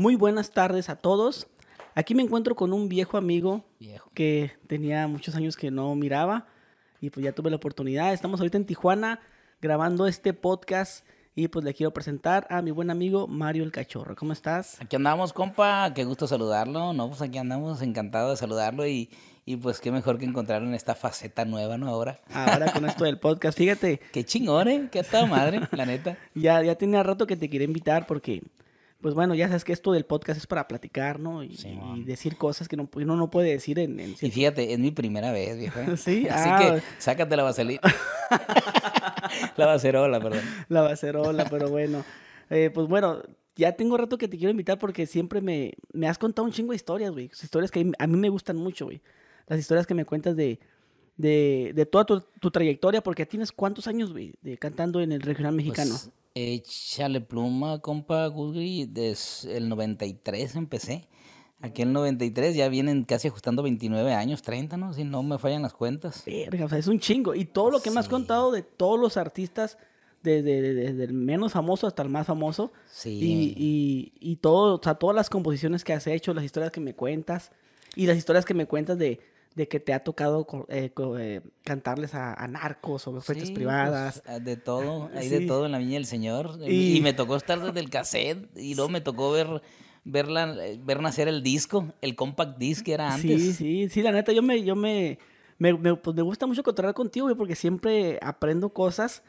Muy buenas tardes a todos. Aquí me encuentro con un viejo amigo viejo. que tenía muchos años que no miraba y pues ya tuve la oportunidad. Estamos ahorita en Tijuana grabando este podcast y pues le quiero presentar a mi buen amigo Mario el Cachorro. ¿Cómo estás? Aquí andamos, compa. Qué gusto saludarlo. No, pues aquí andamos, encantado de saludarlo y, pues qué mejor que encontrarlo en esta faceta nueva, ¿no? Ahora. Ahora con esto del podcast, fíjate. Qué chingón, ¿eh? Qué tal madre, la neta. ya, ya tenía rato que te quería invitar porque pues bueno, ya sabes que esto del podcast es para platicar, ¿no? Y, decir cosas que no, pues, uno no puede decir en... en y fíjate, es mi primera vez, viejo. sí, Así ah, que sácate la vaselina. la vaserola, perdón. La vacerola, pero bueno. Eh, pues bueno, ya tengo rato que te quiero invitar porque siempre me, me has contado un chingo de historias, güey. Historias que a mí me gustan mucho, güey. Las historias que me cuentas de, de, de toda tu, tu, trayectoria, porque tienes cuántos años, de, cantando en el regional pues, mexicano. Pues, échale pluma, compa Guzgri, desde el 93 empecé. Aquí el 93 ya vienen casi ajustando 29 años, 30, ¿no? Si no me fallan las cuentas. es un chingo. Y todo lo que me has contado de todos los artistas, desde, el menos famoso hasta el más famoso. Sí. Y, y, y todas las composiciones que has hecho, las historias que me cuentas, y las historias que me cuentas de, de que te ha tocado eh, eh, cantarles a, narcos o fechas pues, privadas. Ah, de todo, hay de todo en la Viña del Señor. Y... me tocó estar desde el cassette y luego me tocó ver ver, ver nacer el disco, el compact disc que era antes. Sí, sí, sí, la neta, yo me, yo me, me, pues, gusta mucho contar contigo, porque siempre aprendo cosas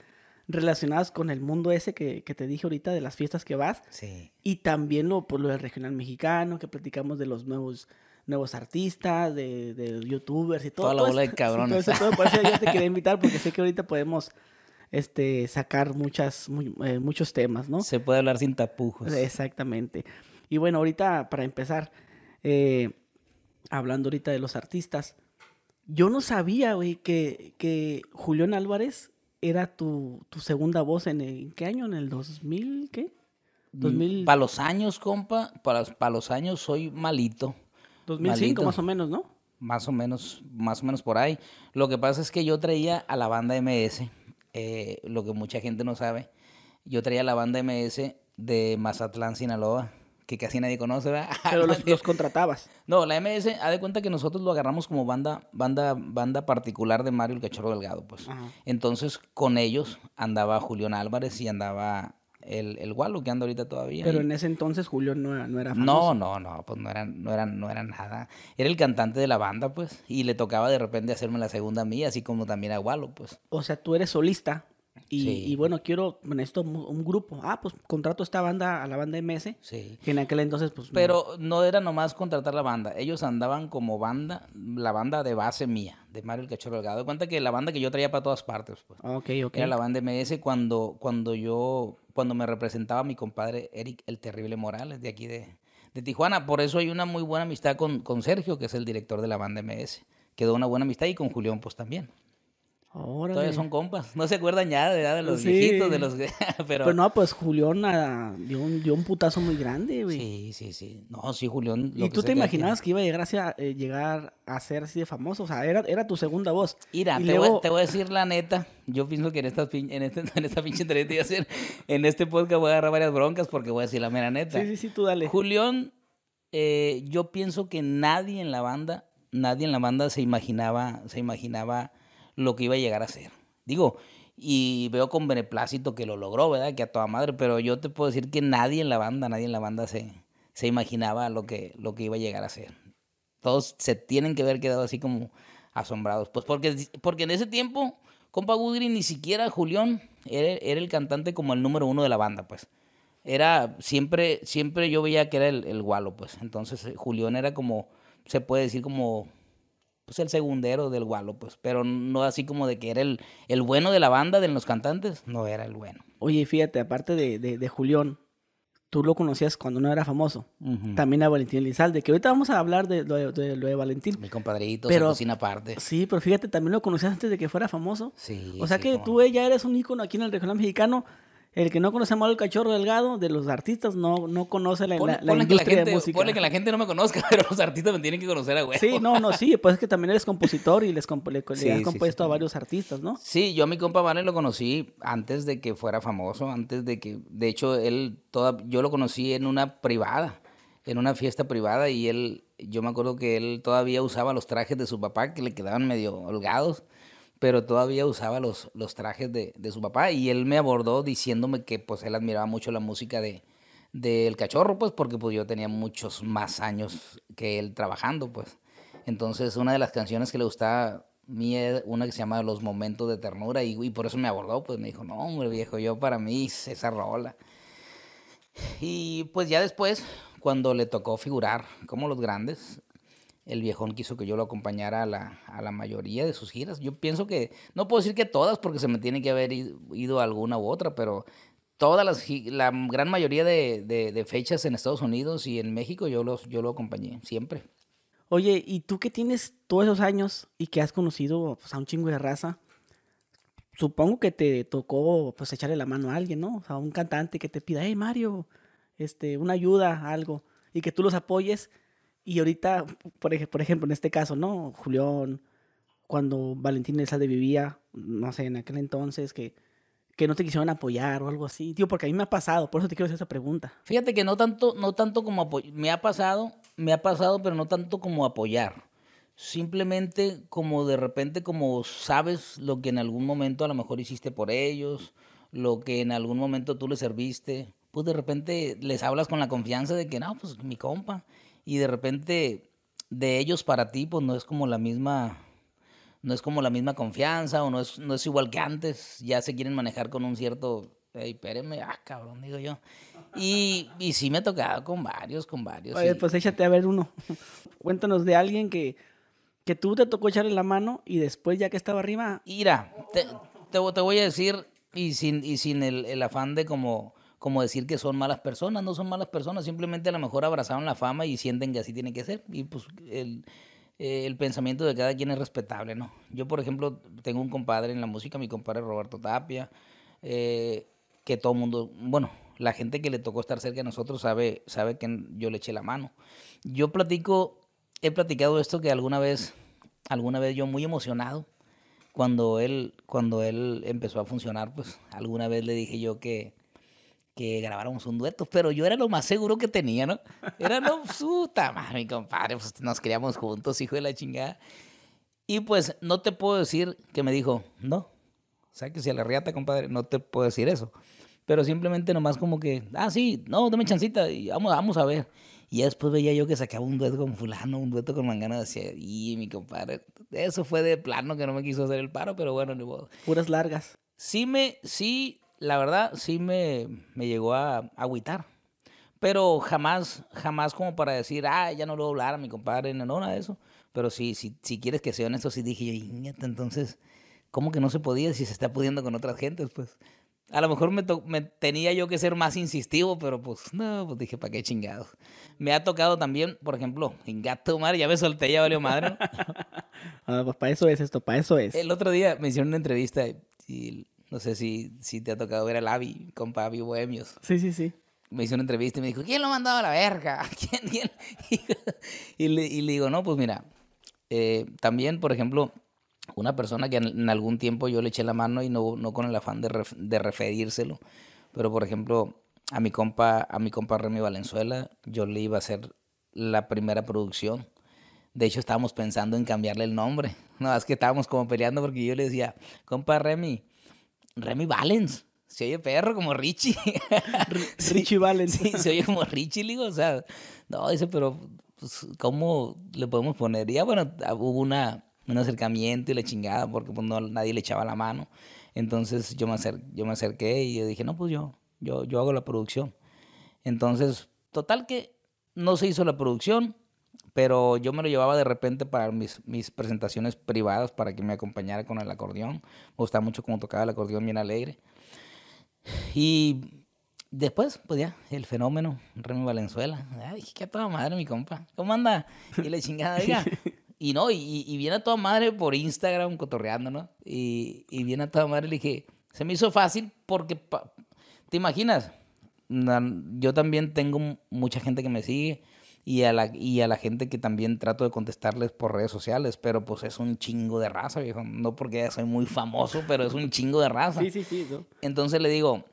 relacionadas con el mundo ese que, te dije ahorita de las fiestas que vas. Sí. Y también lo, pues, lo del regional mexicano, que platicamos de los nuevos nuevos artistas, de, youtubers y todo. Toda la bola de cabrones. por eso yo te quería invitar porque sé que ahorita podemos este, sacar muchas, eh, muchos temas, ¿no? Se puede hablar sin tapujos. Eh, exactamente. Y bueno, ahorita para empezar, eh, hablando ahorita de los artistas, yo no sabía, güey, que, que Julián Álvarez era tu, segunda voz en, qué año? ¿En el 2000? ¿Qué? 2000... Mm, para los años, compa, para, para los años soy malito. 2005 más o menos, ¿no? Más o menos, más o menos por ahí. Lo que pasa es que yo traía a la banda MS, eh, lo que mucha gente no sabe, yo traía a la banda MS de Mazatlán, Sinaloa, que casi nadie conoce, ¿verdad? Pero los, los, contratabas. No, la MS, ha de cuenta que nosotros lo agarramos como banda, banda, banda particular de Mario el Cachorro Delgado, pues. Entonces, con ellos andaba Julián Álvarez y andaba el, el que anda ahorita todavía. Pero en ese entonces Julio no era, no famoso. No, no, no, pues no era, no, era, no era nada. Era el cantante de la banda, pues, y le tocaba de repente hacerme la segunda mía, así como también a Wallo pues. O sea, tú eres solista, y, bueno, quiero, esto un grupo. Ah, pues contrato esta banda, a la banda MS. Sí. Que en aquel entonces, pues. Pero no. era nomás contratar la banda. Ellos andaban como banda, la banda de base mía, de Mario el Cachorro Delgado. De cuenta que la banda que yo traía para todas partes, pues. Ah, ok, Era la banda MS cuando, cuando yo, cuando me representaba mi compadre Eric el Terrible Morales, de aquí de, de Tijuana. Por eso hay una muy buena amistad con, con Sergio, que es el director de la banda MS. Quedó una buena amistad y con Julián, pues también. Todavía son compas. No se acuerdan ya de, los viejitos, de los. pero... Pues no, pues Julián ah, dio, un, putazo muy grande, güey. Sí, sí, sí. No, sí, Julián. ¿Y tú te imaginabas que iba a llegar, eh, llegar a ser así de famoso? O sea, era, tu segunda voz. Mira, te, voy, a decir la neta. Yo pienso que en esta, este, en, esta pinche entrevista a hacer. En este podcast voy a agarrar varias broncas porque voy a decir la mera neta. Sí, sí, sí, tú dale. Julián, eh, yo pienso que nadie en la banda, nadie en la banda se imaginaba, se imaginaba lo que iba a llegar a ser. Digo, y veo con beneplácito que lo logró, ¿verdad? Que a toda madre, pero yo te puedo decir que nadie en la banda, nadie en la banda se, se imaginaba lo que, lo que iba a llegar a ser. Todos se tienen que haber quedado así como asombrados. Pues porque, porque en ese tiempo, compa Gudri ni siquiera Julión era, el cantante como el número uno de la banda, pues. Era, siempre, siempre yo veía que era el, el gualo, pues. Entonces, eh, Julián era como, se puede decir como pues, el segundero del Gualo, pues, pero no así como de que era el, bueno de la banda, de los cantantes, no era el bueno. Oye, fíjate, aparte de, de, Julián, tú lo conocías cuando no era famoso. También a Valentín Lizalde, que ahorita vamos a hablar de lo de, Valentín. Mi compadrito, pero, sin cocina aparte. Sí, pero fíjate, también lo conocías antes de que fuera famoso. Sí. O sea que tú ya eres un ícono aquí en el regional mexicano, el que no conoce mal al cachorro delgado, de los artistas, no, no conoce la, la, industria la gente, de que la gente no me conozca, pero los artistas me tienen que conocer a huevo. Sí, no, no, sí, pues es que también eres compositor y les le, has compuesto a varios artistas, ¿no? Sí, yo a mi compa Vale lo conocí antes de que fuera famoso, antes de que, de hecho, él, yo lo conocí en una privada, en una fiesta privada y él, yo me acuerdo que él todavía usaba los trajes de su papá que le quedaban medio holgados pero todavía usaba los, los trajes de, su papá y él me abordó diciéndome que pues él admiraba mucho la música de del cachorro, pues porque pues yo tenía muchos más años que él trabajando, pues. Entonces una de las canciones que le gustaba a mí es una que se llama Los Momentos de Ternura y, por eso me abordó, pues me dijo, no hombre viejo, yo para mí es esa rola. Y pues ya después, cuando le tocó figurar como los grandes, el viejón quiso que yo lo acompañara a la, mayoría de sus giras. Yo pienso que, no puedo decir que todas, porque se me tiene que haber ido alguna u otra, pero todas la gran mayoría de, fechas en Estados Unidos y en México yo, los, yo lo acompañé, siempre. Oye, ¿y tú que tienes todos esos años y que has conocido pues, a un chingo de raza? Supongo que te tocó pues echarle la mano a alguien, ¿no? O sea, a un cantante que te pida, hey Mario, este, una ayuda, algo, y que tú los apoyes y ahorita, por, ejemplo, en este caso, ¿no? Julián, cuando Valentín de vivía, no sé, en aquel entonces, que, no te quisieron apoyar o algo así. Tío, porque a mí me ha pasado, por eso te quiero hacer esa pregunta. Fíjate que no tanto, no tanto como me ha pasado, me ha pasado, pero no tanto como apoyar. Simplemente como de repente como sabes lo que en algún momento a lo mejor hiciste por ellos, lo que en algún momento tú les serviste, pues de repente les hablas con la confianza de que no, pues mi compa y de repente de ellos para ti, pues no es como la misma, no es como la misma confianza o no es, no es igual que antes, ya se quieren manejar con un cierto, Ey, espéreme, ah, cabrón, digo yo. Y, y sí me ha tocado con varios, con varios. Oye, pues échate a ver uno. Cuéntanos de alguien que, tú te tocó echarle la mano y después ya que estaba arriba... Ira, te, te, voy a decir, y sin, y sin el, el afán de como como decir que son malas personas, no son malas personas, simplemente a lo mejor abrazaron la fama y sienten que así tiene que ser. Y pues el, eh, pensamiento de cada quien es respetable, ¿no? Yo, por ejemplo, tengo un compadre en la música, mi compadre Roberto Tapia, eh, que todo mundo, bueno, la gente que le tocó estar cerca de nosotros sabe, sabe que yo le eché la mano. Yo platico, he platicado esto que alguna vez, alguna vez yo muy emocionado, cuando él, cuando él empezó a funcionar, pues alguna vez le dije yo que, grabáramos un dueto, pero yo era lo más seguro que tenía, ¿no? Era lo puta madre, mi compadre, pues nos criamos juntos, hijo de la chingada. Y pues no te puedo decir que me dijo, no, o sea, si a la riata, compadre, no te puedo decir eso. Pero simplemente nomás como que, ah, sí, no, dame chancita y vamos, vamos a ver. Y después veía yo que sacaba un dueto con fulano, un dueto con mangana, decía, y mi compadre, eso fue de plano que no me quiso hacer el paro, pero bueno, ni modo. Puras largas. Sí me, sí la verdad sí me, me llegó a, agüitar. Pero jamás, jamás como para decir, ah, ya no lo voy a hablar a mi compadre, no, nada de eso. Pero sí, si, si quieres que sea honesto, sí dije yo, entonces, ¿cómo que no se podía si se está pudiendo con otras gentes? Pues a lo mejor me, me tenía yo que ser más insistivo, pero pues no, pues dije, ¿para qué chingados? Me ha tocado también, por ejemplo, en gato madre, ya me solté, ya valió madre. ah, pues para eso es esto, para eso es. El otro día me hicieron una entrevista y no sé si, si te ha tocado ver al Avi, con Papi Bohemios. Sí, sí, sí. Me hizo una entrevista y me dijo, ¿quién lo ha mandado a la verga? ¿Quién, quién? Y, le, y, le, digo, no, pues mira, eh, también, por ejemplo, una persona que en, algún tiempo yo le eché la mano y no, no con el afán de, de referírselo, pero por ejemplo, a mi compa, a mi compa Remy Valenzuela, yo le iba a hacer la primera producción. De hecho, estábamos pensando en cambiarle el nombre. No, es que estábamos como peleando porque yo le decía, compa Remy, Remy Valens. Se oye perro como Richie. Richie Valens. Sí, se oye como Richie, digo, o sea, no, dice, pero pues, ¿cómo le podemos poner? Y ya, bueno, hubo una, un acercamiento y la chingada, porque pues, no, nadie le echaba la mano. Entonces yo me, yo me acerqué y yo dije, no, pues yo, yo, yo hago la producción. Entonces, total que no se hizo la producción, pero yo me lo llevaba de repente para mis, mis presentaciones privadas, para que me acompañara con el acordeón. Me gustaba mucho cómo tocaba el acordeón bien alegre. Y después, pues ya, el fenómeno, Remy Valenzuela. dije qué toda madre, mi compa. ¿Cómo anda? Y le chingada, diga. Y no, y, viene a toda madre por Instagram cotorreando, ¿no? Y, viene a toda madre, le dije, se me hizo fácil porque, ¿te imaginas? Yo también tengo mucha gente que me sigue y a, la, y a la gente que también trato de contestarles por redes sociales, pero pues es un chingo de raza, viejo. No porque soy muy famoso, pero es un chingo de raza. Sí, sí, sí. Entonces le digo,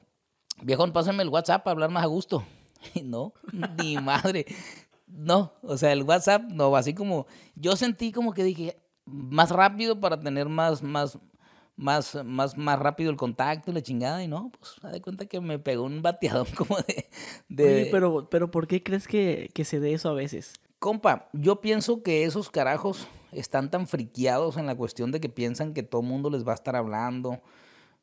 viejo pásame el WhatsApp para hablar más a gusto. Y no, ni madre. No, o sea, el WhatsApp no, así como yo sentí como que dije, más rápido para tener más, más, más, más, más rápido el contacto y la chingada. Y no, pues me de cuenta que me pegó un bateadón como de. pero, pero ¿por qué crees que, que se dé eso a veces? Compa, yo pienso que esos carajos están tan friqueados en la cuestión de que piensan que todo el mundo les va a estar hablando,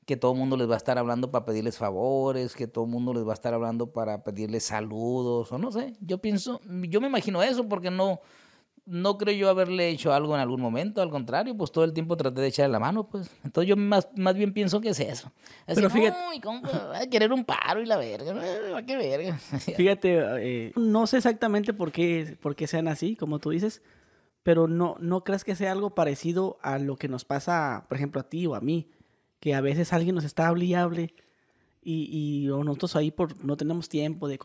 que todo el mundo les va a estar hablando para pedirles favores, que todo el mundo les va a estar hablando para pedirles saludos, o no sé. Yo pienso, yo me imagino eso porque no, no creo yo haberle hecho algo en algún momento, al contrario, pues todo el tiempo traté de echarle la mano, pues. Entonces yo más, más bien pienso que es eso. Pero fíjate, cómo querer un paro y la verga? ¿Qué verga? fíjate, eh, no sé exactamente por qué, por sean así, como tú dices, pero no, no crees que sea algo parecido a lo que nos pasa, por ejemplo, a ti o a mí, que a veces alguien nos está hable y y, nosotros ahí por, no tenemos tiempo de,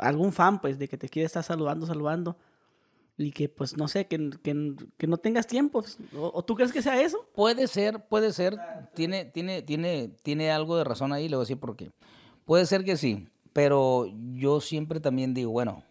algún fan, pues, de que te quiere estar saludando, saludando y que pues no sé, que, que, no tengas tiempo. ¿O, tú crees que sea eso? Puede ser, puede ser. Tiene, tiene, tiene, tiene algo de razón ahí, le voy a decir por qué. Puede ser que sí, pero yo siempre también digo, bueno,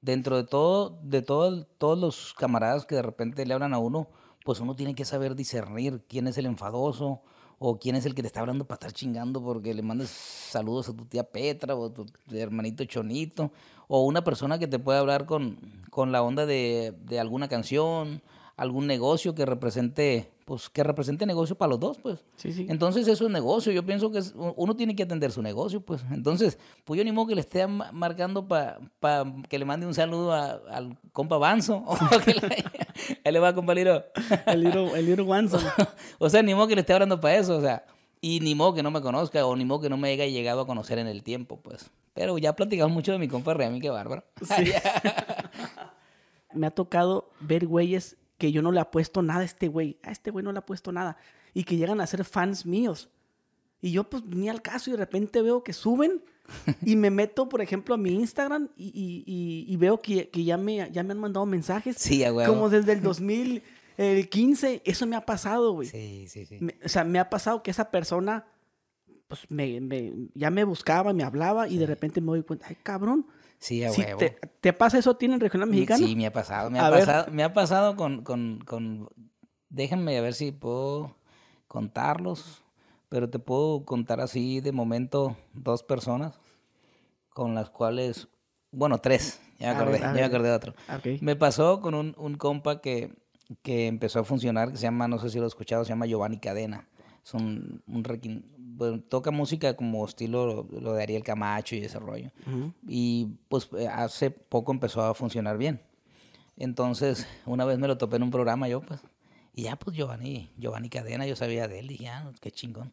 dentro de todo, de todos los camaradas que de repente le hablan a uno, pues uno tiene que saber discernir quién es el enfadoso, o quién es el que te está hablando para estar chingando porque le mandas saludos a tu tía Petra o a tu hermanito Chonito, o una persona que te puede hablar con, con la onda de, alguna canción, algún negocio que represente, pues que represente negocio para los dos, pues. Sí, sí. Entonces eso es negocio, yo pienso que uno tiene que atender su negocio, pues. Entonces, pues yo ni modo que le esté marcando para que le mande un saludo al compa Banzo o que él le va, compa El libro el o sea, ni modo que le esté hablando para eso, o sea. Y ni modo que no me conozca, o ni modo que no me haya llegado a conocer en el tiempo, pues. Pero ya platicamos mucho de mi compa Remy, qué bárbaro. Sí. me ha tocado ver güeyes que yo no le apuesto nada a este güey. A este güey no le apuesto nada. Y que llegan a ser fans míos. Y yo, pues, ni al caso, y de repente veo que suben y me meto, por ejemplo, a mi Instagram y, veo que, ya, me, ya me han mandado mensajes. Sí, güey. Como desde el 2015. Eso me ha pasado, güey. Sí, sí, sí. o sea, me ha pasado que esa persona, pues, me, ya me buscaba, me hablaba y de repente me doy cuenta, ay, cabrón. Sí, a te, pasa eso tiene en regional mexicano? Sí, me ha pasado. Me, ha, pasado, me ha pasado con, con... Déjenme a ver si puedo contarlos pero te puedo contar así de momento dos personas con las cuales, bueno, tres, ya me ah, acordé, ah, acordé de otro. Ah, me pasó con un, compa que, que, empezó a funcionar, que se llama, no sé si lo has escuchado, se llama Giovanni Cadena. Es un, toca música como estilo lo, de Ariel Camacho y ese rollo. Y pues eh, hace poco empezó a funcionar bien. Entonces, una vez me lo topé en un programa yo, pues, y ya, pues Giovanni, Giovanni Cadena, yo sabía de él, dije, ah, qué chingón.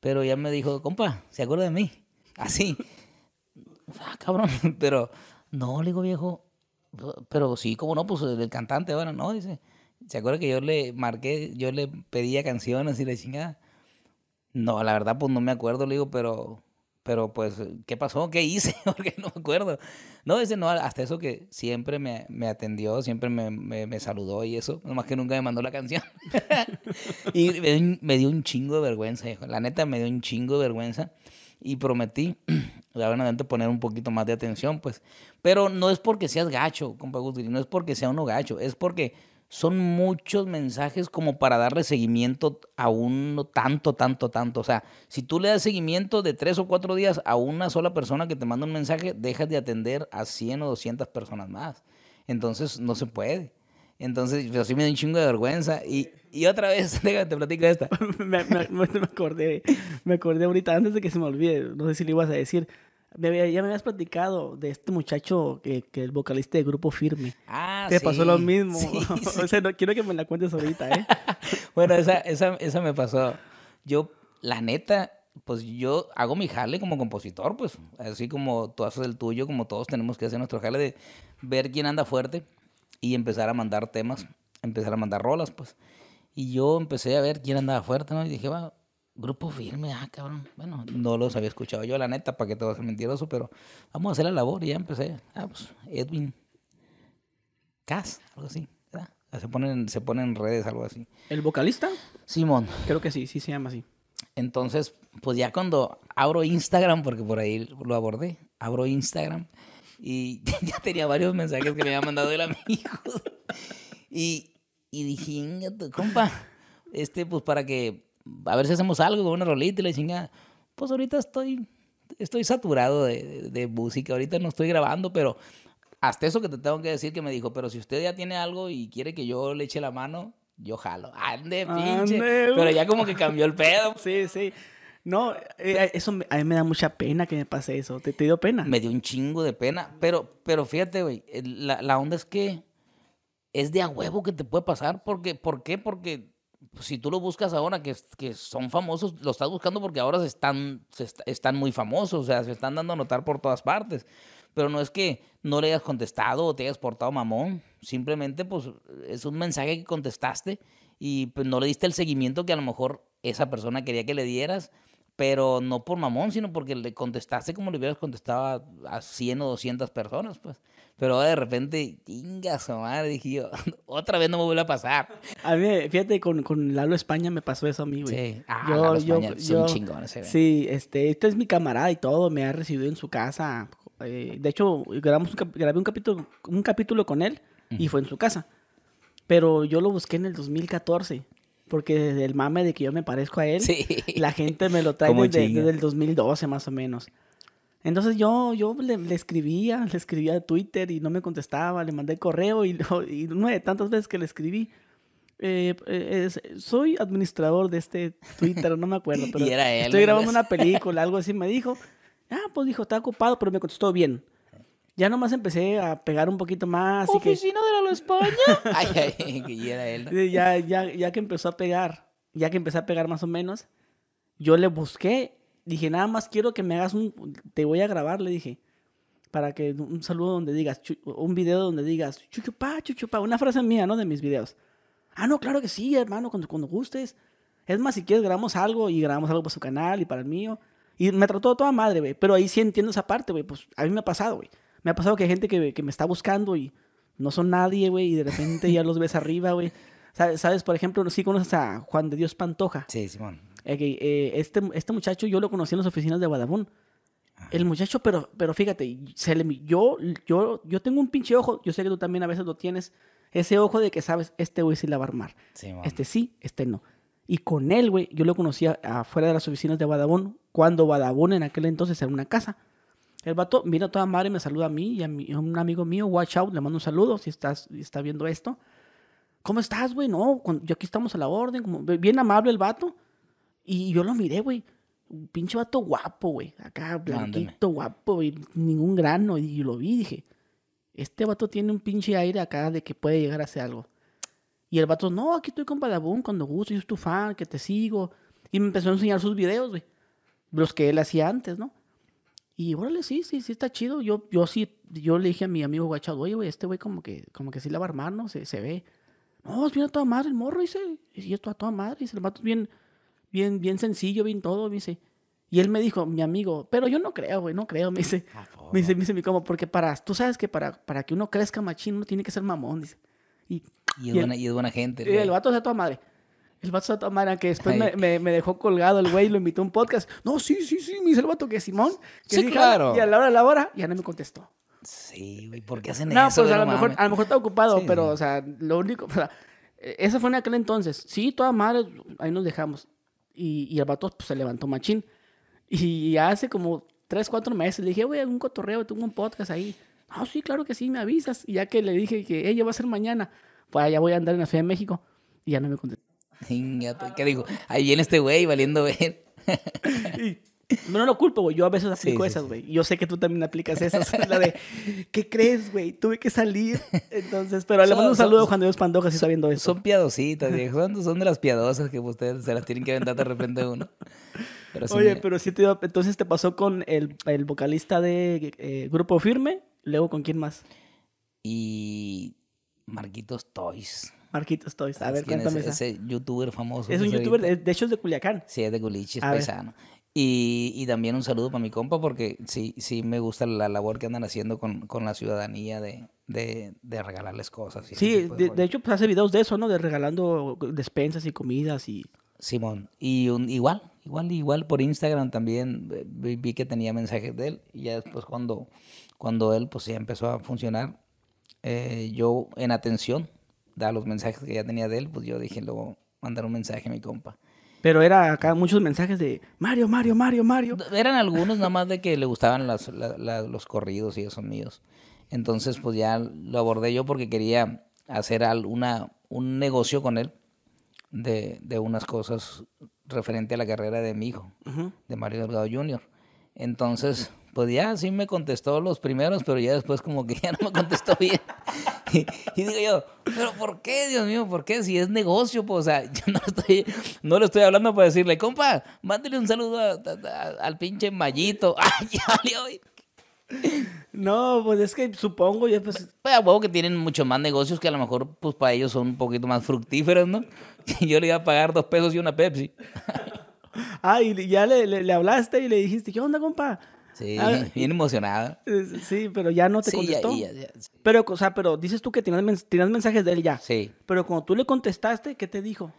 Pero ya me dijo, compa, ¿se acuerda de mí? Así. ah, cabrón, pero no, le digo, viejo, pero sí, como no, pues el cantante bueno, no, dice. ¿Se acuerda que yo le marqué, yo le pedía canciones y le chingada? No, la verdad, pues no me acuerdo, le digo, pero pero pues, eh, ¿qué pasó? ¿Qué hice? Porque no me acuerdo. No, ese no, hasta eso que siempre me, me atendió, siempre me, me, saludó y eso, nomás que nunca me mandó la canción. y me, dio un chingo de vergüenza, hijo. La neta me dio un chingo de vergüenza y prometí la verdad adelante poner un poquito más de atención, pues. Pero no es porque seas gacho, compa Guti, no es porque sea uno gacho, es porque son muchos mensajes como para darle seguimiento a uno tanto, tanto, tanto. O sea, si tú le das seguimiento de tres o cuatro días a una sola persona que te manda un mensaje, dejas de atender a 100 o 200 personas más. Entonces, no se puede. Entonces, yo sí me da un chingo de vergüenza. Y, otra vez, déjame, te platico esta. acordé, me acordé ahorita antes de que se me olvide, no sé si le ibas a decir, ya me habías platicado de este muchacho que, que el vocalista de grupo firme. Ah, Te pasó lo mismo. quiero que me la cuentes ahorita, ¿eh? bueno, esa, esa, esa me pasó. Yo, la neta, pues yo hago mi jale como compositor, pues. Así como tú haces el tuyo, como todos tenemos que hacer nuestro jale de ver quién anda fuerte y empezar a mandar temas, empezar a mandar rolas, pues. Y yo empecé a ver quién andaba fuerte, ¿no? Y dije, va, Grupo firme, ah, cabrón. Bueno, no los había escuchado yo, la neta, para que te vas a mentiroso, pero vamos a hacer la labor y ya empecé. Ah, pues, Edwin Cass, algo así. Ah, se ponen, se ponen redes, algo así. ¿El vocalista? Simón. Creo que sí, sí se llama así. Entonces, pues ya cuando abro Instagram, porque por ahí lo abordé, abro Instagram y ya tenía varios mensajes que me había mandado el amigo. Y, y dije, compa, este, pues para que a ver si hacemos algo, con una rolita y le chingada. Pues ahorita estoy, estoy saturado de, de, música, ahorita no estoy grabando, pero hasta eso que te tengo que decir que me dijo, pero si usted ya tiene algo y quiere que yo le eche la mano, yo jalo. Ande, pinche. Uh. pero ya como que cambió el pedo. sí, sí. No, eh, eso a mí me da mucha pena que me pase eso. ¿Te, ¿Te, dio pena? Me dio un chingo de pena. Pero, pero fíjate, güey, la, onda es que es de a huevo que te puede pasar. Porque, ¿Por qué? Porque pues, si tú lo buscas ahora, que, que son famosos, lo estás buscando porque ahora se están, están muy famosos, o sea, se están dando a notar por todas partes. Pero no es que no le hayas contestado o te hayas portado mamón, simplemente pues es un mensaje que contestaste y pues, no le diste el seguimiento que a lo mejor esa persona quería que le dieras, pero no por mamón, sino porque le contestaste como le hubieras contestado a, a 100 o 200 personas, pues. Pero de repente, chingas, madre, dije yo, otra vez no me vuelve a pasar. A mí, fíjate, con, con Lalo España me pasó eso a mí, güey. Sí, ah, yo, yo, Sí, este, este es mi camarada y todo, me ha recibido en su casa. Eh, de hecho, grabamos un, grabé un capítulo, un capítulo con él y fue en su casa. Pero yo lo busqué en el 2014. Porque desde el mame de que yo me parezco a él, la gente me lo trae desde, desde, el 2012 más o menos. Entonces yo, yo le, escribía, le escribía a Twitter y no me contestaba, le mandé correo y, y de tantas veces que le escribí, eh, eh, soy administrador de este Twitter, no me acuerdo, pero era él, estoy grabando una película, algo así, me dijo, ah, pues dijo, está ocupado, pero me contestó bien. Ya nomás empecé a pegar un poquito más. ¿Oficina de la España? ay, ay, que era él. Ya, ya, ya que empezó a pegar, ya que empecé a pegar más o menos, yo le busqué dije, nada más quiero que me hagas un, te voy a grabar, le dije, para que un saludo donde digas, un video donde digas, chuchupa, chuchupa, una frase mía, ¿no? De mis videos. Ah, no, claro que sí, hermano, cuando, cuando gustes. Es más, si quieres, grabamos algo y grabamos algo para su canal y para el mío. Y me trató toda madre, güey. Pero ahí sí entiendo esa parte, güey. Pues a mí me ha pasado, güey. Me ha pasado que hay gente que, que me está buscando y no son nadie, güey. Y de repente ya los ves arriba, güey. ¿Sabes? Por ejemplo, sí conoces a Juan de Dios Pantoja. Sí, Simón. Eh, este, este muchacho yo lo conocí en las oficinas de Guadabón. Ah. El muchacho, pero, pero fíjate, yo, yo, yo tengo un pinche ojo, yo sé que tú también a veces lo tienes, ese ojo de que sabes, este güey sí la va a armar. este sí, este no. Y con él, güey, yo lo conocía afuera de las oficinas de Badabón cuando Badabón en aquel entonces era una casa. El vato mira a toda madre, y me saluda a mí y a, un amigo mío, Watch Out, le mando un saludo si estás, si está viendo esto. ¿cómo estás, güey? No, yo aquí estamos a la orden, como bien amable el vato. Y yo lo miré, güey. Un pinche vato guapo, güey. Acá, blanquito, guapo, güey. Ningún grano. Y lo vi dije, este vato tiene un pinche aire acá de que puede llegar a hacer algo. Y el vato, no, aquí estoy con Badabun cuando gusto, yo soy tu fan, que te sigo. Y me empezó a enseñar sus videos, güey. Los que él hacía antes, ¿no? Y órale, sí, sí, sí está chido. Yo, yo sí, yo le dije a mi amigo guachado, oye, güey, este güey como que, como que sí la va a armar, ¿no? Se, se ve. No, es bien a toda madre el morro, dice. Y yo, a toda madre, dice. El vato es bien, bien, bien sencillo, bien todo, dice. Y él me dijo, mi amigo, pero yo no creo, güey, no creo, me dice. Ah, me dice, dice, mi como, porque para, tú sabes que para, para que uno crezca machín, uno tiene que ser mamón, dice. Y, y, es, buena, gente. Y el vato es a toda madre. El vato toda madre que después me, me, me, dejó colgado el güey y lo invitó a un podcast. No, sí, sí, sí, me dice el vato que Simón. Que sí, claro. Y a la hora a la hora ya no me contestó. Sí, güey, ¿por qué hacen eso? Pues, no, pues a lo, mejor, a lo mejor está ocupado, pero, o sea, lo único. O sea, esa fue en aquel entonces. Sí, toda madre, ahí nos dejamos. Y, y el vato pues, se levantó machín. Y hace como tres, cuatro meses le dije, güey, algún cotorreo, tengo un podcast ahí. Ah, sí, claro que sí, me avisas. Y ya que le dije que ella va a ser mañana, pues allá ah, voy a andar en la Ciudad de México. Y ya no me contestó. ¿Qué dijo? Ahí viene este güey valiendo ver. No, lo culpo, güey. Yo a veces aplico esas, güey. Yo sé que tú también aplicas esas. la de, ¿qué crees, güey? Tuve que salir. Entonces, pero le mando un saludo a Juan Dios Pandoja si está viendo eso. Son piadositas, viejo. Son, son, de las piadosas que ustedes se las tienen que aventar de repente uno. Oye, pero si te Entonces te pasó con el, vocalista de eh, Grupo Firme. Luego, ¿con quién más? Y. Marquitos Toys. Marquitos Toys. A ver, cuéntame. Es, ese youtuber famoso. Es un youtuber, de, hecho es de Culiacán. Sí, es de Culichi, es paisano. Y, y, también un saludo para mi compa, porque sí, sí me gusta la labor que andan haciendo con, la ciudadanía de, de, regalarles cosas. Y sí, de, hecho, pues hace videos de eso, ¿no? De regalando despensas y comidas y... Simón, y un, igual, igual, igual por Instagram también eh, vi, que tenía mensajes de él y ya después cuando, cuando él pues ya empezó a funcionar, eh, yo en atención da los mensajes que ya tenía de él, pues yo dije luego mandar un mensaje a mi compa. Pero era acá muchos mensajes de Mario, Mario, Mario, Mario. Eran algunos nada más de que le gustaban los corridos y esos míos. Entonces, pues ya lo abordé yo porque quería hacer alguna un negocio con él de, de, unas cosas referente a la carrera de mi hijo, de Mario Delgado Jr. Entonces, pues ya sí me contestó los primeros, pero ya después como que ya no me contestó bien. Y, digo yo, pero ¿por qué, Dios mío? ¿Por qué? Si es negocio, pues, o sea, yo no, estoy, no le estoy hablando para decirle, compa, mándele un saludo al pinche mallito. no, pues es que supongo, ya pues. Pues a huevo que tienen mucho más negocios que a lo mejor, pues para ellos son un poquito más fructíferos, ¿no? Yo le iba a pagar dos pesos y una Pepsi. ah, y ya le hablaste y le dijiste, ¿qué onda, compa? Sí, ah, bien emocionada. Sí, pero ya no te contestó. Pero, o sea, pero dices tú que tienes mensajes de él ya. Sí. Pero cuando tú le contestaste, ¿qué te dijo?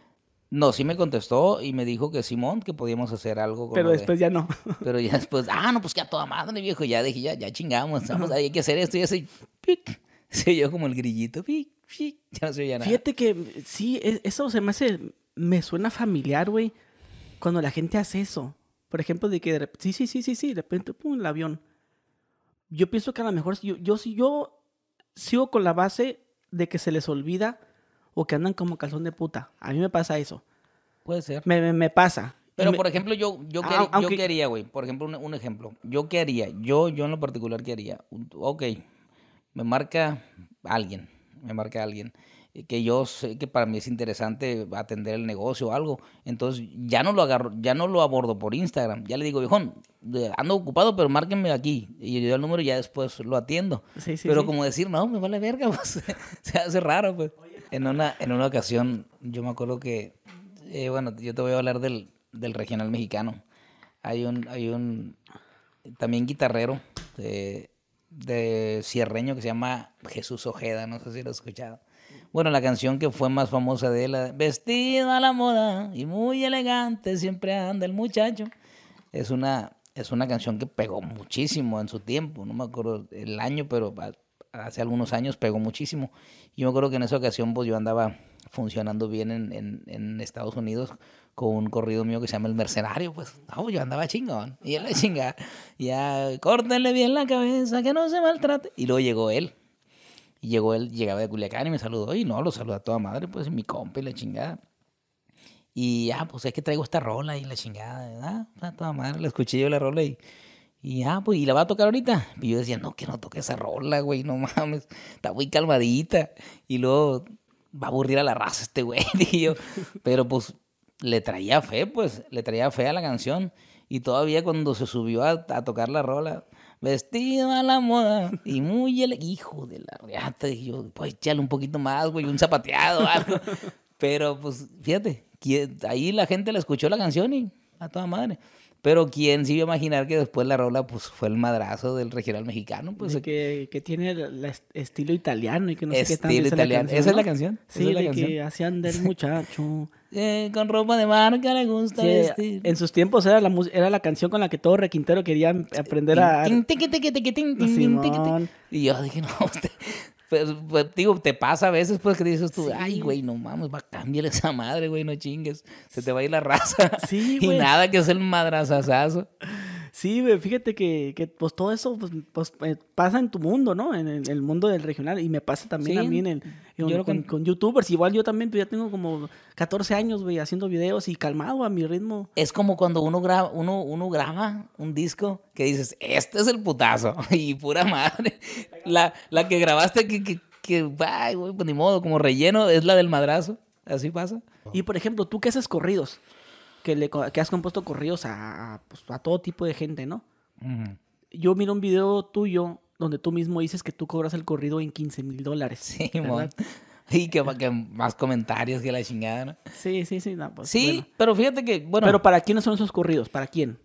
No, sí me contestó y me dijo que Simón, que podíamos hacer algo. Con pero después ya no. Pero ya después, ah, no, pues que a toda madre, viejo, ya dije, ya, ya chingamos, vamos, hay que hacer esto y así, pic. Se oyó como el grillito, pic, pic, ya no se oía nada. Fíjate que sí, e, eso se me hace, me suena familiar, güey, cuando la gente hace eso. Por ejemplo, de que sí, sí, sí, sí, sí, de repente, pum, el avión. Yo pienso que a lo mejor yo, yo, si yo sigo con la base de que se les olvida o que andan como calzón de puta. A mí me pasa eso. Puede ser. Me, pasa. Pero, por ejemplo, yo, yo, ah, yo quería, güey, por ejemplo, un, ejemplo. Yo qué haría, yo, yo en lo particular qué haría. Ok, me marca alguien, me marca alguien. Eh, que yo sé que para mí es interesante atender el negocio o algo. Entonces ya no lo agarro, ya no lo abordo por Instagram. Ya le digo, viejón, eh, ando ocupado, pero márquenme aquí. Y yo doy el número y ya después lo atiendo. pero como decir, no, me vale verga, pues se hace raro, pues. En una, en una ocasión, yo me acuerdo que, eh, bueno, yo te voy a hablar del, del regional mexicano. Hay un, hay un también guitarrero de, de, Cierreño que se llama Jesús Ojeda, no sé si lo has escuchado. Bueno, la canción que fue más famosa de él, Vestido a la moda y muy elegante, siempre anda el muchacho. Es una, es una canción que pegó muchísimo en su tiempo, no me acuerdo el año, pero hace algunos años pegó muchísimo. Y Yo me acuerdo que en esa ocasión pues yo andaba funcionando bien en, Estados Unidos con un corrido mío que se llama El Mercenario, pues, yo andaba chingón, y él le chinga, ya, córtenle bien la cabeza, que no se maltrate, y luego llegó él, llegó él, llegaba de Culiacán y me saludó. Y no, lo saluda a toda madre, pues mi compa y la chingada. Y ah, pues es que traigo esta rola y la chingada, ¿verdad? A toda madre, la escuché yo la rola y. Y ah, pues, ¿y la va a tocar ahorita? Y yo decía, no, que no toque esa rola, güey, no mames, está muy calmadita. Y luego va a aburrir a la raza este güey, tío. Pero pues le traía fe, pues, le traía fe a la canción. Y todavía cuando se subió a tocar la rola, vestido a la moda y muy el hijo de la reata. Y yo, pues échale un poquito más, güey, un zapateado, algo. Pero pues fíjate, ahí la gente le escuchó la canción y a toda madre. Pero quién se iba a imaginar que después la rola pues, fue el madrazo del regional mexicano. Pues, eh, que, que, tiene el, estilo italiano y que no sé qué tan Estilo italiano. ¿Esa es la canción. Sí, la canción? que hacían del muchacho. Eh, con ropa de marca le gusta vestir. En sus tiempos era la, era la canción con la que todo requintero quería aprender a... Y yo dije, no, usted... Pues, pues, digo, te pasa a veces, pues, que dices tú, ay, güey, no mames, va a cambiar esa madre, güey, no chingues. Se te va a ir la raza. Sí, güey. Y nada, que es el madrazazazo. Sí, güey, fíjate que, pues todo eso pues, pues eh, pasa en tu mundo, ¿no? En el, mundo del regional y me pasa también a mí en el, yo con, con, youtubers, igual yo también, pero pues ya tengo como 14 años, güey, haciendo videos y calmado a mi ritmo. Es como cuando uno graba, uno, uno graba un disco que dices, este es el putazo, y pura madre. La, la que grabaste que, que, que güey, pues ni modo, como relleno, es la del madrazo. Así pasa. Y por ejemplo, tú que haces corridos, que, le, que has compuesto corridos a, a, pues, todo tipo de gente, ¿no? Yo miro un video tuyo donde tú mismo dices que tú cobras el corrido en 15 mil dólares. Sí, mon. Y que, más comentarios que la chingada, ¿no? Sí, sí, sí. Pues, sí, pero fíjate que, bueno. Pero ¿para quiénes son esos corridos? ¿Para quién?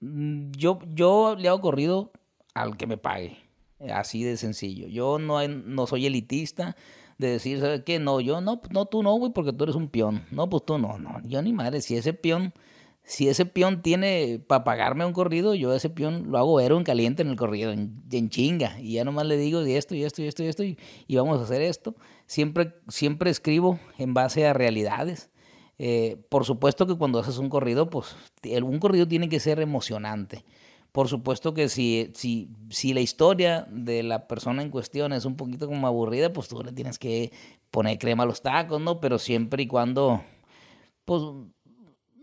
Mm, yo, yo le hago corrido al que me pague. Eh, así de sencillo. Yo no, no soy elitista de decir, ¿sabes qué? No, yo no, no, tú no, güey, porque tú eres un peón. No, pues tú no, no. Yo ni madre, si ese peón si ese peón tiene para pagarme un corrido, yo ese peón lo hago héroe en caliente en el corrido, en, chinga. Y ya nomás le digo de esto y esto y esto y esto y, vamos a hacer esto. Siempre, siempre escribo en base a realidades. Eh, por supuesto que cuando haces un corrido, pues un corrido tiene que ser emocionante. Por supuesto que si, si, si la historia de la persona en cuestión es un poquito como aburrida, pues tú le tienes que poner crema a los tacos, ¿no? Pero siempre y cuando pues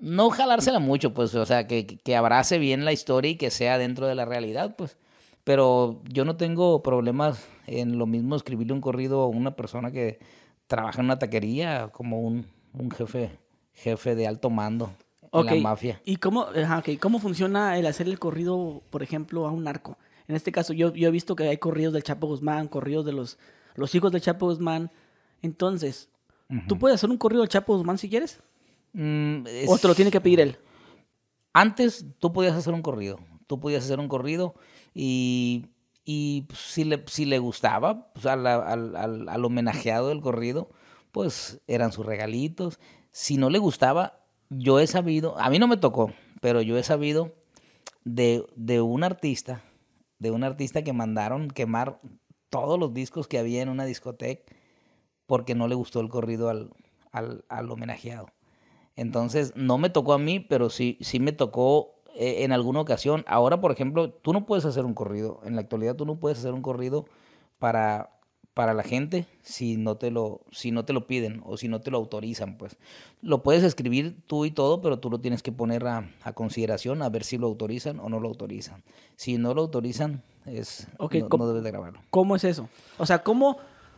no jalársela mucho, pues, o sea, que, que, abrace bien la historia y que sea dentro de la realidad, pues. Pero yo no tengo problemas en lo mismo escribirle un corrido a una persona que trabaja en una taquería como un, jefe, jefe de alto mando okay. en la mafia. ¿Y cómo, cómo funciona el hacer el corrido, por ejemplo, a un narco? En este caso, yo, yo he visto que hay corridos del Chapo Guzmán, corridos de los, los hijos del Chapo Guzmán. Entonces, ¿tú puedes hacer un corrido del Chapo Guzmán si quieres? Mm, ¿O te lo tiene que pedir él? Antes tú podías hacer un corrido. Tú podías hacer un corrido y, pues, si, le, gustaba pues, al, homenajeado del corrido, pues eran sus regalitos. Si no le gustaba, yo he sabido, a mí no me tocó, pero yo he sabido de, un artista, de un artista que mandaron quemar todos los discos que había en una discoteca porque no le gustó el corrido al homenajeado. Entonces, no me tocó a mí, pero sí, sí me tocó eh, en alguna ocasión. Ahora, por ejemplo, tú no puedes hacer un corrido. En la actualidad tú no puedes hacer un corrido para, para la gente si no, te lo, si no te lo piden o si no te lo autorizan. pues. Lo puedes escribir tú y todo, pero tú lo tienes que poner a, consideración a ver si lo autorizan o no lo autorizan. Si no lo autorizan, es, no, no debes de grabarlo. ¿Cómo es eso? O sea, ¿cómo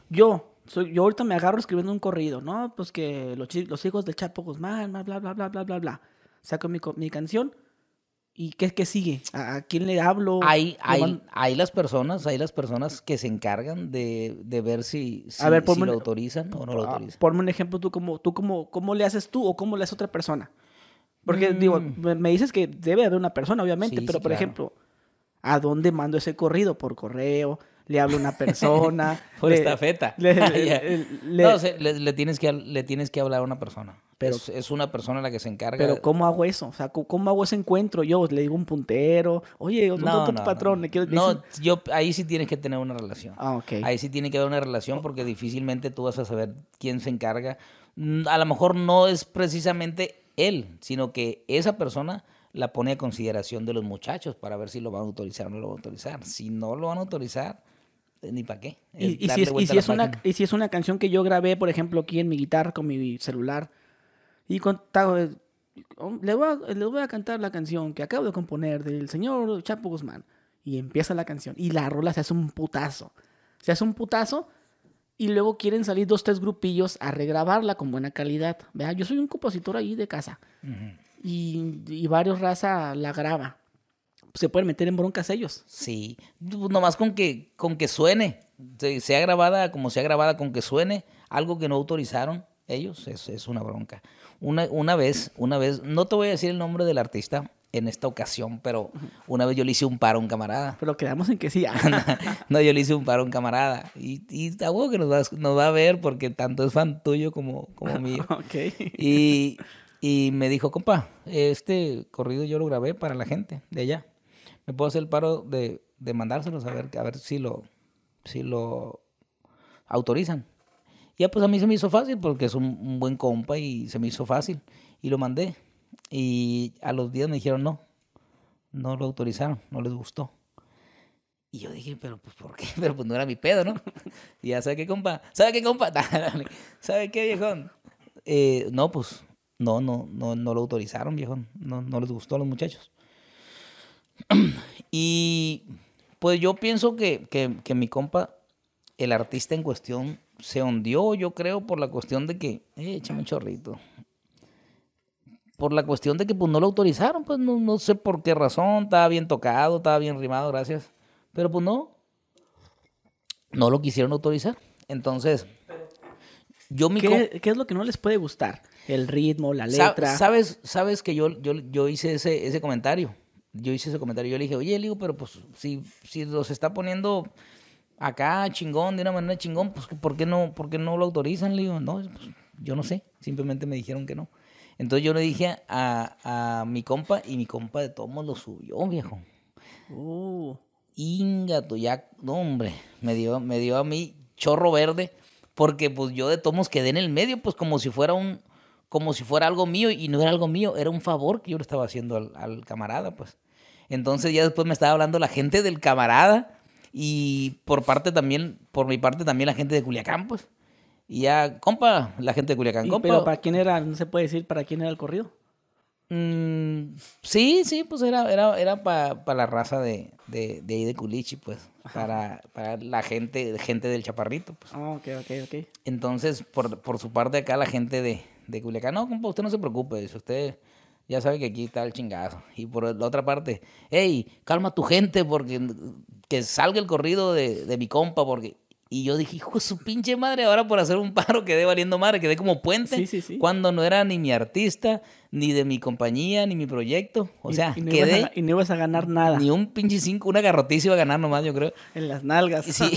yo yo ahorita me agarro escribiendo un corrido, ¿no? Pues que los, los hijos del Chapo Guzmán, bla, bla, bla, bla, bla, bla, bla. Saco mi, mi canción. ¿Y qué, qué sigue? ¿A, quién le hablo? Hay, hay, hay, las personas, hay las personas que se encargan de, de ver si, si, lo e-, autorizan o no lo ah, autorizan. Ponme un ejemplo, tú cómo, tú como cómo le haces tú o cómo le hace otra persona. Porque mm. digo, me, dices que debe haber una persona, obviamente, pero por ejemplo, ¿a dónde mando ese corrido? ¿Por correo? le a una persona. Por le, estafeta. Ah, no, sé, le, tienes que, le tienes que hablar a una persona. Pero, es, una persona la que se encarga. Pero ¿cómo hago eso? O sea, ¿cómo hago ese encuentro? Yo le digo un puntero. Oye, no, no, patrón? No, yo, ahí sí tienes que tener una relación. Ah, ok. Ahí sí tiene que haber una relación porque difícilmente tú vas a saber quién se encarga. Mm, a lo mejor no es precisamente él, sino que esa persona la pone a consideración de los muchachos para ver si lo van a autorizar o no lo van a autorizar. Si no lo van a autorizar, ni para qué. Y, si es, una, canción que yo grabé, por ejemplo, aquí en mi guitarra con mi celular, y contado, eh, um, le, voy a, cantar la canción que acabo de componer del señor Chapo Guzmán, y empieza la canción, y la rola se hace un putazo. Se hace un putazo, y luego quieren salir dos, tres grupillos a regrabarla con buena calidad. ¿Vea? Yo soy un compositor ahí de casa, y, y varios raza la graba se pueden meter en broncas ellos. Sí, pues, nomás con que, con que suene, sea grabada como sea grabada, con que suene algo que no autorizaron ellos, es, una bronca. Una, vez, una vez, no te voy a decir el nombre del artista, en esta ocasión, pero una vez yo le hice un paro a un camarada. Pero quedamos en que sí. no, yo le hice un paro a un camarada. Y, está bueno que nos va, a ver porque tanto es fan tuyo como, mío. ok. Y, y me dijo, compa, este corrido yo lo grabé para la gente de allá me puedo hacer el paro de, de mandárselos a ver, a ver si lo, si lo autorizan. Ya pues a mí se me hizo fácil porque es un, buen compa y se me hizo fácil y lo mandé. Y a los días me dijeron no, no lo autorizaron, no les gustó. Y yo dije, pero pues ¿por qué? Pero pues no era mi pedo, ¿no? y ya sabe qué compa, sabe qué compa, sabe qué viejón. Eh, no, pues no, no, no, no lo autorizaron, viejón, no, no les gustó a los muchachos. y pues yo pienso que, mi compa, el artista en cuestión, se hundió, yo creo, por la cuestión de que, eh, échame un chorrito. Por la cuestión de que pues no lo autorizaron, pues no, sé por qué razón, estaba bien tocado, estaba bien rimado, gracias. Pero pues no, no lo quisieron autorizar. Entonces, yo mi ¿Qué, ¿Qué, es lo que no les puede gustar? El ritmo, la letra. Sabes, sabes que yo, yo, hice ese comentario yo hice ese comentario, yo le dije, oye, le pero pues si, si los está poniendo acá chingón, de una manera chingón, pues ¿por qué no, por no lo autorizan? Le no, pues, yo no sé, simplemente me dijeron que no. Entonces yo le dije a, mi compa y mi compa de tomos lo subió, viejo. Uh. Ingato, ya, no, hombre, me dio, me dio a mí chorro verde, porque pues yo de tomos quedé en el medio, pues como si fuera un, como si fuera algo mío, y no era algo mío, era un favor que yo le estaba haciendo al camarada, pues. Entonces ya después me estaba hablando la gente del camarada y por parte también, por mi parte también la gente de Culiacán, pues. Y ya, compa, la gente de Culiacán, compa. Pero para quién era, no se puede decir para quién era el corrido. Mm, sí, sí, pues era, era, era para la raza de, de, de, ahí de Culichi, pues. Para, la gente, gente del Chaparrito, pues. Ah, ok, ok, ok. Entonces, por, su parte acá, la gente de, de Culiacán, no, compa, usted no se preocupe, si usted ya sabe que aquí está el chingado Y por la otra parte, hey, calma tu gente porque que salga el corrido de, mi compa porque... Y yo dije, hijo su pinche madre, ahora por hacer un paro quedé valiendo madre, quedé como puente. Cuando no era ni mi artista, ni de mi compañía, ni mi proyecto. O sea, no y no ibas a ganar nada. Ni un pinche cinco, una garrotiza iba a ganar nomás, yo creo. En las nalgas. Sí,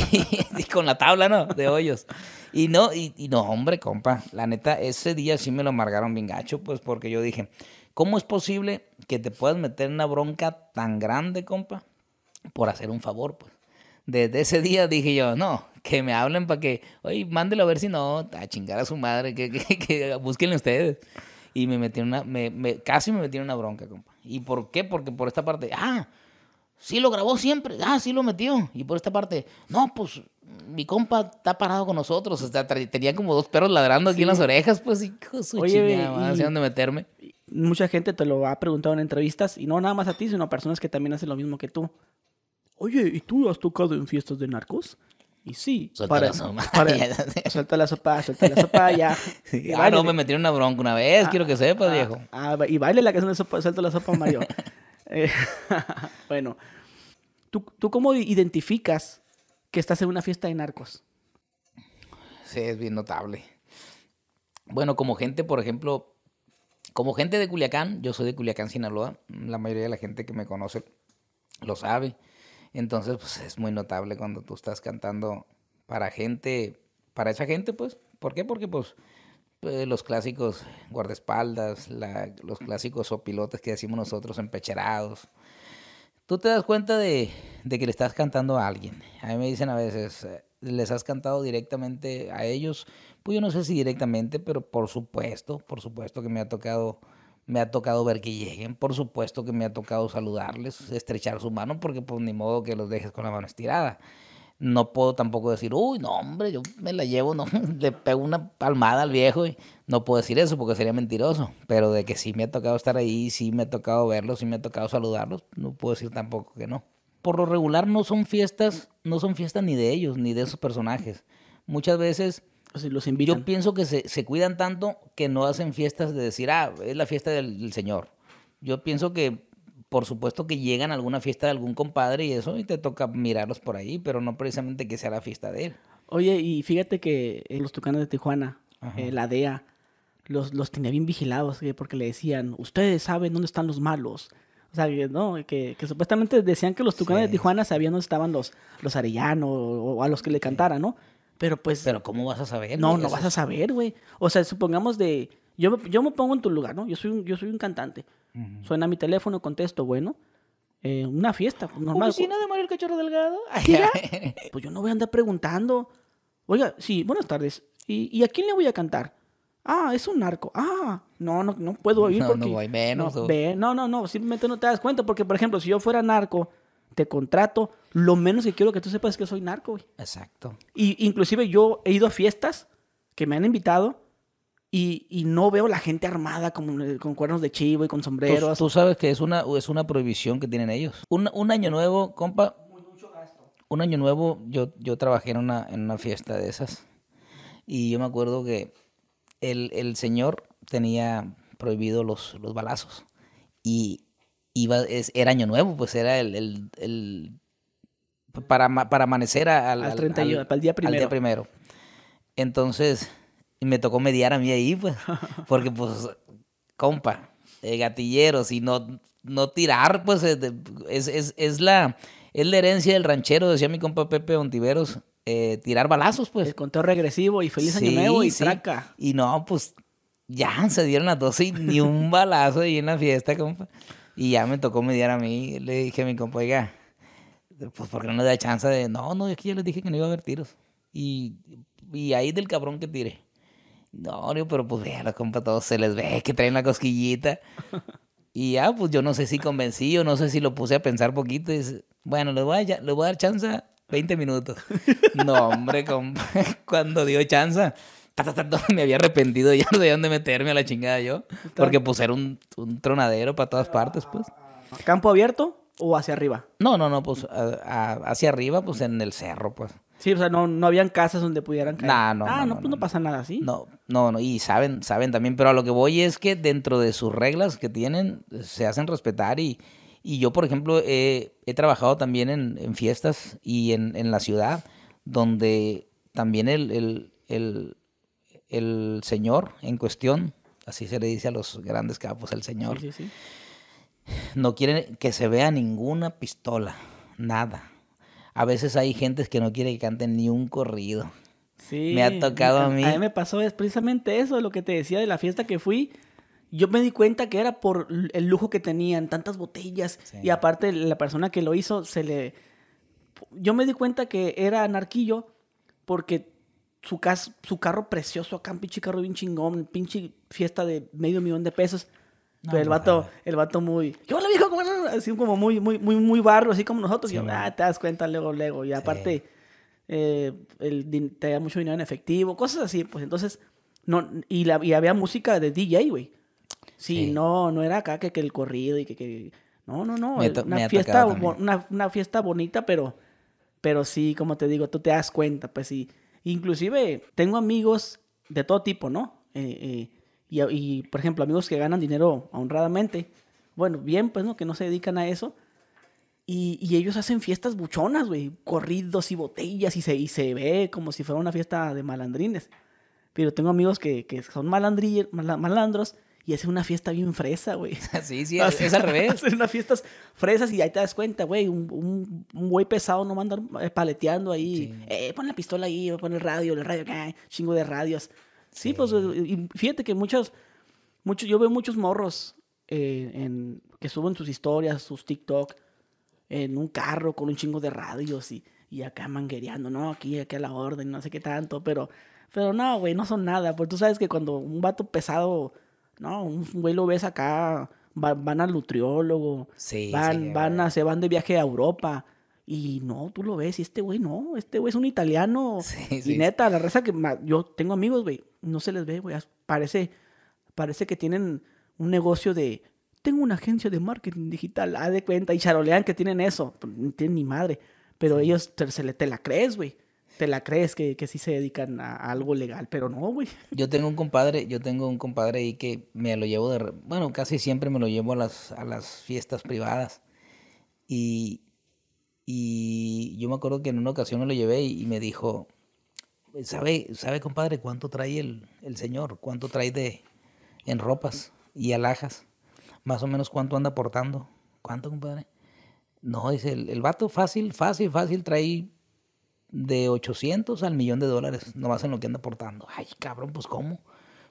con la tabla, ¿no? De hoyos. Y no, y, y no, hombre, compa. La neta, ese día sí me lo amargaron bien gacho, pues porque yo dije, ¿Cómo es posible que te puedas meter en una bronca tan grande, compa? Por hacer un favor, pues. Desde ese día dije yo, no, que me hablen para que, oye, mándelo a ver si no, a chingar a su madre, que, que, que búsquenle ustedes. Y me metí una, me, me, casi me metí en una bronca, compa. ¿Y por qué? Porque por esta parte, ah, sí lo grabó siempre, ah, sí lo metió. Y por esta parte, no, pues mi compa está parado con nosotros. O sea, tenía como dos perros ladrando aquí en las orejas, pues, hijo su chingada, y... dónde meterme mucha gente te lo ha preguntado en entrevistas y no nada más a ti, sino a personas que también hacen lo mismo que tú. Oye, ¿y tú has tocado en fiestas de narcos? Y sí, suelta la sopa. suelta la sopa, suelta la sopa, ya. ah, no, me metieron una bronca una vez, ah, quiero que sepas, ah, viejo. Ah, y baile la que es una sopa, suelta la sopa, Mario. Eh, bueno, ¿tú, ¿tú cómo identificas que estás en una fiesta de narcos? Sí, es bien notable. Bueno, como gente, por ejemplo, como gente de Culiacán, yo soy de Culiacán, Sinaloa, la mayoría de la gente que me conoce lo sabe. Entonces, pues es muy notable cuando tú estás cantando para gente, para esa gente, pues. ¿Por qué? Porque, pues, eh, los clásicos guardaespaldas, los clásicos o sopilotes que decimos nosotros empecherados. Tú te das cuenta de, de, que le estás cantando a alguien. A mí me dicen a veces, eh, les has cantado directamente a ellos pues yo no sé si directamente, pero por supuesto, por supuesto que me ha tocado me ha tocado ver que lleguen, por supuesto que me ha tocado saludarles, estrechar su mano, porque pues ni modo que los dejes con la mano estirada. No puedo tampoco decir, uy, no, hombre, yo me la llevo, no, le pego una palmada al viejo y no puedo decir eso porque sería mentiroso. Pero de que sí me ha tocado estar ahí, sí me ha tocado verlos, sí me ha tocado saludarlos, no puedo decir tampoco que no. Por lo regular no son fiestas, no son fiestas ni de ellos, ni de esos personajes. Muchas veces los Yo pienso que se, se, cuidan tanto que no hacen fiestas de decir, ah, es la fiesta del, Señor. Yo pienso que, por supuesto, que llegan a alguna fiesta de algún compadre y eso, y te toca mirarlos por ahí, pero no precisamente que sea la fiesta de él. Oye, y fíjate que los tucanes de Tijuana, eh, la DEA, los, los tenía bien vigilados, eh, porque le decían, ustedes saben dónde están los malos. O sea, que, ¿no? Que, supuestamente decían que los tucanes de Tijuana sabían dónde estaban los, los arellanos o, o, a los que le cantaran, ¿no? Pero pues... Pero ¿cómo vas a saber? No, no vas a saber, güey. O sea, supongamos de... Yo, yo me pongo en tu lugar, ¿no? Yo soy un, yo soy un cantante. Suena mi teléfono, contesto, bueno. Eh, una fiesta pues, normal. cocina de Mario Cachorro Delgado? pues yo no voy a andar preguntando. Oiga, sí, buenas tardes. ¿Y, a quién le voy a cantar? Ah, es un narco. Ah, no, no, no puedo ir no, porque... No, voy menos. No, no, no, no, simplemente no te das cuenta porque, por ejemplo, si yo fuera narco, te contrato, lo menos que quiero que tú sepas es que soy narco, güey. Exacto. Y inclusive yo he ido a fiestas que me han invitado y, no veo la gente armada con, eh, cuernos de chivo y con sombreros. Tú, sabes que es una, es una prohibición que tienen ellos. Un, año nuevo, compa. Un año nuevo, yo, yo trabajé en una, fiesta de esas. Y yo me acuerdo que el, señor tenía prohibido los, balazos. Y iba, era año nuevo, pues era el para, amanecer al, al, al, día primero. Entonces, me tocó mediar a mí ahí, pues, porque pues, compa, eh, gatilleros y no, no tirar, pues, eh, es, es, la, es la herencia del ranchero, decía mi compa Pepe Ontiveros, eh, tirar balazos, pues. El conteo regresivo y feliz año nuevo y saca traca. Y no, pues, ya se dieron las 12 y ni un balazo ahí en la fiesta, compa. Y ya me tocó mediar a mí. Le dije a mi compa, oiga, pues porque no le da chance de, no, no, es que ya les dije que no iba a haber tiros. Y, y ahí del cabrón que tire. No, pero pues vea, los compa, todos se les ve que traen la cosquillita. Y ya, pues yo no sé si convencí o no sé si lo puse a pensar poquito. Y dice, bueno, le voy, a, voy a dar chance 20 minutos. No, hombre, compa, cuando dio chance, me había arrepentido ya no sabía dónde meterme a la chingada yo. Porque pues era un, un tronadero para todas partes, pues. ¿Campo abierto? ¿O hacia arriba? No, no, no, pues hacia arriba, pues en el cerro, pues. Sí, o sea, no, no habían casas donde pudieran caer. No, no, ah, no, pues no pasa nada así. No, no, no, y saben, saben también, pero a lo que voy es que dentro de sus reglas que tienen, se hacen respetar y, y yo, por ejemplo, he, trabajado también en, fiestas y en, la ciudad, donde también el, el, el señor en cuestión, así se le dice a los grandes capos, el señor. Sí, sí, sí no quieren que se vea ninguna pistola, nada. A veces hay gentes que no quiere que canten ni un corrido. Sí. Me ha tocado a mí. A mí me pasó precisamente eso, lo que te decía de la fiesta que fui. Yo me di cuenta que era por el lujo que tenían, tantas botellas. Y aparte, la persona que lo hizo se le. Yo me di cuenta que era anarquillo porque su, cas su carro precioso acá, un pinche carro bien chingón, pinche fiesta de medio millón de pesos el vato, el vato muy, ¿qué onda, viejo? Así como muy, muy, muy, muy barro, así como nosotros. y, ah, te das cuenta luego, luego. Y aparte, eh, el, te da mucho dinero en efectivo, cosas así. Pues entonces, no, y, la, había música de DJ, güey. Sí, no, no era acá que, que el corrido y que, que... No, no, no. una, fiesta, fiesta bonita, pero, pero sí, como te digo, tú te das cuenta, pues sí. Inclusive tengo amigos de todo tipo, ¿no? eh, eh y, por ejemplo, amigos que ganan dinero honradamente, bueno, bien, pues, ¿no? Que no se dedican a eso. Y, ellos hacen fiestas buchonas, güey, corridos y botellas y se, se ve como si fuera una fiesta de malandrines. Pero tengo amigos que, son malandros y hacen una fiesta bien fresa, güey. Ah, sí, sí, es, es al revés. hacen unas fiestas fresas y ahí te das cuenta, güey, un, güey pesado no va a andar eh, paleteando ahí. Eh, pon la pistola ahí, pon el radio, el radio, chingo de radios. Sí, eh, pues eh, fíjate que muchos muchos, yo veo muchos morros eh, que suben sus historias, sus TikTok, en un carro con un chingo de radios y, acá manguereando, no, aquí, aquí a la orden, no sé qué tanto, pero, pero no, güey, no son nada. porque tú sabes que cuando un vato pesado, no, un güey lo ves acá, van al nutriólogo, van, van se van de viaje a Europa. Y no, tú lo ves, y este güey no, este güey es un italiano. Sí, y neta, la raza que yo tengo amigos, güey, no se les ve, güey. Parece, parece que tienen un negocio de, tengo una agencia de marketing digital, a de cuenta, y charolean que tienen eso. Pues, no tienen ni madre. Pero ellos te, se te la crees, güey. Te la crees que, que sí se dedican a, algo legal, pero no, güey. Yo tengo un compadre, yo tengo un compadre ahí que me lo llevo de, bueno, casi siempre me lo llevo a las, a las fiestas privadas. Y, y yo me acuerdo que en una ocasión me lo llevé y me dijo, ¿Sabe, sabe compadre, cuánto trae el, señor? ¿Cuánto trae de, en ropas y alhajas? Más o menos cuánto anda aportando. ¿Cuánto, compadre? No, dice, el, vato fácil, fácil, fácil trae de 800 al millón de dólares, nomás en lo que anda aportando. Ay, cabrón, pues ¿cómo?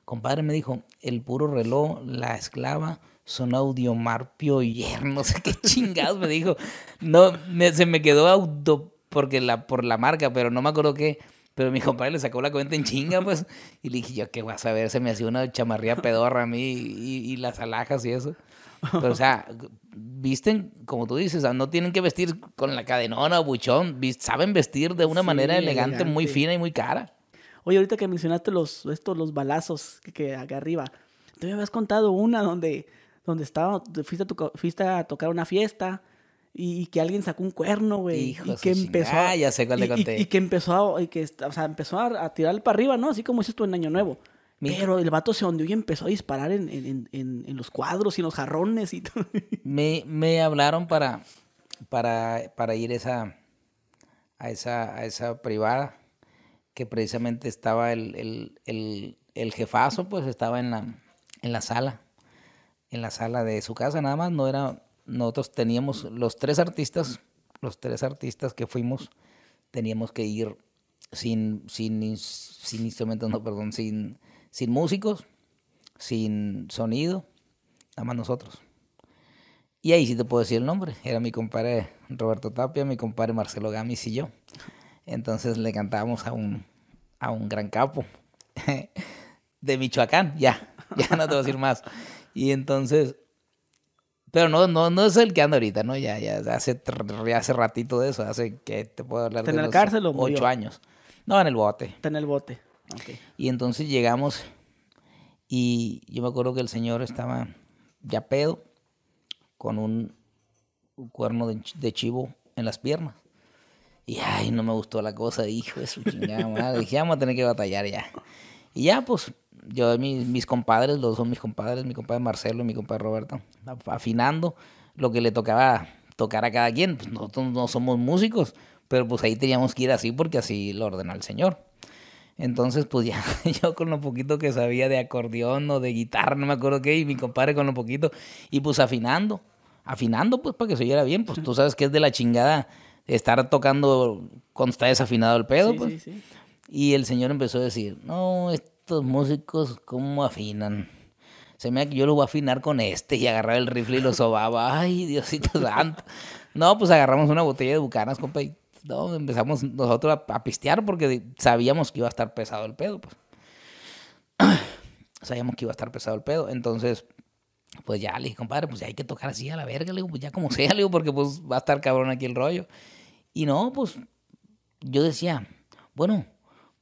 Compadre me dijo, el puro reloj, la esclava, son Marpio Pioyer, no sé qué chingados me dijo. No, se me quedó auto porque la, por la marca, pero no me acuerdo qué. Pero mi compadre le sacó la cuenta en chinga, pues. Y le dije, yo qué vas a ver, se me hacía una chamarría pedorra a mí y, las alhajas y eso. Pero, o sea, visten, como tú dices, no tienen que vestir con la cadenona o buchón, saben vestir de una manera elegante, muy fina y muy cara. Oye, ahorita que mencionaste los, estos, los balazos que, que acá arriba, tú me habías contado una donde, donde estaba, fuiste a tocar una fiesta y, que alguien sacó un cuerno, güey. y que empezó. Ah, ya sé cuál conté. Y, que empezó a, y que, o sea, empezó a, tirarle para arriba, ¿no? Así como hiciste tú en Año Nuevo. Pero el vato se hundió y empezó a disparar en, en, en, en, los cuadros y los jarrones y todo. Me, hablaron para, para, para ir esa, a, esa, a esa privada, que precisamente estaba el, el jefazo, pues estaba en la, en la sala, en la sala de su casa, nada más, no era, nosotros teníamos los tres artistas, los tres artistas que fuimos, teníamos que ir sin, sin, sin instrumentos, no, perdón, sin, sin músicos, sin sonido, nada más nosotros. Y ahí sí te puedo decir el nombre. Era mi compadre Roberto Tapia, mi compadre Marcelo Gamis y yo. Entonces le cantábamos a un, a un gran capo de Michoacán, ya, ya no te voy a decir más. Y entonces pero no, no, no es el que anda ahorita, ¿no? Ya, ya hace, hace ratito de eso, hace que te puedo hablar de en el la cárcel o ocho años. No, en el bote. Está en el bote. Y entonces llegamos y yo me acuerdo que el señor estaba ya pedo con un, cuerno de, de, chivo en las piernas. Y ay, no me gustó la cosa, hijo de su chingada madre. Dije, vamos a tener que batallar ya. Y ya, pues, yo mis, mis compadres, los dos son mis compadres, mi compadre Marcelo y mi compadre Roberto, afinando lo que le tocaba tocar a cada quien. Pues nosotros no somos músicos, pero pues ahí teníamos que ir así porque así lo ordenó el Señor. Entonces, pues ya yo con lo poquito que sabía de acordeón o de guitarra, no me acuerdo qué, y mi compadre con lo poquito, y pues afinando, afinando pues para que se oyera bien, pues tú sabes que es de la chingada estar tocando cuando está desafinado el pedo, pues. Y el Señor empezó a decir, no, estos músicos cómo afinan. Se me que yo lo voy a afinar con este y agarraba el rifle y lo sobaba. Ay, Diosito santo. No, pues agarramos una botella de bucanas, compa, y no, empezamos nosotros a, pistear porque sabíamos que iba a estar pesado el pedo, pues. sabíamos que iba a estar pesado el pedo. Entonces, pues ya le dije, compadre, pues ya hay que tocar así a la verga, pues ya como sea, le digo, porque pues va a estar cabrón aquí el rollo. Y no, pues yo decía, bueno,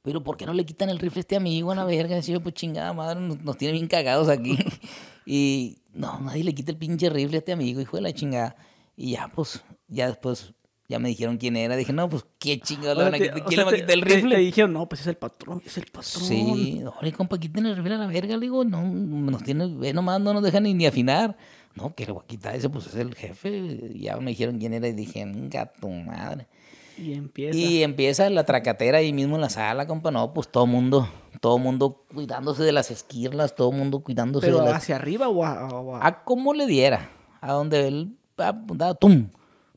pero ¿por qué no le quitan el rifle a este amigo a la verga? Decía yo, pues chingada madre, nos, tiene bien cagados aquí. Y no, nadie le quita el pinche rifle a este amigo, hijo de la chingada. Y ya, pues, ya después, ya me dijeron quién era. Dije, no, pues, qué chingada le van ¿quién le va a quitar el rifle? Le dije, dijeron, no, pues es el patrón, es el patrón. Sí, oye, compa, quiten el rifle a la verga. Le digo, no, nos tiene, ve nomás, no nos dejan ni, ni afinar. No, que le voy a quitar ese, pues es el jefe. Ya me dijeron quién era y dije, nunca, tu madre. Y empieza. Y empieza la tracatera ahí mismo en la sala, compa. No, pues todo mundo, todo mundo cuidándose de las esquirlas, todo mundo cuidándose de las... hacia arriba o a, o como le diera. A donde él apuntaba, ah, pues, tum,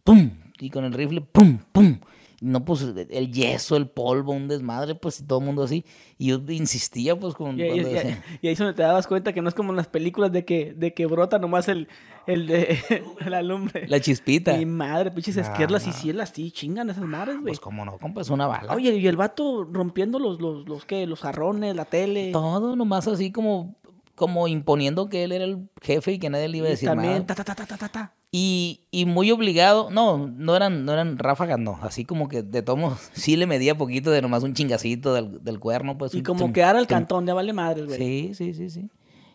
tum. Y con el rifle, pum, pum. No, pues el yeso, el polvo, un desmadre, pues todo el mundo así. Y yo insistía, pues, con. Y, ahí es donde te dabas cuenta que no es como en las películas de que, de que brota nomás el, el, de, la lumbre. La chispita. Mi madre, pinches esquirlas y cielas, sí, chingan esas madres, güey. Pues, como no, es una bala. Oye, y el vato rompiendo los, los, los, Los jarrones, la tele. Todo nomás así como como imponiendo que él era el jefe y que nadie le iba a decir nada. Ta, y, y, muy obligado, no, no eran, no eran ráfagas, no, así como que de tomo sí le medía poquito de nomás un chingacito del, cuerno. Pues, y como como quedar el cantón, ya vale madre, güey. Sí, sí, sí, sí.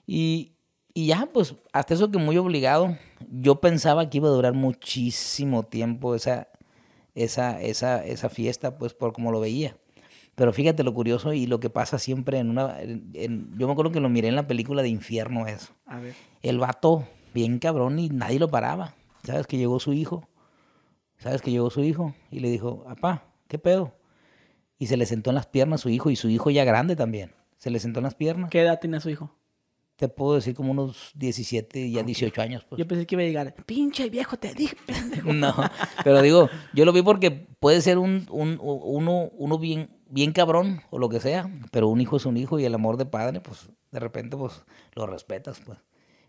Y, ya, pues, hasta eso que muy obligado, yo pensaba que iba a durar muchísimo tiempo esa, esa, esa, esa fiesta, pues, por como lo veía. Pero fíjate lo curioso y lo que pasa siempre en una... yo me acuerdo que lo miré en la película de Infierno eso. A ver. El vato, bien cabrón, y nadie lo paraba. ¿Sabes que llegó su hijo? ¿Sabes que llegó su hijo? Y le dijo, papá, ¿qué pedo? Y se le sentó en las piernas su hijo, y su hijo ya grande también. Se le sentó en las piernas. ¿Qué edad tiene su hijo? te puedo decir como unos 17, ya 18 años. Pues. Yo pensé que iba a llegar, pinche viejo, te dije, No, pero digo, yo lo vi porque puede ser un, un uno, uno bien, bien cabrón o lo que sea, pero un hijo es un hijo y el amor de padre, pues de repente pues lo respetas, pues.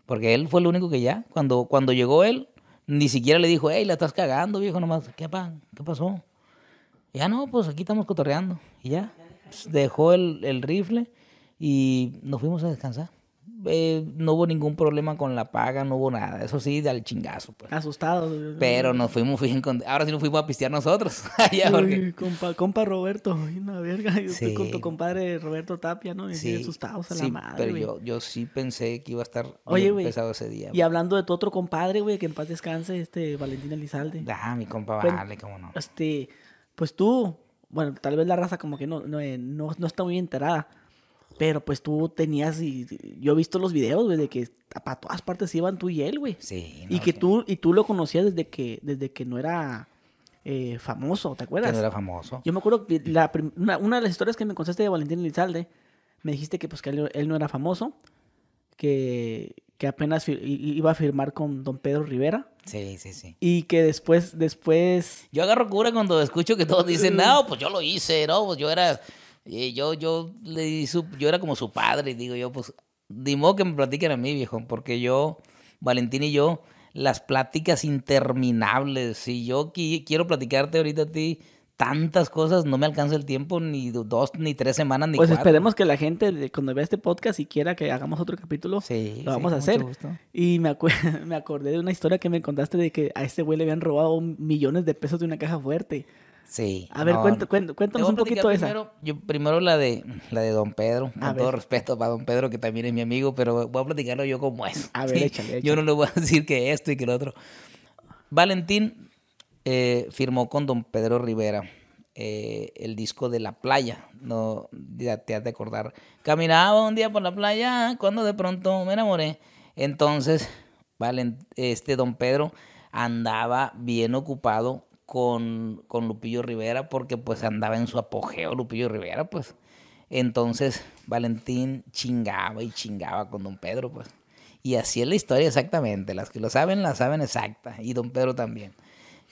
Porque él fue el único que ya, cuando, cuando llegó él, ni siquiera le dijo, hey, la estás cagando, viejo, nomás, ¿qué, pa, qué pasó? ya no, pues aquí estamos cotorreando. Y ya, pues, dejó el, el rifle y nos fuimos a descansar. Eh, no hubo ningún problema con la paga, no hubo nada. Eso sí, al chingazo. Pues. Asustados. Pero nos fuimos bien con... Ahora sí nos fuimos a pistear nosotros. ya, compa, Roberto, una verga. con tu compadre Roberto Tapia, ¿no? sí, asustados a la madre. Pero yo, sí pensé que iba a estar pesado ese día. Y hablando de tu otro compadre, güey, que en paz descanse, este Valentín Elizalde. Ah, mi compa, vale, cómo no. Este, pues tú, bueno, tal vez la raza como que no, no, eh, no, no está muy enterada pero pues tú tenías, y, yo he visto los videos, güey, de que para todas partes iban tú y él, güey. Sí. y que tú, y tú lo conocías desde que, desde que no era eh, famoso, ¿te acuerdas? Que no era famoso. Yo me acuerdo, que la, una, de las historias que me contaste de Valentín Elizalde, me dijiste que pues que él, no era famoso, que, que apenas iba a firmar con don Pedro Rivera. Sí, sí, sí. Y que después, después... Yo agarro cura cuando escucho que todos dicen, mm. no, pues yo lo hice, no, pues yo era y yo, yo, le yo era como su padre, y digo yo, pues, modo que me platiquen a mí, viejo, porque yo, Valentín y yo, las pláticas interminables, si yo quiero platicarte ahorita a ti tantas cosas, no me alcanza el tiempo, ni dos, ni tres semanas, ni Pues esperemos que la gente, cuando vea este podcast y quiera que hagamos otro capítulo, sí, lo vamos a hacer. Y me, me acordé de una historia que me contaste de que a este güey le habían robado millones de pesos de una caja fuerte. Sí. A ver, cuéntanos un poquito de esa. Primero, yo primero la de, la de Don Pedro, a con todo respeto para Don Pedro, que también es mi amigo, pero voy a platicarlo yo como es. A ver, Yo no le voy a decir que esto y que lo otro. Valentín eh, firmó con Don Pedro Rivera eh, el disco de La Playa. No, ya te has de acordar. Caminaba un día por la playa cuando de pronto me enamoré. Entonces, este Don Pedro andaba bien ocupado con, con Lupillo Rivera porque pues andaba en su apogeo Lupillo Rivera, pues. Entonces Valentín chingaba y chingaba con don Pedro, pues. Y así es la historia exactamente. Las que lo saben, la saben exacta. Y don Pedro también.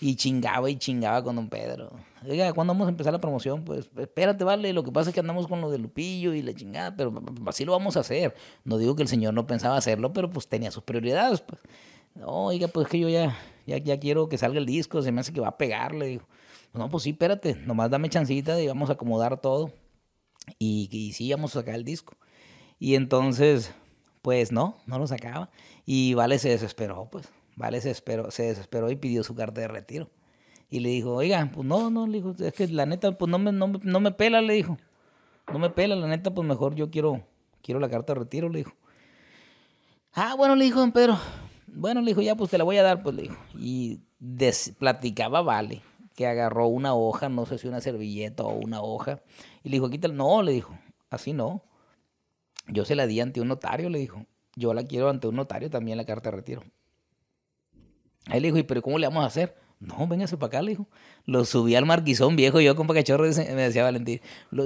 Y chingaba y chingaba con don Pedro. Oiga, cuando vamos a empezar la promoción? Pues espérate, vale. Lo que pasa es que andamos con lo de Lupillo y la chingada, pero pues, así lo vamos a hacer. No digo que el señor no pensaba hacerlo, pero pues tenía sus prioridades, pues. Oiga, pues que yo ya, ya, quiero que salga el disco, se me hace que va a pegar, le dijo... no, pues sí, espérate, nomás dame chancita y vamos a acomodar todo. Y, sí, vamos a sacar el disco. Y entonces, pues no, no lo sacaba. Y Vale se desesperó, pues. Vale se desesperó, se desesperó y pidió su carta de retiro. Y le dijo, oiga, pues no, no, le dijo, es que la neta, pues no me, no me pela, le dijo. No me pela, la neta, pues mejor yo quiero, quiero la carta de retiro, le dijo. Ah, bueno, le dijo don Pedro, bueno, le dijo, ya pues te la voy a dar, pues le dijo. Y platicaba, vale, que agarró una hoja, no sé si una servilleta o una hoja, y le dijo, quítala. No, le dijo, así no. Yo se la di ante un notario, le dijo. Yo la quiero ante un notario también la carta de retiro. Ahí le dijo, ¿y pero cómo le vamos a hacer? No, véngase para acá, le dijo. Lo subí al marquisón viejo, yo con cachorro, me decía Valentín.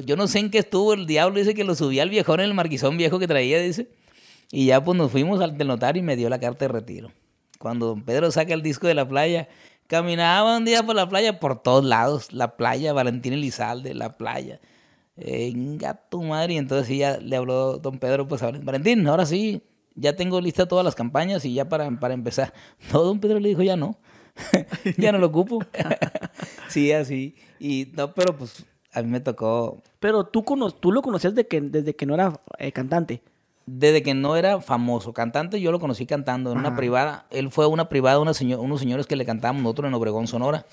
yo no sé en qué estuvo, el diablo dice que lo subí al viejo en el marquisón viejo que traía, dice. Y ya pues nos fuimos al del y me dio la carta de retiro. Cuando don Pedro saca el disco de la playa, caminaba un día por la playa, por todos lados, la playa, Valentín Elizalde, la playa. Venga tu madre, y entonces ya le habló don Pedro, pues Valentín, ahora sí, ya tengo lista todas las campañas y ya para, para empezar. No, don Pedro le dijo, ya no, ya no lo ocupo. sí, así. Y no, pero pues a mí me tocó. Pero tú, cono tú lo conocías de que, desde que no era eh, cantante desde que no era famoso. Cantante, yo lo conocí cantando en una privada. Él fue a una privada, unos señores que le cantábamos otro en Obregón, Sonora.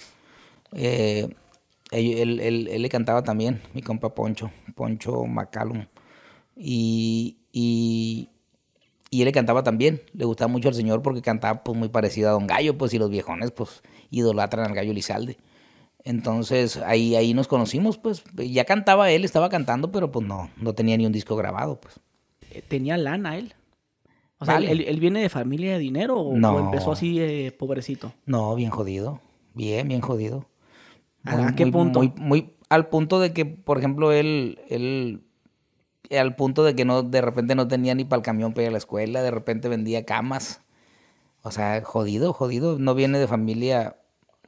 Eh, él, le cantaba también, mi compa Poncho, Poncho Macalum. Y, y, él le cantaba también. Le gustaba mucho al señor porque cantaba pues, muy parecido a Don Gallo, pues, y los viejones, pues, idolatran al Gallo Lizalde. Entonces ahí, ahí nos conocimos, pues ya cantaba él, estaba cantando, pero pues no, no tenía ni un disco grabado, pues. ¿Tenía lana él? O sea, él, viene de familia de dinero o, empezó así pobrecito? No, bien jodido. Bien, bien jodido. ¿A qué punto? Muy, muy, al punto de que, por ejemplo, él, él al punto de que no, de repente no tenía ni para el camión para ir a la escuela, de repente vendía camas. O sea, jodido, jodido. No viene de familia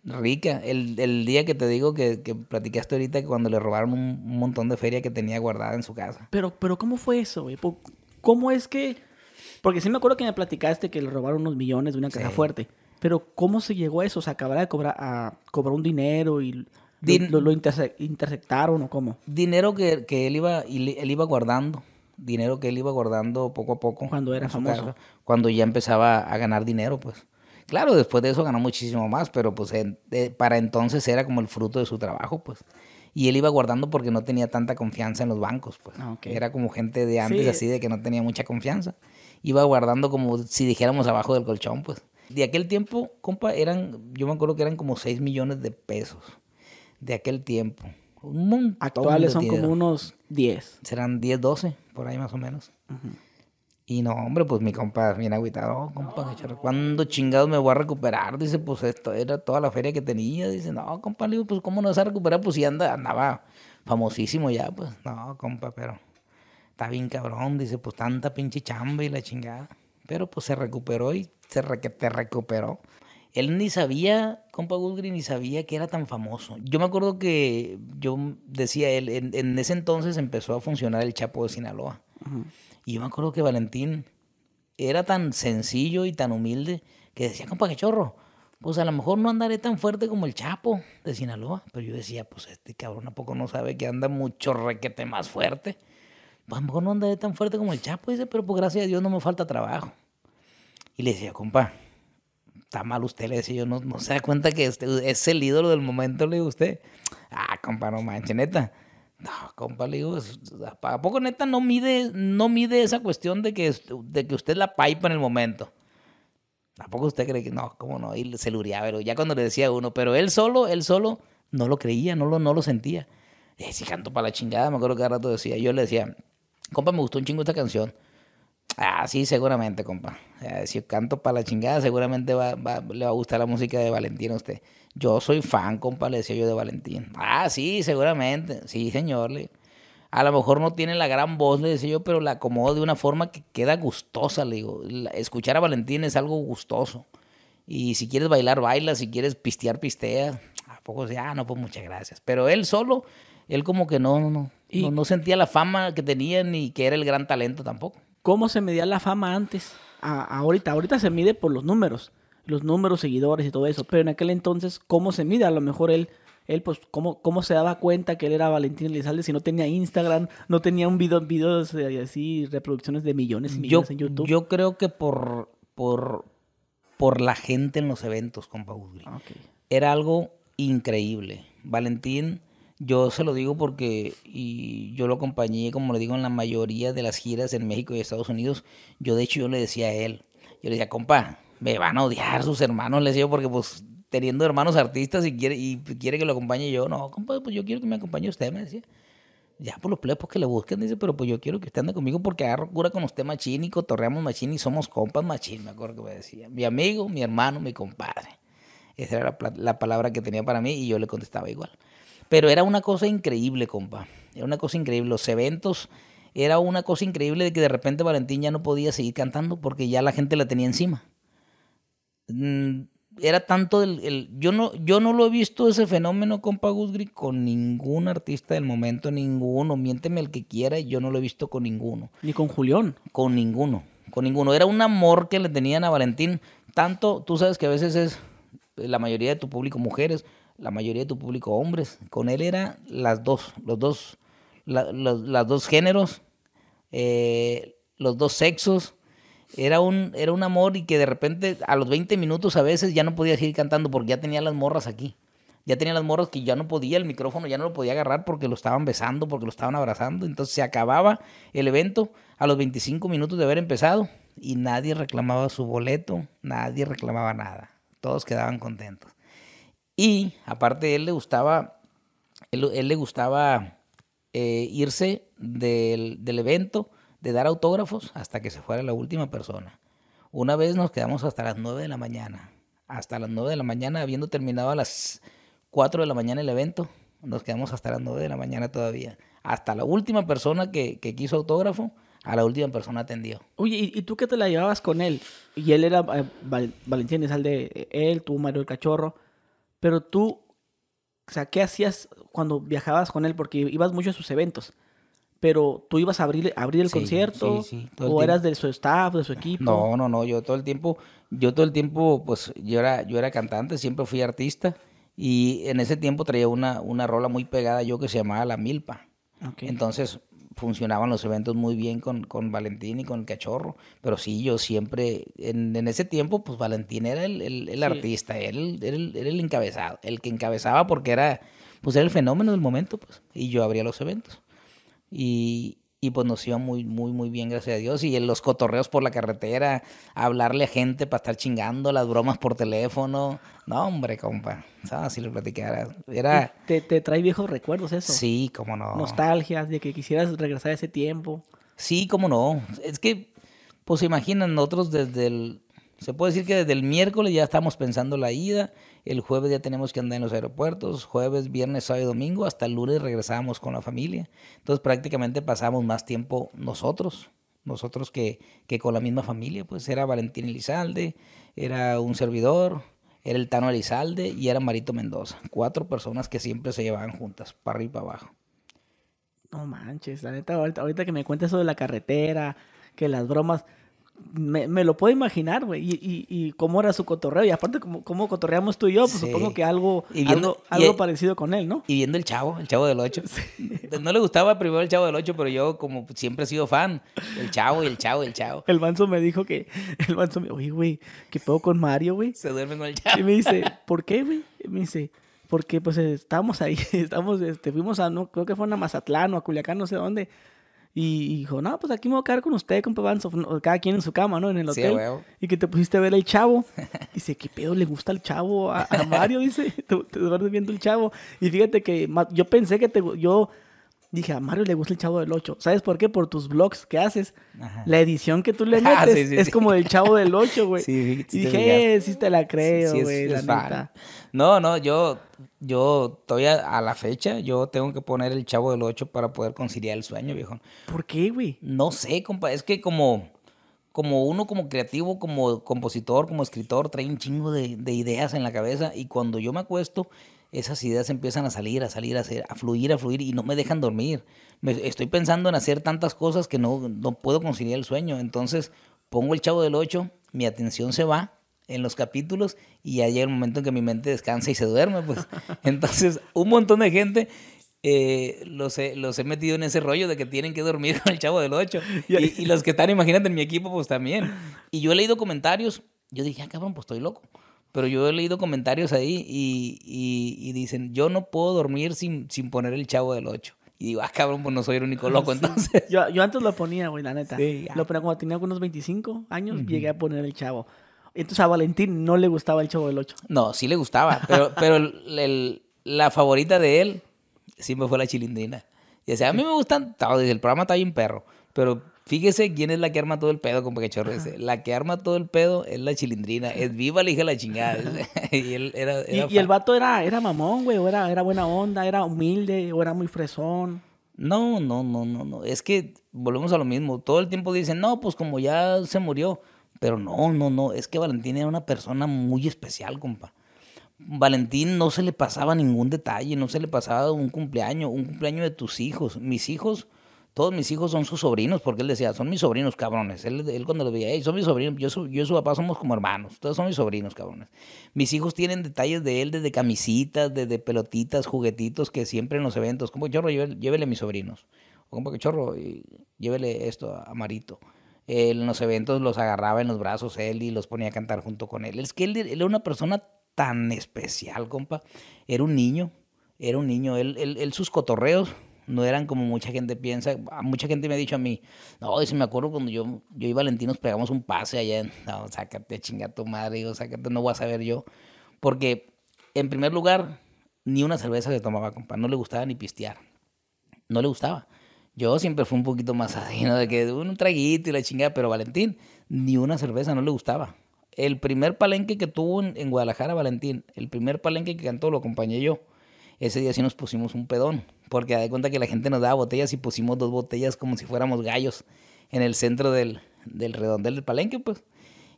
rica. El, día que te digo que, que, platicaste ahorita que cuando le robaron un, montón de feria que tenía guardada en su casa. Pero, pero ¿cómo fue eso, güey? ¿Cómo es que.? Porque sí me acuerdo que me platicaste que le robaron unos millones de una caja fuerte. Pero ¿cómo se llegó a eso? ¿Se acabará de cobrar, un dinero y lo, interceptaron o cómo. Dinero que, él, iba, él iba guardando. Dinero que él iba guardando poco a poco. Cuando era famoso. cuando ya empezaba a ganar dinero, pues. Claro, después de eso ganó muchísimo más, pero pues eh, para entonces era como el fruto de su trabajo, pues y él iba guardando porque no tenía tanta confianza en los bancos, pues. Ah, Era como gente de antes así de que no tenía mucha confianza. Iba guardando como si dijéramos abajo del colchón, pues. De aquel tiempo, compa, eran, yo me acuerdo que eran como 6 millones de pesos. De aquel tiempo. Actuales son como unos 10. Serán 10, 12, por ahí más o menos. Y no, hombre, pues mi compa, bien agüitado, oh, compa, ¿cuándo chingados me voy a recuperar? Dice, pues esto era toda la feria que tenía. Dice, no, compa, pues cómo no se a recuperar, pues si anda, andaba famosísimo ya, pues, no, compa, pero está bien cabrón, dice, pues tanta pinche chamba y la chingada. Pero pues se recuperó y se te recuperó. Él ni sabía, compa Goodgreen ni sabía que era tan famoso. Yo me acuerdo que yo decía, él, en, ese entonces empezó a funcionar el Chapo de Sinaloa. Y yo me acuerdo que Valentín era tan sencillo y tan humilde que decía, compa, que chorro, pues a lo mejor no andaré tan fuerte como el Chapo de Sinaloa. Pero yo decía, pues este cabrón a poco no sabe que anda mucho requete más fuerte. Pues a lo mejor no andaré tan fuerte como el Chapo, dice, pero pues gracias a Dios no me falta trabajo. Y le decía, compa, está mal usted, le decía yo, no, no se da cuenta que este es el ídolo del momento, le digo usted. Ah, compa, no manches, neta. No, compa, le digo, ¿a poco neta no mide, no mide esa cuestión de que, de que usted la paipa en el momento? ¿A poco usted cree que no? ¿Cómo no? Y se luría, pero ya cuando le decía uno, pero él solo, él solo no lo creía, no lo, no lo sentía. Y si canto para la chingada, me acuerdo que cada rato decía, yo le decía, compa, me gustó un chingo esta canción. Ah, sí, seguramente, compa. si canto para la chingada, seguramente va, le va a gustar la música de Valentín a usted. Yo soy fan, compa, le decía yo de Valentín. Ah, sí, seguramente. Sí, señor. A lo mejor no tiene la gran voz, le decía yo, pero la acomodo de una forma que queda gustosa, le digo. Escuchar a Valentín es algo gustoso. Y si quieres bailar, baila. Si quieres pistear, pistea. ¿A poco ya, Ah, no, pues muchas gracias. Pero él solo, él como que no, no, no. no, no sentía la fama que tenía ni que era el gran talento tampoco. ¿Cómo se medía la fama antes? ahorita, ahorita se mide por los números los números, seguidores y todo eso. Pero en aquel entonces, ¿cómo se mide? A lo mejor él, él pues, ¿cómo, cómo se daba cuenta que él era Valentín Elizalde si no tenía Instagram, no tenía un video, videos así, reproducciones de millones y millones en YouTube? Yo creo que por, por, por la gente en los eventos, compa Udri. Ah, era algo increíble. Valentín... Yo se lo digo porque y yo lo acompañé, como le digo, en la mayoría de las giras en México y Estados Unidos. Yo, de hecho, yo le decía a él, yo le decía, compa, me van a odiar sus hermanos, les digo, porque pues teniendo hermanos artistas y quiere, y quiere que lo acompañe yo, no, compadre, pues yo quiero que me acompañe usted, me decía. Ya por pues, los plepos pues, que le busquen, dice, pero pues yo quiero que usted ande conmigo porque agarro cura con usted machín y cotorreamos machín y somos compas machín, me acuerdo que me decía. Mi amigo, mi hermano, mi compadre. Esa era la, la palabra que tenía para mí y yo le contestaba igual. Pero era una cosa increíble, compa. Era una cosa increíble. Los eventos, era una cosa increíble de que de repente Valentín ya no podía seguir cantando porque ya la gente la tenía encima. Mm, era tanto el, yo no yo no lo he visto ese fenómeno con Guzgri con ningún artista del momento ninguno miénteme el que quiera yo no lo he visto con ninguno ni con Julián con ninguno con ninguno era un amor que le tenían a Valentín tanto tú sabes que a veces es eh, la mayoría de tu público mujeres la mayoría de tu público hombres con él era las dos los dos los, dos géneros eh, los dos sexos era un, era un amor y que de repente a los 20 minutos a veces ya no podía seguir cantando porque ya tenía las morras aquí. Ya tenía las morras que ya no podía, el micrófono ya no lo podía agarrar porque lo estaban besando, porque lo estaban abrazando. Entonces se acababa el evento a los 25 minutos de haber empezado y nadie reclamaba su boleto, nadie reclamaba nada. Todos quedaban contentos. Y aparte él le gustaba, él, le gustaba eh, irse del, del evento de dar autógrafos hasta que se fuera la última persona. Una vez nos quedamos hasta las 9 de la mañana. Hasta las 9 de la mañana, habiendo terminado a las 4 de la mañana el evento, nos quedamos hasta las 9 de la mañana todavía. Hasta la última persona que, quiso autógrafo, a la última persona atendió. Oye, ¿y, tú qué te la llevabas con él? Y él era eh, es Valentín de eh, él, tú Mario el Cachorro. Pero tú, o sea, ¿qué hacías cuando viajabas con él? Porque ibas mucho a sus eventos pero tú ibas a abrir, abrir el concierto o eras de su staff, de su equipo. No, no, no, yo todo el tiempo, yo todo el tiempo, pues yo era, yo era cantante, siempre fui artista y en ese tiempo traía una, una rola muy pegada yo que se llamaba La Milpa. Entonces funcionaban los eventos muy bien con, Valentín y con el cachorro, pero sí, yo siempre, en, ese tiempo, pues Valentín era el, artista, él era el, el, encabezado, el que encabezaba porque era, pues era el fenómeno del momento, pues, y yo abría los eventos. Y, y pues nos iba muy, muy, muy bien, gracias a Dios. Y los cotorreos por la carretera, hablarle a gente para estar chingando, las bromas por teléfono. No, hombre, compa. ¿Sabes? Si lo platicara. Era... Te, te trae viejos recuerdos eso. Sí, cómo no. Nostalgias de que quisieras regresar a ese tiempo. Sí, cómo no. Es que, pues imaginan, nosotros desde el. Se puede decir que desde el miércoles ya estamos pensando la ida el jueves ya tenemos que andar en los aeropuertos, jueves, viernes, sábado y domingo, hasta el lunes regresamos con la familia. Entonces prácticamente pasamos más tiempo nosotros, nosotros que, con la misma familia, pues era Valentín Elizalde, era un servidor, era el Tano Elizalde y era Marito Mendoza. Cuatro personas que siempre se llevaban juntas, para arriba y para abajo. No manches, la neta, ahorita, que me cuentes eso de la carretera, que las bromas, me, lo puedo imaginar, güey. Y, cómo era su cotorreo. Y aparte, cómo, cotorreamos tú y yo, pues supongo que algo, algo, e- parecido con él, ¿no? Y viendo el chavo, el chavo del Ocho. No le gustaba primero el chavo del Ocho, pero yo, como siempre he sido fan, el chavo y el chavo y el chavo. El manso me dijo que, el manso me oye, güey, puedo con Mario, güey? Se duerme con el chavo. Y me dice, ¿por qué, güey? Me dice, porque pues estábamos ahí, estamos este, fuimos a, no, creo que fue a Mazatlán o a Culiacán, no sé dónde y dijo, no, pues aquí me voy a quedar con usted, compa Banzo. Cada quien en su cama, ¿no? En el hotel. Y que te pusiste a ver el chavo. Dice, ¿qué pedo le gusta el chavo a, Mario? Dice, te, te, viendo el chavo. Y fíjate que yo pensé que te, yo dije, a Mario le gusta el Chavo del 8. ¿Sabes por qué? Por tus blogs que haces. La edición que tú le ah, metes es como El Chavo del 8, güey. dije, eh, sí te la creo, güey, la No, no, yo, yo todavía a la fecha, yo tengo que poner el Chavo del 8 para poder conciliar el sueño, viejo. ¿Por qué, güey? No sé, compa, es que como... Como uno, como creativo, como compositor, como escritor, trae un chingo de ideas en la cabeza. Y cuando yo me acuesto, esas ideas empiezan a salir, a salir, a, hacer, a fluir, a fluir y no me dejan dormir. Me, estoy pensando en hacer tantas cosas que no, no puedo conciliar el sueño. Entonces pongo el chavo del 8, mi atención se va en los capítulos y ahí llega el momento en que mi mente descansa y se duerme. Pues. Entonces un montón de gente eh, los, he, metido en ese rollo de que tienen que dormir con el chavo del 8. Y, los que están, imagínate, en mi equipo, pues también. Y yo he leído comentarios, yo dije, ah, cabrón, pues estoy loco pero yo he leído comentarios ahí y, y, dicen, yo no puedo dormir sin, sin poner el chavo del 8. Y digo, ah, cabrón, pues no soy el único loco entonces. Yo, yo, antes lo ponía, güey, la neta. Sí, lo ponía cuando tenía unos 25 años, llegué a poner el chavo. Entonces a Valentín no le gustaba el chavo del 8. No, sí le gustaba, pero, pero la favorita de él siempre fue la chilindrina. Y decía, a mí me gustan, el programa está bien perro, pero Fíjese quién es la que arma todo el pedo, compa cachorro La que arma todo el pedo es la chilindrina. Es viva la hija de la chingada. y, el vato era, era mamón, güey. era, era buena onda, era humilde, o era muy fresón. No, no, no, no, no. Es que volvemos a lo mismo. Todo el tiempo dicen, no, pues como ya se murió. Pero no, no, no. Es que Valentín era una persona muy especial, compa. Valentín no se le pasaba ningún detalle, no se le pasaba un cumpleaños, un cumpleaños de tus hijos. Mis hijos todos mis hijos son sus sobrinos, porque él decía, son mis sobrinos, cabrones. Él, cuando los veía, son mis sobrinos, yo, yo y su papá somos como hermanos, todos son mis sobrinos, cabrones. Mis hijos tienen detalles de él, desde camisitas, desde pelotitas, juguetitos, que siempre en los eventos, como chorro, llévele, a mis sobrinos. O como que chorro, llévele esto a Marito. En los eventos los agarraba en los brazos él y los ponía a cantar junto con él. Es que él, era una persona tan especial, compa. Era un niño, era un niño. él, él sus cotorreos no eran como mucha gente piensa. Ah, mucha gente me ha dicho a mí, no, y me acuerdo cuando yo, yo y nos pegamos un pase allá, no, sácate, chinga tu madre, digo, sácate, no voy a saber yo. Porque, en primer lugar, ni una cerveza se tomaba, compa, no le gustaba ni pistear, no le gustaba. Yo siempre fui un poquito más así, ¿no? De que un traguito y la chingada, pero Valentín ni una cerveza no le gustaba. El primer palenque que tuvo en Guadalajara, Valentín, el primer palenque que cantó lo acompañé yo ese día sí nos pusimos un pedón, porque da cuenta que la gente nos daba botellas y pusimos dos botellas como si fuéramos gallos en el centro del, redondel del palenque, pues.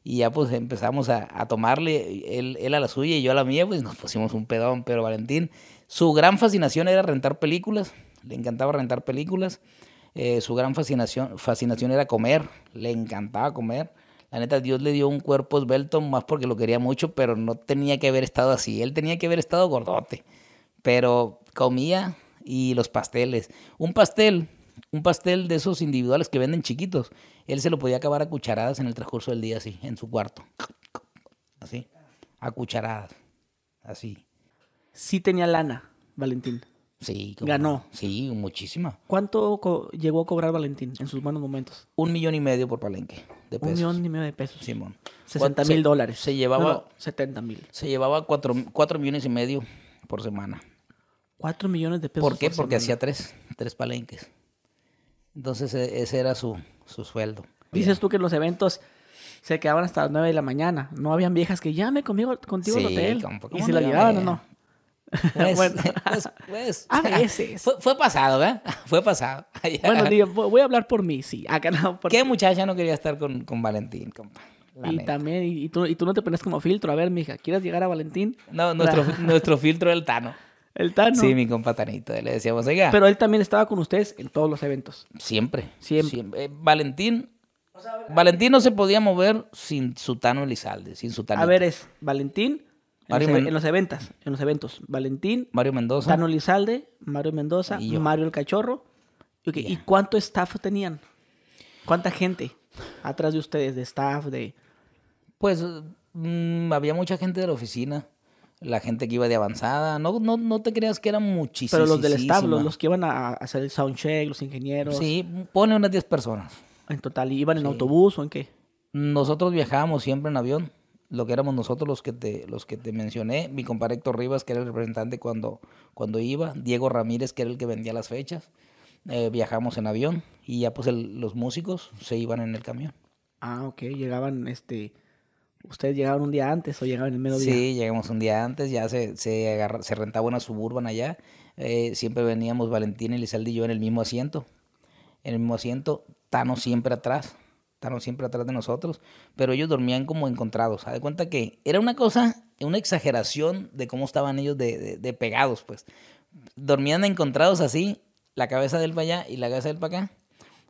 Y ya pues empezamos a, tomarle, él, a la suya y yo a la mía, pues nos pusimos un pedón. Pero Valentín, su gran fascinación era rentar películas, le encantaba rentar películas. Eh, su gran fascinación, fascinación era comer, le encantaba comer. La neta, Dios le dio un cuerpo esbelto más porque lo quería mucho, pero no tenía que haber estado así. Él tenía que haber estado gordote pero comía y los pasteles. Un pastel, un pastel de esos individuales que venden chiquitos, él se lo podía acabar a cucharadas en el transcurso del día, así, en su cuarto. Así, a cucharadas, así. Sí tenía lana, Valentín. Sí, ganó. Sí, muchísima. ¿Cuánto llegó a cobrar Valentín en sus buenos momentos? Un millón y medio por palenque de pesos. Un millón y medio de pesos. Simón. 60 mil dólares. Se llevaba. No, mil. Se llevaba cuatro millones y medio por semana. ¿Cuatro millones de pesos? ¿Por qué? Porque hacía tres, tres palenques. Entonces e, ese era su, sueldo. Dices tú que los eventos se quedaban hasta las nueve de la mañana. No habían viejas que llame conmigo, contigo al hotel. y si la llevaban o no. Pues, pues, pues a veces. Fue, fue pasado, ¿verdad? ¿eh? Fue pasado. bueno, digo, voy a hablar por mí, sí. Acá ¿Qué muchacha no quería estar con, con Valentín, compa? y también, y, tú, y, tú, no te pones como filtro. A ver, mija, ¿quieres llegar a Valentín? No, nuestro, nuestro filtro era el Tano. El Tano. Sí, mi compa Tanito. Le decíamos, oiga. Pero él también estaba con ustedes en todos los eventos. Siempre. Siempre. Eh, Valentín. Valentín no se podía mover sin su Tano Elizalde, sin su Tano. A ver, es Valentín. en, los, eventos, en los eventos. Valentín. Mario Mendoza. Tano Elizalde. Mario Mendoza, y Mario el Cachorro. ¿Y cuánto staff tenían? ¿Cuánta gente atrás de ustedes de staff, de pues mm, había mucha gente de la oficina. La gente que iba de avanzada. No, no, no te creas que eran muchísimos. Pero los del establo, los que iban a hacer el soundcheck, los ingenieros. Sí, pone unas 10 personas. En total, ¿iban en autobús o en qué? Nosotros viajábamos siempre en avión. Lo que éramos nosotros los que te, los que te mencioné. Mi compadre Héctor Rivas, que era el representante cuando, cuando iba. Diego Ramírez, que era el que vendía las fechas. Eh, viajamos en avión y ya pues los músicos se iban en el camión. Ah, ok, llegaban este ustedes llegaban un día antes o llegaban el día? Sí, llegamos un día antes, ya se, se rentaba una suburban allá. Eh, siempre veníamos Valentín, Elizalde y yo en el mismo asiento. En el mismo asiento, Tano siempre atrás. Tano siempre atrás de nosotros. Pero ellos dormían como encontrados. ¿Se de cuenta que era una cosa, una exageración de cómo estaban ellos de, pegados, pues. Dormían encontrados así, la cabeza del para allá y la cabeza del para acá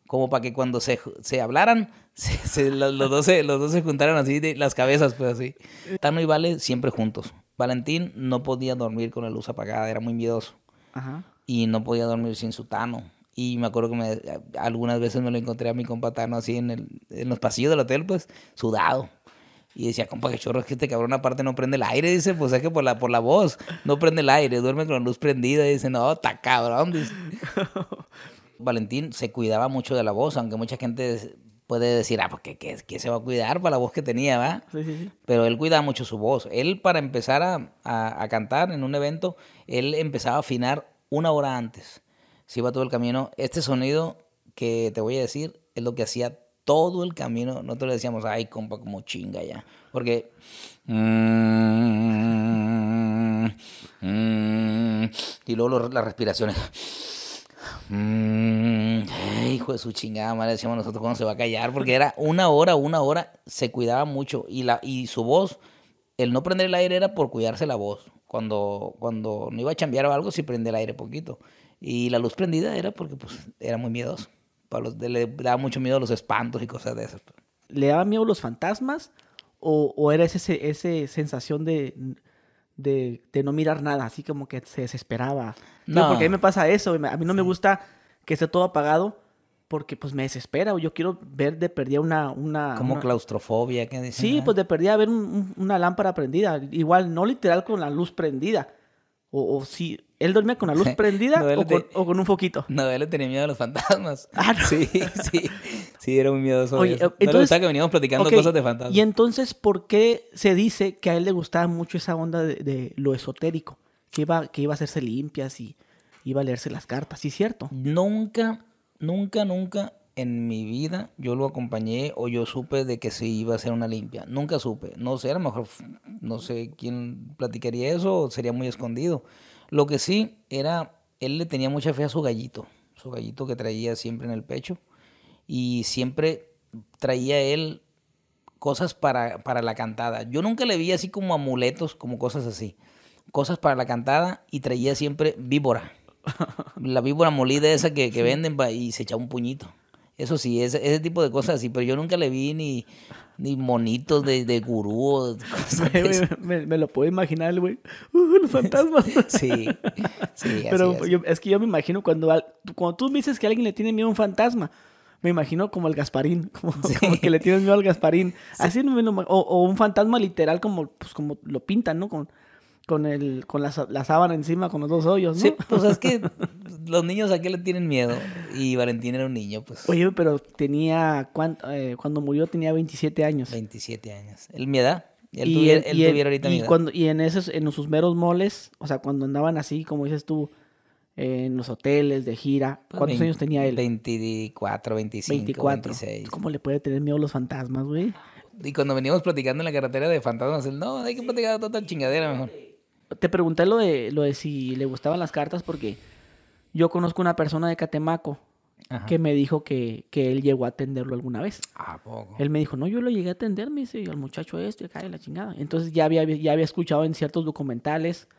como para que cuando se, se hablaran, los, dos se, los dos se juntaran así, de, las cabezas, pues así. Tano y Vale siempre juntos. Valentín no podía dormir con la luz apagada, era muy miedoso. Ajá. Y no podía dormir sin su Tano. Y me acuerdo que algunas veces me lo encontré a mi compa Tano así en, el, en los pasillos del hotel, pues, sudado. Y decía, compa, qué chorro, es que este cabrón aparte no prende el aire. Dice, pues es que por la, por la voz no prende el aire, duerme con la luz prendida. Dice, no, está cabrón. Dice. Valentín se cuidaba mucho de la voz, aunque mucha gente puede decir, ah, pues ¿qué, qué, se va a cuidar para la voz que tenía, va? Pero él cuidaba mucho su voz. Él para empezar a, cantar en un evento, él empezaba a afinar una hora antes. Se iba todo el camino. Este sonido que te voy a decir es lo que hacía todo el camino. te le decíamos, ay, compa, como chinga ya. Porque... Mm, mm, y luego las respiraciones. Mm, hijo de su chingada madre, decíamos nosotros cuando se va a callar, porque era una hora, una hora, se cuidaba mucho. Y, la, y su voz, el no prender el aire era por cuidarse la voz. Cuando, cuando no iba a chambear o algo, Si prende el aire poquito. Y la luz prendida era porque pues, era muy miedoso. los le daba mucho miedo a los espantos y cosas de esas. ¿Le daba miedo A los fantasmas? ¿O, era esa ese sensación de de, no mirar nada, así como que se desesperaba. No, porque a mí me pasa eso, a mí no me gusta que esté todo apagado porque pues me desespera, o yo quiero ver de perdida una... una como claustrofobia, que Sí, ah. pues de perdida ver una lámpara prendida, igual no literal con la luz prendida, o, si él dormía con la luz prendida o, con, un foquito. No, él le tenía miedo a los fantasmas. Ah, sí, sí. Sí, era muy miedo. Oye, eso. entonces, no le gustaba que veníamos platicando cosas de fantasmas. Y entonces, ¿por qué se dice que a él le gustaba mucho esa onda de, lo esotérico? Que iba, que iba a hacerse limpias y iba a leerse las cartas, ¿sí es cierto? Nunca, nunca, nunca en mi vida yo lo acompañé o yo supe de que se iba a hacer una limpia. Nunca supe. No sé, a lo mejor no sé quién platicaría eso o sería muy escondido. Lo que sí era, él le tenía mucha fe a su gallito, su gallito que traía siempre en el pecho y siempre traía él cosas para, para la cantada. Yo nunca le vi así como amuletos, como cosas así. Cosas para la cantada y traía siempre víbora. La víbora molida esa que, que venden y se echaba un puñito. Eso sí, ese, ese tipo de cosas así, pero yo nunca le vi ni, ni monitos de, de gurú. me, lo puedo imaginar, güey. Uh, los fantasmas. sí, sí. Pero Yo, es que yo me imagino cuando, cuando tú me dices que alguien le tiene miedo a un fantasma, me imagino como el Gasparín, como, que le tienes miedo al Gasparín. Así o, o, un fantasma literal como, pues, como lo pintan, ¿no? Con, con, el, con la, sábana encima, con los dos hoyos, ¿no? Sí, pues es que los niños a qué le tienen miedo. Y Valentín era un niño, pues. Oye, pero tenía, cuando, eh, cuando murió tenía 27 años. 27 años. ¿El miedo. él, tuviera, él, tuviera ahorita y Cuando, y en, esos, en sus meros moles, o sea, cuando andaban así, como dices tú, en los hoteles, de gira. Pues ¿Cuántos años tenía él? 24, 25, 24. 26. ¿Cómo le puede tener miedo a los fantasmas, güey? Y cuando veníamos platicando en la carretera de fantasmas, él, no, hay que platicar toda chingadera mejor te pregunté lo de, lo de si le gustaban las cartas porque yo conozco una persona de Catemaco que me dijo que, él llegó a atenderlo alguna vez. ¿A poco? Él me dijo, no, yo lo llegué a atender, me dice, al muchacho esto, y cae la chingada. Entonces ya había, ya había escuchado en ciertos documentales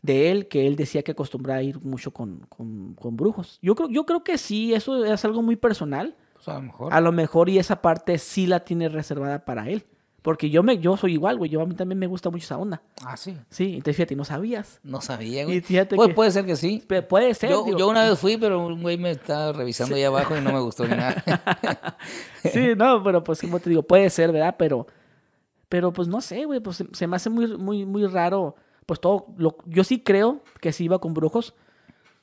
de él que él decía que acostumbraba ir mucho con, con, brujos. Yo creo, yo creo que sí, eso es algo muy personal. Pues, a lo mejor. A lo mejor y esa parte sí la tiene reservada para él. Porque yo me, yo soy igual, güey. Yo a mí también me gusta mucho esa onda. Ah, sí. Sí, entonces fíjate, no sabías. No sabía, güey. pues, puede ser que sí. Puede ser. Yo, una vez fui, pero un güey me estaba revisando ahí abajo y no me gustó ni nada. sí, no, pero pues como te digo, puede ser, ¿verdad? Pero, pero pues no sé, güey. Pues se, me hace muy, muy, muy raro. Pues todo, yo sí creo que sí iba con brujos.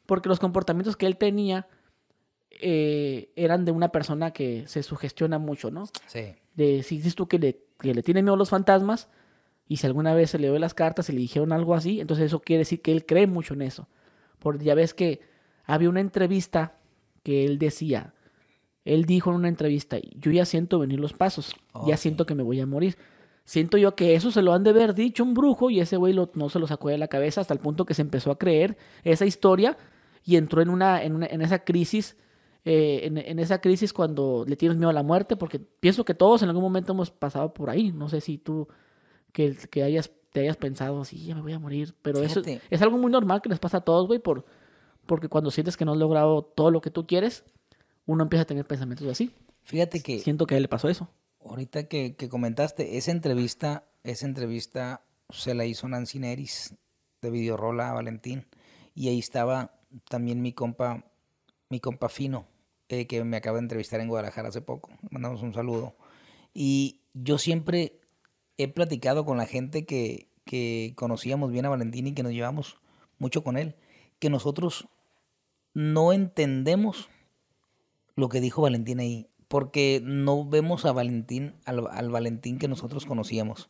Porque los comportamientos que él tenía eh, eran de una persona que se sugestiona mucho, ¿no? Sí. De, si dices tú que le que le tiene miedo a los fantasmas y si alguna vez se le dio las cartas y le dijeron algo así, entonces eso quiere decir que él cree mucho en eso. Porque ya ves que había una entrevista que él decía, él dijo en una entrevista, yo ya siento venir los pasos, ya siento que me voy a morir. Siento yo que eso se lo han de haber dicho un brujo y ese güey no se lo sacó de la cabeza hasta el punto que se empezó a creer esa historia y entró en, una, en, en esa crisis eh, en, esa crisis cuando le tienes miedo a la muerte, porque pienso que todos en algún momento hemos pasado por ahí. No sé si tú que, hayas, te hayas pensado, así ya me voy a morir, pero eso es algo muy normal que les pasa a todos, güey, por, porque cuando sientes que no has logrado todo lo que tú quieres, uno empieza a tener pensamientos así. Fíjate que... Siento que a él le pasó eso. Ahorita que, comentaste, esa entrevista, esa entrevista se la hizo Nancy Neris de Videorola a Valentín. Y ahí estaba también mi compa, mi compa Fino, eh, que me acaba de entrevistar en Guadalajara hace poco. Mandamos un saludo. Y yo siempre he platicado con la gente que, que conocíamos bien a Valentín y que nos llevamos mucho con él, que nosotros no entendemos lo que dijo Valentín ahí, porque no vemos a Valentín, al, Valentín que nosotros conocíamos.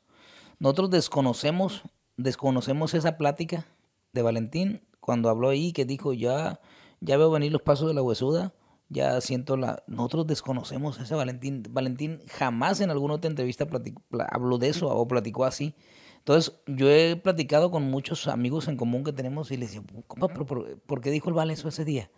Nosotros desconocemos, desconocemos esa plática de Valentín cuando habló ahí que dijo ya, ya veo venir los pasos de la huesuda ya siento la... Nosotros desconocemos ese Valentín. Valentín jamás en alguna otra entrevista habló de eso o platicó así. Entonces, yo he platicado con muchos amigos en común que tenemos y les digo, por, qué dijo el Vale eso ese día?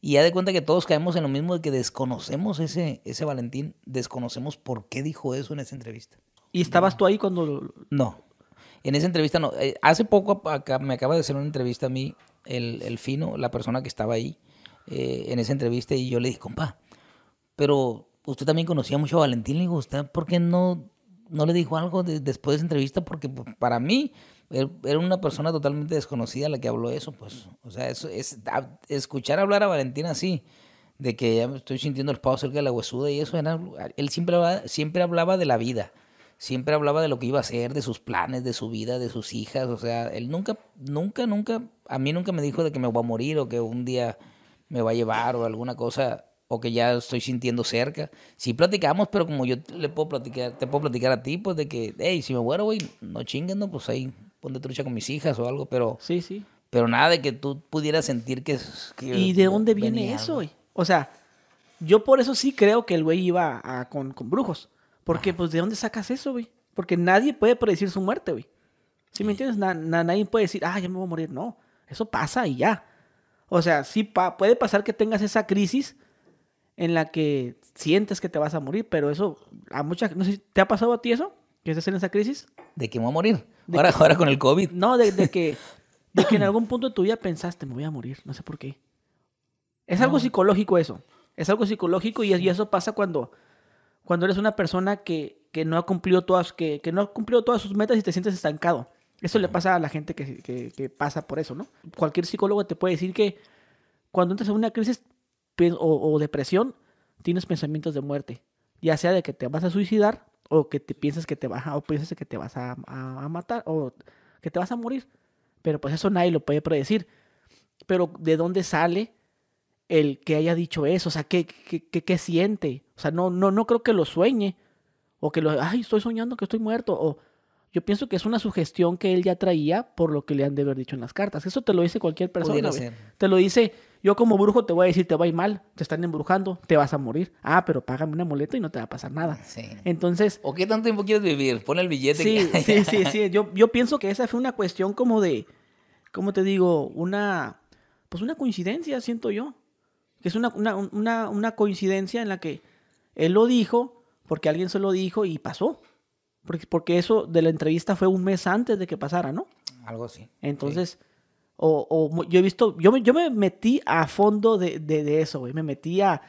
Y ya de cuenta que todos caemos en lo mismo de que desconocemos ese, ese Valentín, desconocemos por qué dijo eso en esa entrevista. ¿Y estabas tú ahí cuando...? No, en esa entrevista no. Eh, hace poco acá, me acaba de hacer una entrevista a mí el, el fino, la persona que estaba ahí, eh, en esa entrevista y yo le dije, compa, pero usted también conocía mucho a Valentín, le gusta por qué no, no le dijo algo después de esa entrevista? Porque pues, para mí era una persona totalmente desconocida la que habló eso, pues, o sea, eso es, escuchar hablar a Valentín así, de que ya me estoy sintiendo el pavo cerca de la huesuda y eso, era, él siempre hablaba, siempre hablaba de la vida, siempre hablaba de lo que iba a hacer, de sus planes, de su vida, de sus hijas, o sea, él nunca, nunca, nunca, a mí nunca me dijo de que me voy a morir o que un día me va a llevar o alguna cosa o que ya estoy sintiendo cerca. Sí platicamos, pero como yo le puedo platicar, te puedo platicar a ti, pues de que, hey, si me muero, güey, no chinguen, no, pues ahí ponte trucha con mis hijas o algo, pero... Sí, sí. Pero nada de que tú pudieras sentir que... ¿Y de dónde viene eso, güey? O sea, yo por eso sí creo que el güey iba con, brujos. Porque, pues, ¿de dónde sacas eso, güey? Porque nadie puede predecir su muerte, güey. ¿Sí me entiendes? nadie puede decir, ah, ya me voy a morir. No, eso pasa y ya. O sea, sí puede pasar que tengas esa crisis en la que sientes que te vas a morir, pero eso a muchas... No sé, ¿Te ha pasado a ti eso? ¿Que estás en esa crisis? ¿De que me voy a morir? ahora, con el COVID. No, de, que, de que en algún punto de tu vida pensaste, me voy a morir, no sé por qué. Es algo psicológico eso. Es algo psicológico y, y, eso pasa cuando, cuando eres una persona que, que no ha cumplido todas, que, que no ha cumplido todas sus metas y te sientes estancado. Eso le pasa a la gente que, pasa por eso, ¿no? Cualquier psicólogo te puede decir que cuando entras en una crisis pues, o, depresión, tienes pensamientos de muerte, ya sea de que te vas a suicidar o que te piensas que te vas a, o que te vas a, matar o que te vas a morir. Pero pues eso nadie lo puede predecir. Pero ¿de dónde sale el que haya dicho eso? O sea, ¿qué, qué, qué, qué siente? O sea, no, no, no creo que lo sueñe o que lo, ay, estoy soñando que estoy muerto o yo pienso que es una sugestión que él ya traía por lo que le han de haber dicho en las cartas. Eso te lo dice cualquier persona. Te lo dice, yo como brujo te voy a decir, te va a mal, te están embrujando, te vas a morir. Ah, pero págame una moleta y no te va a pasar nada. Entonces... ¿O qué tanto tiempo quieres vivir? Pon el billete. Sí, sí, sí, sí. Yo, pienso que esa fue una cuestión como de, ¿cómo te digo? Una... Pues una coincidencia, siento yo. Que es una, una, una, una coincidencia en la que él lo dijo porque alguien se lo dijo y pasó. Porque, eso de la entrevista fue un mes antes de que pasara, ¿no? Algo así. Entonces, o, yo he visto, yo, yo me metí a fondo de, eso, güey. Me metí a,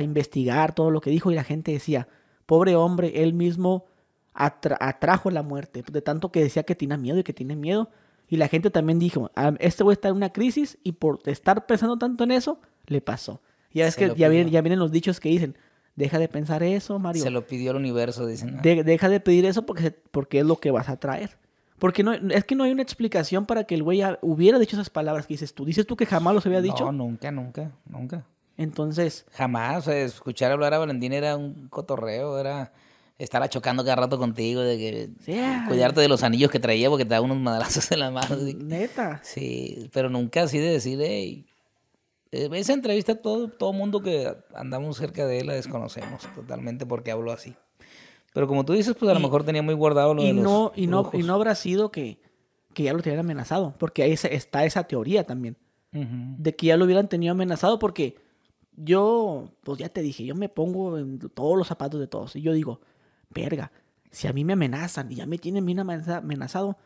investigar todo lo que dijo y la gente decía, pobre hombre, él mismo atrajo la muerte, de tanto que decía que tiene miedo y que tiene miedo. Y la gente también dijo, ah, este güey está en una crisis y por estar pensando tanto en eso, le pasó. Ya es que ya vienen, ya vienen los dichos que dicen, Deja de pensar eso, Mario. Se lo pidió el universo, dicen. deja de pedir eso porque, porque es lo que vas a traer. Porque no, es que no hay una explicación para que el güey hubiera dicho esas palabras que dices tú. ¿Dices tú que jamás los había dicho? No, nunca, nunca, nunca. Entonces. Jamás, o sea, escuchar hablar a Valentín era un cotorreo, era estar chocando cada rato contigo, de que cuidarte de los anillos que traía porque te da unos madrazos en la mano. Neta. Sí, pero nunca así de decir, hey, eh, esa entrevista todo, todo mundo que andamos cerca de él la desconocemos totalmente porque habló así. Pero como tú dices, pues a lo mejor tenía muy guardado lo y de no, y no Y no habrá sido que, que ya lo tenían amenazado, porque ahí está esa teoría también. De que ya lo hubieran tenido amenazado porque yo, pues ya te dije, yo me pongo en todos los zapatos de todos. Y yo digo, verga, si a mí me amenazan y ya me tienen bien amenazado,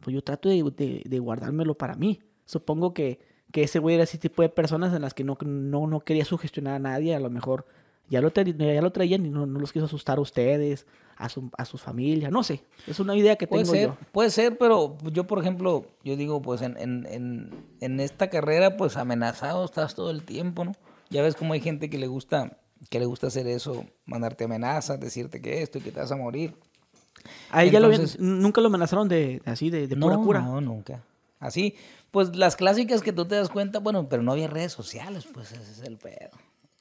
pues yo trato de, de guardármelo para mí. Supongo que que ese güey era ese tipo de personas en las que no, no, no quería sugestionar a nadie, a lo mejor ya lo, ya lo traían y no, los quiso asustar a ustedes, a, su, a sus familias, no sé, es una idea que puede tengo ser, yo. Puede ser, pero yo por ejemplo, yo digo, pues en, esta carrera pues amenazado estás todo el tiempo, ¿no? Ya ves cómo hay gente que le gusta que le gusta hacer eso, mandarte amenazas, decirte que esto y que te vas a morir. nunca lo amenazaron de así de, no, pura cura. No, nunca. Así, pues las clásicas que tú te das cuenta, bueno, pero no había redes sociales, pues ese es el pedo.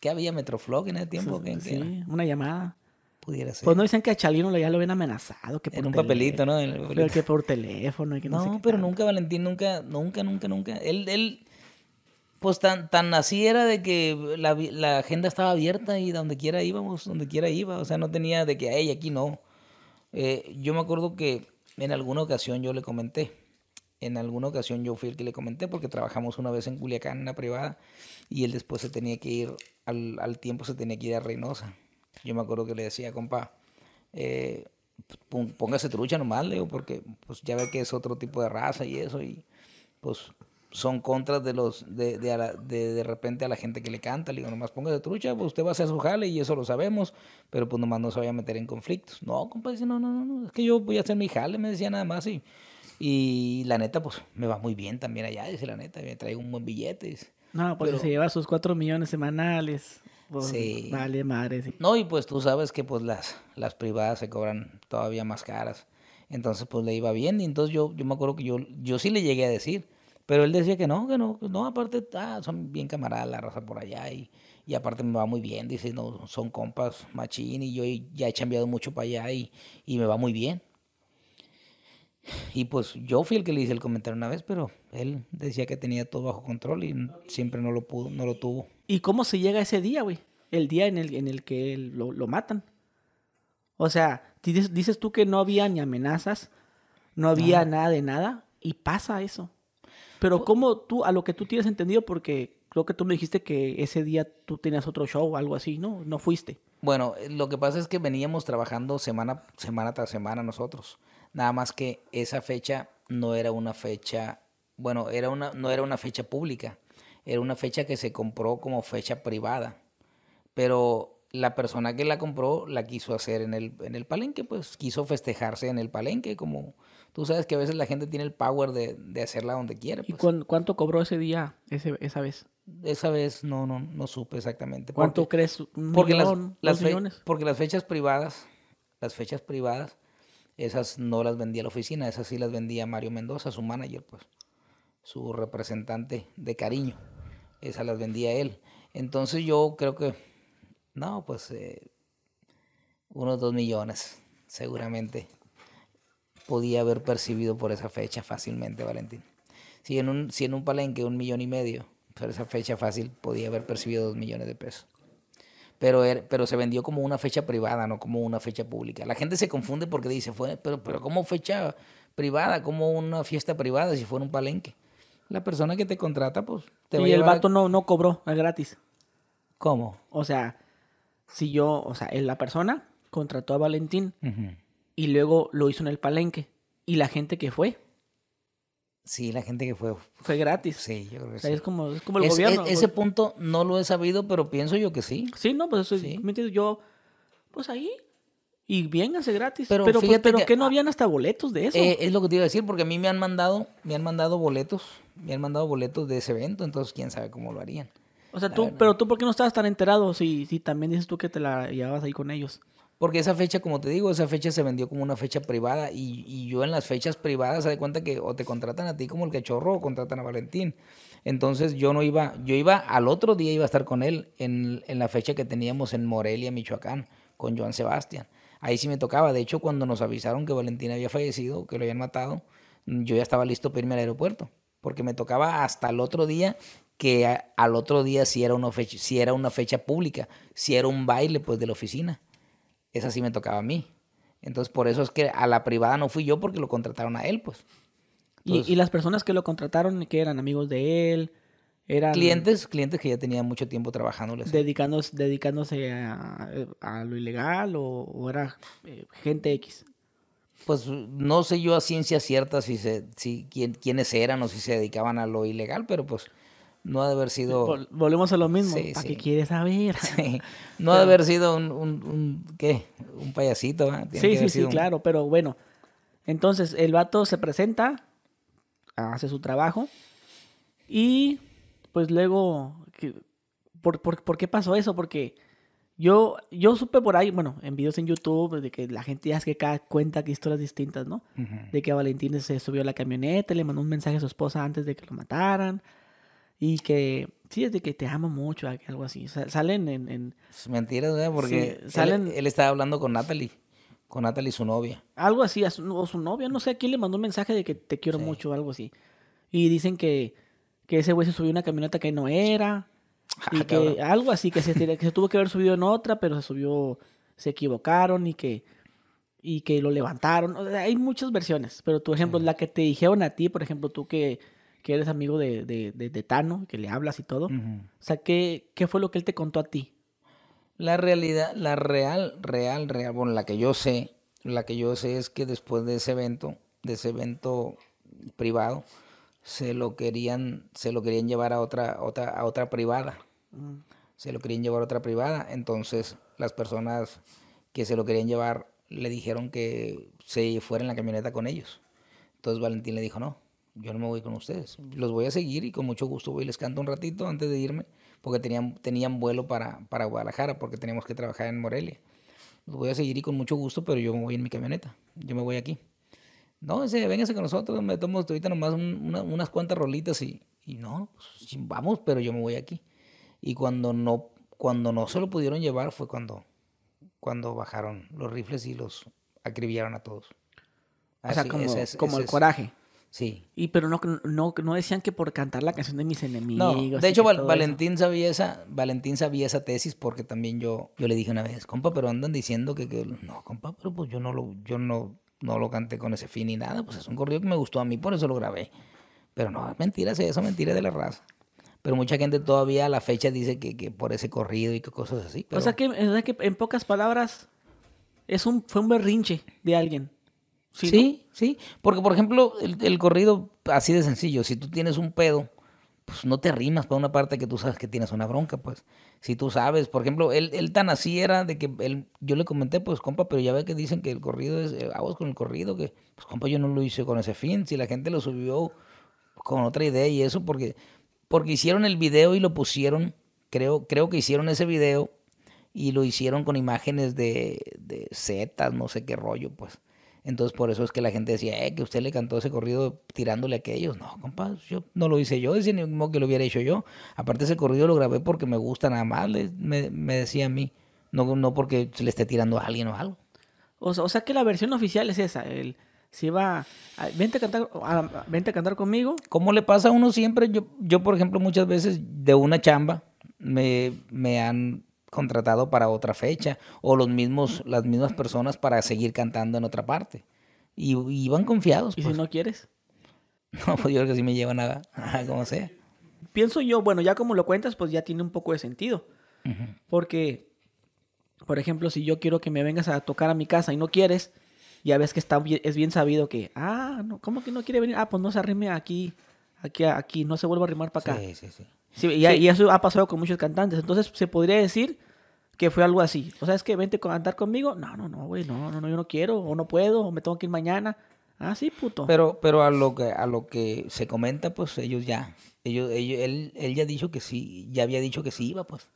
¿Qué había Metroflog en ese tiempo? Pues, pues, sí, una llamada. Pudiera ser. Pues no dicen que a Chalino ya lo habían amenazado. Que por en un papelito, ¿no? que por teléfono. que no, pero nunca Valentín, nunca, nunca, nunca, nunca. Él, él, pues tan, tan así era de que la, agenda estaba abierta y donde quiera íbamos, donde quiera iba. O sea, no tenía de que, hey, aquí no. Eh, yo me acuerdo que en alguna ocasión yo le comenté en alguna ocasión yo fui el que le comenté porque trabajamos una vez en Culiacán, en la privada, y él después se tenía que ir, al, tiempo se tenía que ir a Reynosa. Yo me acuerdo que le decía, compa, eh, póngase trucha nomás, digo, porque pues ya ve que es otro tipo de raza y eso, y pues son contras de los, de, de, de, repente a la gente que le canta, le digo, nomás póngase trucha, pues usted va a hacer su jale y eso lo sabemos, pero pues nomás no se vaya a meter en conflictos. No, compa, dice, no, no, no, es que yo voy a hacer mi jale, me decía nada más y... Y la neta, pues me va muy bien también allá, dice la neta, me trae un buen billete. No, porque se lleva sus cuatro millones semanales. Pues, sí. Vale, madre. No, y pues tú sabes que pues las, las privadas se cobran todavía más caras. Entonces, pues le iba bien. Y entonces yo, yo me acuerdo que yo, yo sí le llegué a decir. Pero él decía que no, que no, no, aparte ah, son bien camaradas la raza por allá y, aparte me va muy bien, dice, no, son compas machín y yo ya he cambiado mucho para allá y me va muy bien. Y pues yo fui el que le hice el comentario una vez, pero él decía que tenía todo bajo control y siempre no lo pudo, no lo tuvo. ¿Y cómo se llega ese día, güey? El día en el, en el que lo, lo matan. O sea, dices, tú que no había ni amenazas, no había nada, de nada, y pasa eso. Pero pues cómo tú, a lo que tú tienes entendido, porque creo que tú me dijiste que ese día tú tenías otro show o algo así, ¿no? No fuiste. Bueno, eh, lo que pasa es que veníamos trabajando semana, semana tras semana nosotros. Nada más que esa fecha no era una fecha, bueno, era una, no era una fecha pública, era una fecha que se compró como fecha privada. Pero la persona que la compró la quiso hacer en el, en el palenque, pues quiso festejarse en el palenque, como tú sabes que a veces la gente tiene el power de, hacerla donde quiera. ¿Y pues. cuánto cobró ese día, esa vez? Esa vez no, no, no supe exactamente. ¿Cuánto crees? porque, las, las porque las fechas privadas, las fechas privadas esas no las vendía la oficina, esas sí las vendía Mario Mendoza, su manager, pues, su representante de cariño. Esas las vendía él. Entonces yo creo que, no, pues, eh, unos dos millones, seguramente, podía haber percibido por esa fecha fácilmente, Valentín. Si en un, si en un palenque un millón y medio, por esa fecha fácil, podía haber percibido dos millones de pesos. Er, pero, se vendió como una fecha privada, no como una fecha pública. La gente se confunde porque dice, fue, pero, pero ¿cómo fecha privada? ¿Cómo una fiesta privada si fuera un palenque? La persona que te contrata, pues te y el vato no, no cobró, es gratis. ¿Cómo? O sea, si yo, o sea, la persona contrató a Valentín y luego lo hizo en el palenque y la gente que fue Sí, la gente que fue. Fue gratis. Sí, yo creo que Es como, el gobierno. E, ese punto no lo he sabido, pero pienso yo que sí. Sí, no, pues eso sí. ¿me Yo, pues ahí. Y bien, hace gratis. Pero, pero, pues, fíjate que, no habían hasta boletos de eso. Eh, es lo que te iba a decir, porque a mí me han mandado, me han mandado boletos, me han mandado boletos de ese evento, entonces quién sabe cómo lo harían. O sea, tú, pero tú, ¿por qué no estabas tan enterado si, si también dices tú que te la llevabas ahí con ellos? Porque esa fecha, como te digo, esa fecha se vendió como una fecha privada y, yo en las fechas privadas, se da cuenta que o te contratan a ti como el cachorro o contratan a Valentín. Entonces yo no iba, yo iba al otro día iba a estar con él en, la fecha que teníamos en Morelia, Michoacán, con Joan Sebastián. Ahí sí me tocaba. De hecho, cuando nos avisaron que Valentín había fallecido, que lo habían matado, yo ya estaba listo para irme al aeropuerto. Porque me tocaba hasta el otro día que al otro día si era una fecha, si era una fecha pública, si era un baile pues de la oficina esa sí me tocaba a mí. Entonces, por eso es que a la privada no fui yo porque lo contrataron a él, pues. ¿Y, las personas que lo contrataron, que eran amigos de él, eran... Clientes, clientes que ya tenían mucho tiempo trabajándoles. Dedicándose, dedicándose a, lo ilegal o, era eh, gente X. Pues no sé yo a ciencia cierta si, si quién, quiénes eran o si se dedicaban a lo ilegal, pero pues no ha de haber sido... volvemos a lo mismo, sí, ¿para qué saber? Sí. No ha de haber sido un, un, ¿qué? Un payasito. ¿ah? Sí, sí, sí, claro, pero bueno. Entonces, el vato se presenta, hace su trabajo y pues luego... ¿Por, por, por qué pasó eso? Porque... Yo, yo supe por ahí, bueno, en videos en YouTube, de que la gente ya es que cada cuenta que historias distintas, ¿no? De que a Valentín se subió a la camioneta, le mandó un mensaje a su esposa antes de que lo mataran, y que, sí, es de que te amo mucho, algo así. Salen en... Mentiras, porque salen... Él, estaba hablando con Natalie, con Natalie, su novia. Algo así, o su novia, no sé Aquí le mandó un mensaje de que te quiero mucho, algo así. Y dicen que, ese güey se subió una camioneta que no era. Ah, y que algo así, que se, tuvo que haber subido en otra, pero se subió, se equivocaron y que, y que lo levantaron. hay muchas versiones, pero tu ejemplo, la que te dijeron a ti, por ejemplo, tú que que eres amigo de, de, Tano, que le hablas y todo. O sea, ¿qué, ¿qué fue lo que él te contó a ti? La realidad, la real, real, real, bueno, la que yo sé, la que yo sé es que después de ese evento, de ese evento privado, se lo querían, se lo querían llevar a otra, otra, a otra privada. Mm. Se lo querían llevar a otra privada. Entonces, las personas que se lo querían llevar le dijeron que se fuera en la camioneta con ellos. Entonces Valentín le dijo no yo no me voy con ustedes. Los voy a seguir y con mucho gusto voy. Les canto un ratito antes de irme, porque tenían, tenían vuelo para, Guadalajara, porque teníamos que trabajar en Morelia. Los voy a seguir y con mucho gusto, pero yo me voy en mi camioneta. Yo me voy aquí. No, dice, véngase con nosotros, me tomo ahorita nomás unas cuantas rolitas y, no, pues, vamos, pero yo me voy aquí. Y cuando no, cuando no se lo pudieron llevar fue cuando, cuando bajaron los rifles y los acribillaron a todos. Así, como, el coraje. Sí. Y pero no, no, decían que por cantar la canción de mis enemigos. de hecho, Valentín sabía, esa, Valentín sabía esa tesis porque también yo, yo le dije una vez, compa, pero andan diciendo que, no, compa, pero pues yo no lo, yo no, no lo canté con ese fin ni nada. Pues es un corrido que me gustó a mí, por eso lo grabé. Pero no, es mentira, eso mentira de la raza. Pero mucha gente todavía a la fecha dice que, por ese corrido y cosas así. O, sea que, que en pocas palabras es un, fue un berrinche de alguien. Sí, sí, Porque, por ejemplo, el, corrido, así de sencillo, si tú tienes un pedo, pues no te rimas para una parte que tú sabes que tienes una bronca, pues. Si tú sabes, por ejemplo, él, tan así era de que él, yo le comenté, pues compa, pero ya ve que dicen que el corrido es, hago eh, con el corrido, que pues compa, yo no lo hice con ese fin, si la gente lo subió con otra idea y eso, porque, porque hicieron el video y lo pusieron, creo, creo que hicieron ese video y lo hicieron con imágenes de, de setas, no sé qué rollo, pues. Entonces por eso es que la gente decía, eh, que usted le cantó ese corrido tirándole a aquellos. No, compa, yo no lo hice yo, decía ni modo que lo hubiera hecho yo. Aparte ese corrido lo grabé porque me gusta nada más, me, decía a mí, no, no porque se le esté tirando a alguien o algo. O, o sea que la versión oficial es esa, el si va, a, vente a cantar, vente a cantar conmigo. ¿Cómo le pasa a uno siempre? Yo, yo por ejemplo, muchas veces de una chamba me, me han contratado para otra fecha o los mismos, las mismas personas para seguir cantando en otra parte. Y, van confiados. ¿Y si pues. no quieres? No, pues yo creo que si me llevan nada como sea. Pienso yo, bueno, ya como lo cuentas, pues ya tiene un poco de sentido. Porque, por ejemplo, si yo quiero que me vengas a tocar a mi casa y no quieres, ya ves que está, es bien sabido que, ah, no, ¿cómo que no quiere venir? Ah, pues no se arrime aquí, aquí, aquí, no se vuelva a arrimar para acá. Sí, sí, sí y, eso ha pasado con muchos cantantes. Entonces, se podría decir que fue algo así. O sea, es que vente a cantar conmigo. No, no, no, güey, no, no, no, yo no quiero, o no puedo, o me tengo que ir mañana. Ah, sí, puto. Pero, pero a lo que, a lo que se comenta, pues ellos ya, ellos, él, él ya dijo que sí, ya había dicho que sí iba, pues.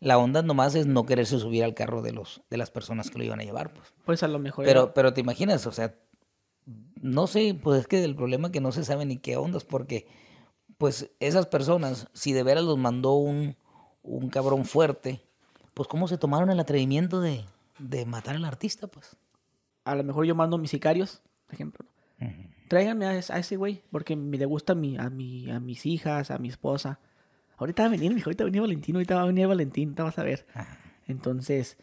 La onda nomás es no quererse subir al carro de los, de las personas que lo iban a llevar, pues. Pues a lo mejor. Pero, pero te imaginas, o sea, no sé, pues es que el problema es que no se sabe ni qué ondas, porque pues esas personas, si de veras los mandó un, cabrón fuerte, pues cómo se tomaron el atrevimiento de, de matar al artista, pues. A lo mejor yo mando a mis sicarios, por ejemplo. Tráigame Tráiganme a, ese güey, porque me le gusta a, mi, a, a mis hijas, a mi esposa. Ahorita va a venir, mijo, ahorita va a Valentín, ahorita va a venir Valentín, te vas a ver. Entonces,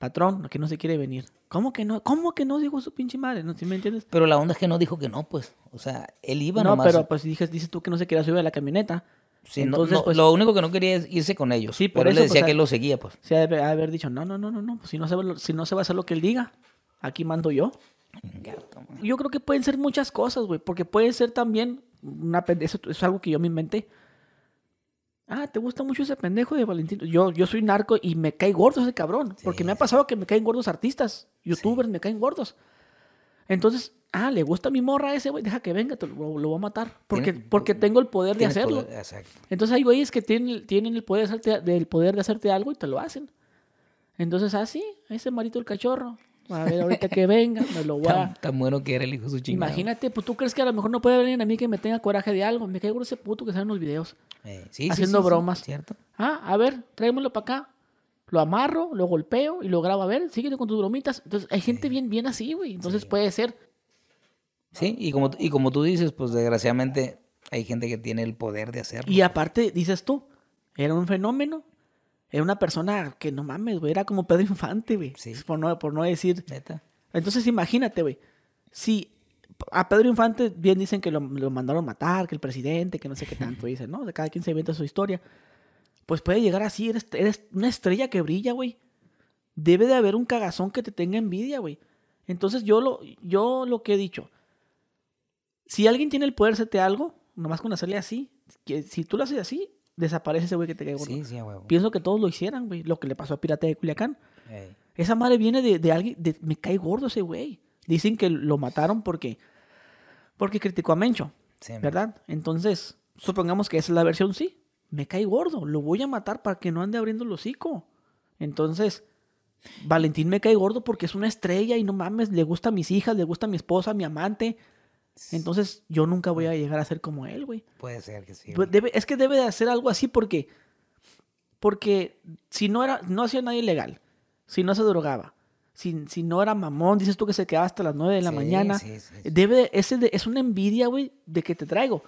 patrón, que no se quiere venir. ¿Cómo que no? ¿Cómo que no dijo su pinche madre? ¿No? ¿Si me entiendes? Pero la onda es que no dijo que no, pues. O sea, él iba no, nomás. No, pero pues dices, dice tú que no se quería subir a la camioneta. Sí, Entonces, pues, lo único que no quería es irse con ellos. Sí, por eso, él le decía pues, que él lo seguía, pues. Sí, haber, haber dicho, no, no, no, no, no. Pues, si, no se va, si no se a hacer lo que él diga, aquí mando yo. yo creo que pueden ser muchas cosas, güey. Porque puede ser también, una, eso es algo que yo me inventé Ah, ¿te gusta mucho ese pendejo de Valentino? Yo, yo soy narco y me cae gordo ese cabrón. Porque me ha pasado que me caen gordos artistas, youtubers, me caen gordos. Entonces, ah, le gusta mi morra ese güey, deja que venga, lo, voy a matar. Porque, porque tengo el poder de hacerlo. Entonces hay güeyes que tienen, tienen el poder de hacerte, del poder de hacerte algo y te lo hacen. Entonces, ah, sí, ese marito el cachorro. A ver, ahorita que venga, me lo voy Tan, bueno que era el hijo de su chingada. Imagínate, pues tú crees que a lo mejor no puede venir a mí que me tenga coraje de algo. Me caigo ese puto que sale en los videos. Eh, sí, haciendo bromas. ¿Cierto? Ah, a ver, tráemelo para acá. Lo amarro, lo golpeo y lo grabo. A ver, síguete con tus bromitas. Entonces, hay gente bien, bien así, güey. Entonces, puede ser. Sí, y como, y como tú dices, pues desgraciadamente hay gente que tiene el poder de hacerlo. Y aparte, dices tú, era un fenómeno era una persona que no mames, güey, era como Pedro Infante, güey. Sí. Por no, por no decir. Neta. Entonces imagínate, güey, si a Pedro Infante bien dicen que lo, lo mandaron matar, que el presidente, que no sé qué tanto dicen, ¿no? De cada quien se inventa su historia. Pues puede llegar así, eres, eres una estrella que brilla, güey. Debe de haber un cagazón que te tenga envidia, güey. Entonces yo lo, yo lo que he dicho, si alguien tiene el poder de hacerte algo, nomás con hacerle así, que si tú lo haces así, desaparece ese güey que te cae gordo. Pienso que todos lo hicieran, güey. Lo que le pasó a Pirate de Culiacán. Esa madre viene de, alguien. me cae gordo ese güey. Dicen que lo mataron porque. Porque criticó a Mencho. ¿Verdad? Entonces, supongamos que esa es la versión, sí. Me cae gordo. Lo voy a matar para que no ande abriendo el hocico. Entonces. Valentín me cae gordo porque es una estrella y no mames, le gusta a mis hijas, le gusta a mi esposa, a mi amante. Entonces yo nunca voy a llegar a ser como él, güey. Puede ser que sí. Pues, es que debe de hacer algo así porque, porque si no era, no hacía nada ilegal, si no se drogaba, si, si, no era mamón, dices tú que se quedaba hasta las nueve de la mañana, debe, ese es una envidia, güey, de que te traigo.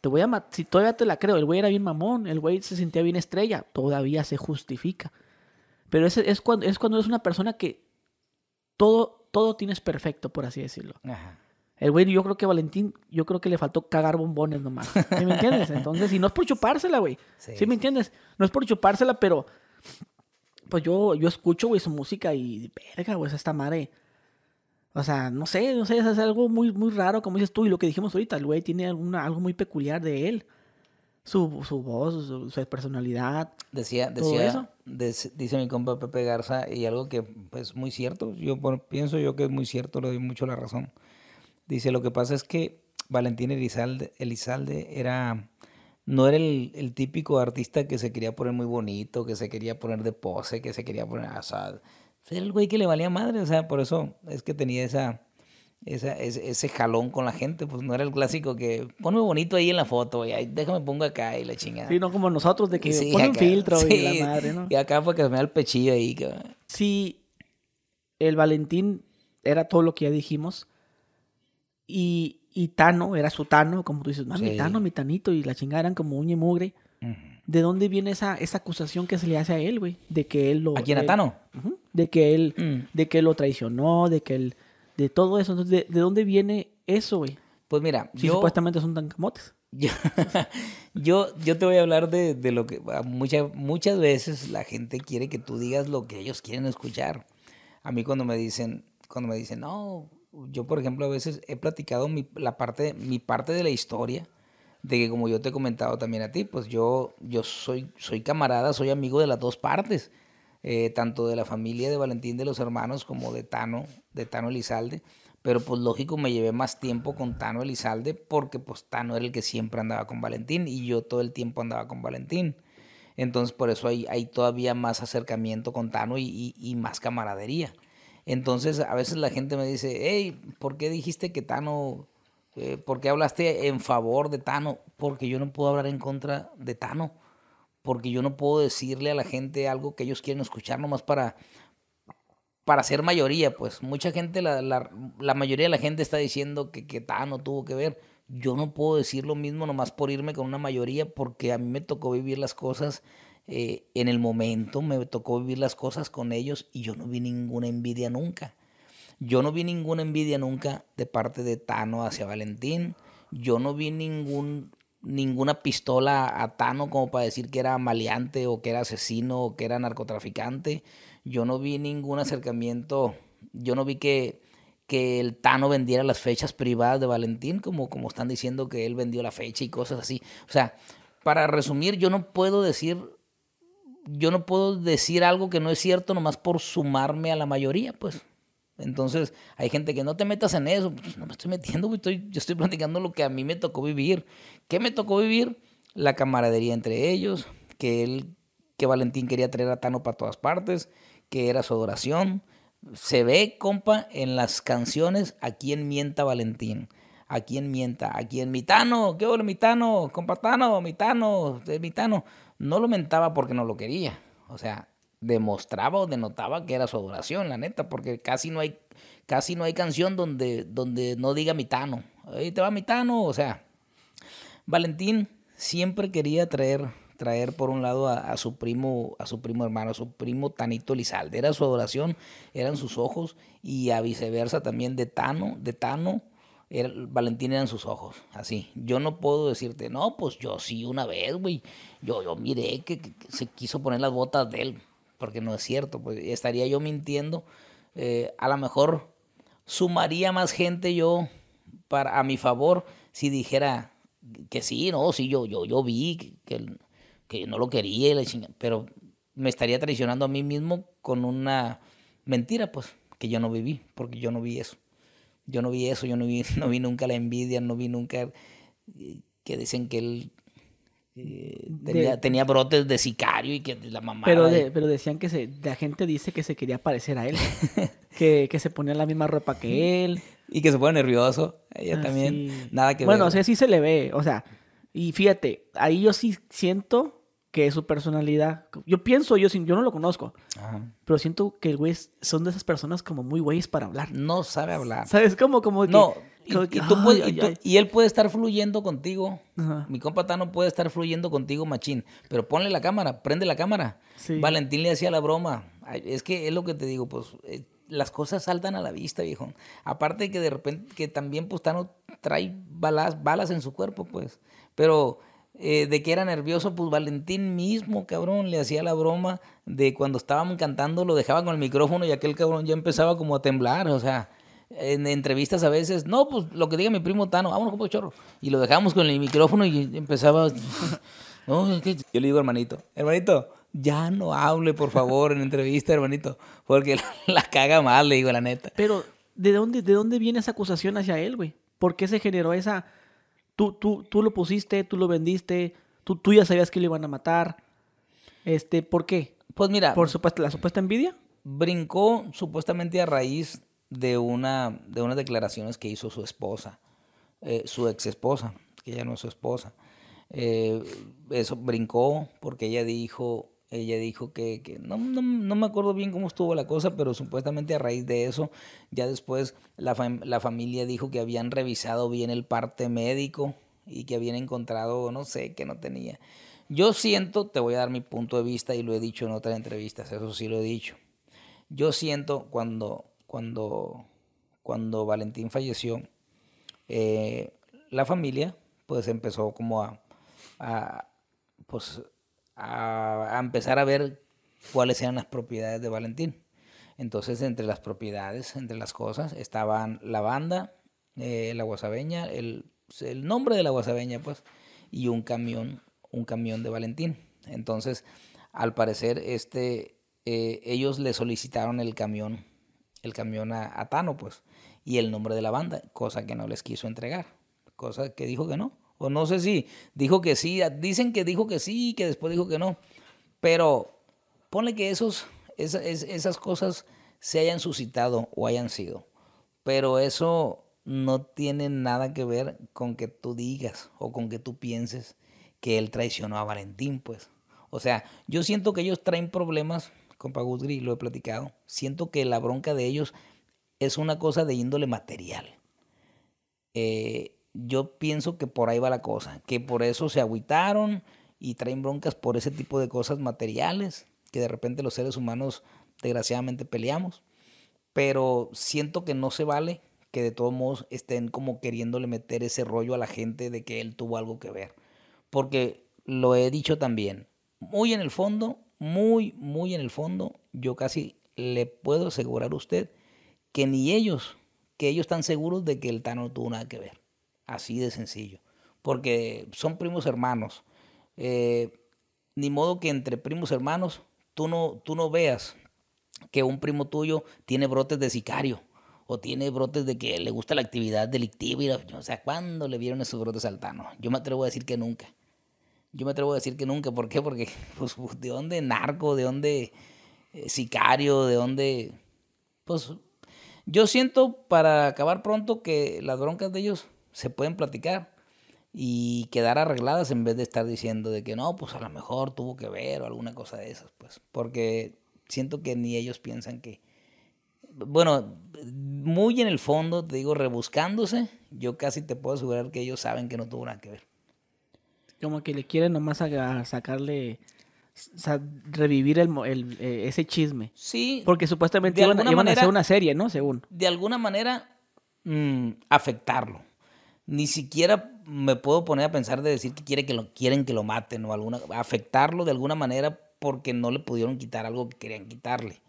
Te voy a matar, si todavía te la creo, el güey era bien mamón, el güey se sentía bien estrella, todavía se justifica. Pero ese es cuando es cuando eres una persona que todo todo tienes perfecto, por así decirlo. Ajá. El güey, yo creo que Valentín, yo creo que le faltó cagar bombones nomás. ¿Sí me entiendes? Entonces, y no es por chupársela, güey. Sí. me entiendes? No es por chupársela, pero pues yo, yo escucho, güey, su música y verga, güey, está madre. O sea, no sé, no sé, es algo muy, muy raro, como dices tú, y lo que dijimos ahorita, el güey tiene alguna, algo muy peculiar de él. Su, voz, su, personalidad. Decía, decía, eso. dice mi compa Pepe Garza, y algo que es pues, muy cierto, yo pienso yo que es muy cierto, le doy mucho la razón Dice, lo que pasa es que Valentín Elizalde, era, no era el, el, típico artista que se quería poner muy bonito, que se quería poner de pose, que se quería poner, o sea, era el güey que le valía madre, o sea, por eso es que tenía esa, esa, ese, jalón con la gente, pues no era el clásico que ponme bonito ahí en la foto, y ahí, déjame pongo acá y la chingada. Sí, no como nosotros de que pone un filtro y la madre, ¿no? Y acá fue que me da el pechillo ahí. Sí, el Valentín era todo lo que ya dijimos, y, Tano, era su Tano, como tú dices, mami mi Tano, mi Tanito, y la chingada eran como uña y mugre. ¿De dónde viene esa, esa acusación que se le hace a él, güey? De que él lo... ¿A quién, a eh, Tano? de que él, mm. de que lo traicionó, de que él... De todo eso. Entonces, ¿de, de dónde viene eso, güey? Pues mira, supuestamente son tan camotes. Yo, yo, te voy a hablar de, de lo que muchas muchas veces la gente quiere que tú digas lo que ellos quieren escuchar. A mí cuando me dicen, cuando me dicen, no, yo por ejemplo a veces he platicado mi, la parte, mi parte de la historia, de que como yo te he comentado también a ti, pues yo, yo soy, soy camarada, soy amigo de las dos partes, eh, tanto de la familia de Valentín de los hermanos como de Tano, de Tano Elizalde, pero pues lógico me llevé más tiempo con Tano Elizalde porque pues Tano era el que siempre andaba con Valentín y yo todo el tiempo andaba con Valentín. Entonces por eso hay, hay todavía más acercamiento con Tano y más camaradería. Entonces, a veces la gente me dice, hey, ¿por qué dijiste que Tano, eh, por qué hablaste en favor de Tano? Porque yo no puedo hablar en contra de Tano, porque yo no puedo decirle a la gente algo que ellos quieren escuchar nomás para, para ser mayoría, pues mucha gente, la, mayoría de la gente está diciendo que, que Tano tuvo que ver. Yo no puedo decir lo mismo nomás por irme con una mayoría porque a mí me tocó vivir las cosas eh, en el momento me tocó vivir las cosas con ellos y yo no vi ninguna envidia nunca. Yo no vi ninguna envidia nunca de parte de Tano hacia Valentín. Yo no vi ningún, ninguna pistola a Tano como para decir que era maleante o que era asesino o que era narcotraficante. Yo no vi ningún acercamiento. Yo no vi que, que el Tano vendiera las fechas privadas de Valentín, como, como están diciendo que él vendió la fecha y cosas así. O sea, para resumir, yo no puedo decir yo no puedo decir algo que no es cierto nomás por sumarme a la mayoría, pues. Entonces, hay gente que no te metas en eso. Pues, no me estoy metiendo, estoy, yo estoy platicando lo que a mí me tocó vivir. ¿Qué me tocó vivir? La camaradería entre ellos, que él, que Valentín quería traer a Tano para todas partes, que era su adoración. Se ve, compa, en las canciones a quién mienta Valentín, a quién mienta, a quién Mitano, ¿qué mi Mitano? Compa Tano, Mitano, Mitano no lo mentaba porque no lo quería. O sea, demostraba o denotaba que era su adoración, la neta, porque casi no hay, casi no hay canción donde, donde no diga Mitano. Ahí te va Mitano, o sea. Valentín siempre quería traer, traer por un lado a, su primo, a su primo hermano, a su primo Tanito Lizalde. Era su adoración, eran sus ojos, y a viceversa también de Tano, de Tano era, Valentín eran sus ojos, así. Yo no puedo decirte, no, pues yo sí una vez, güey. Yo, yo miré que, se quiso poner las botas de él, porque no es cierto, pues estaría yo mintiendo. Eh, a lo mejor sumaría más gente yo para, a mi favor si dijera que sí, no, sí, yo, yo, yo vi que, que, que no lo quería, pero me estaría traicionando a mí mismo con una mentira, pues, que yo no viví, porque yo no vi eso. Yo no vi eso, yo no vi, no vi nunca la envidia, no vi nunca eh, que dicen que él eh, tenía, brotes de sicario y que la mamá. Pero, pero decían que se, la gente dice que se quería parecer a él, que, se ponía la misma ropa que él. Y que se pone nervioso, ella ah, también. Nada que ver. Bueno, o sea, sí se le ve, o sea, y fíjate, ahí yo sí siento que es su personalidad. Yo pienso, yo, yo no lo conozco, pero siento que el güey son de esas personas como muy güeyes para hablar. No sabe hablar. ¿Sabes? Como, como No, y, él puede estar fluyendo contigo. Mi compa Tano puede estar fluyendo contigo, machín. Pero ponle la cámara, prende la cámara. Valentín le hacía la broma. es que es lo que te digo, pues... Eh, las cosas saltan a la vista, viejo. Aparte que de repente, que también pues Tano trae balas, balas en su cuerpo, pues. Pero eh, de que era nervioso, pues Valentín mismo, cabrón, le hacía la broma de cuando estábamos cantando, lo dejaba con el micrófono y aquel cabrón ya empezaba como a temblar, o sea, en entrevistas a veces, no, pues lo que diga mi primo Tano, vámonos, como chorro. Y lo dejamos con el micrófono y empezaba. no, Yo le digo, hermanito, hermanito, ya no hable, por favor, en entrevista, hermanito, porque la, caga mal, le digo, la neta. Pero, ¿de dónde, ¿de dónde viene esa acusación hacia él, güey? ¿Por qué se generó esa tú, lo pusiste, tú lo vendiste, tú, tú ya sabías que lo iban a matar. Este, ¿Por qué? Pues mira. ¿Por supuesto, la supuesta envidia? Brincó supuestamente a raíz de, una, de unas declaraciones que hizo su esposa, eh, su ex esposa, que ya no es su esposa. Eh, eso brincó porque ella dijo ella dijo que, no, me acuerdo bien cómo estuvo la cosa, pero supuestamente a raíz de eso, ya después la, familia dijo que habían revisado bien el parte médico y que habían encontrado, no sé, que no tenía. Yo siento, te voy a dar mi punto de vista y lo he dicho en otras entrevistas, eso sí lo he dicho. Yo siento cuando, cuando, cuando Valentín falleció, eh, la familia pues empezó como a, pues, a, empezar a ver cuáles eran las propiedades de Valentín. Entonces, entre las propiedades, entre las cosas, estaban la banda, eh, la guasabeña, el, nombre de la guasabeña, pues, y un camión, un camión de Valentín. Entonces, al parecer, este, eh, ellos le solicitaron el camión, el camión a, a Tano, pues, y el nombre de la banda, cosa que no les quiso entregar, cosa que dijo que no o no sé si dijo que sí, dicen que dijo que sí, y que después dijo que no, pero pone que esos, esas, cosas se hayan suscitado o hayan sido, pero eso no tiene nada que ver con que tú digas o con que tú pienses que él traicionó a Valentín, pues. O sea, yo siento que ellos traen problemas con Pagudri, lo he platicado. Siento que la bronca de ellos es una cosa de índole material. Eh, yo pienso que por ahí va la cosa, que por eso se agüitaron y traen broncas por ese tipo de cosas materiales que de repente los seres humanos desgraciadamente peleamos. Pero siento que no se vale que de todos modos estén como queriéndole meter ese rollo a la gente de que él tuvo algo que ver. Porque lo he dicho también, muy en el fondo, muy, muy en el fondo, yo casi le puedo asegurar a usted que ni ellos, que ellos están seguros de que el Tano tuvo nada que ver. Así de sencillo. Porque son primos hermanos. Eh, ni modo que entre primos hermanos tú no, tú no veas que un primo tuyo tiene brotes de sicario o tiene brotes de que le gusta la actividad delictiva. o sea, ¿cuándo le vieron esos brotes al Yo me atrevo a decir que nunca. Yo me atrevo a decir que nunca. ¿Por qué? Porque, pues, ¿de dónde narco? ¿De dónde eh, sicario? ¿De dónde...? Pues yo siento, para acabar pronto, que las broncas de ellos se pueden platicar y quedar arregladas en vez de estar diciendo de que no, pues a lo mejor tuvo que ver o alguna cosa de esas, pues, porque siento que ni ellos piensan que, bueno, muy en el fondo, te digo, rebuscándose, yo casi te puedo asegurar que ellos saben que no tuvo nada que ver. Como que le quieren nomás a sacarle revivir el, e, ese chisme. Sí. Porque supuestamente iban, iban manera, a hacer una serie, ¿no? Según. De alguna manera, mm, afectarlo ni siquiera me puedo poner a pensar de decir que, quiere que lo, quieren que lo maten o alguna, afectarlo de alguna manera porque no le pudieron quitar algo que querían quitarle.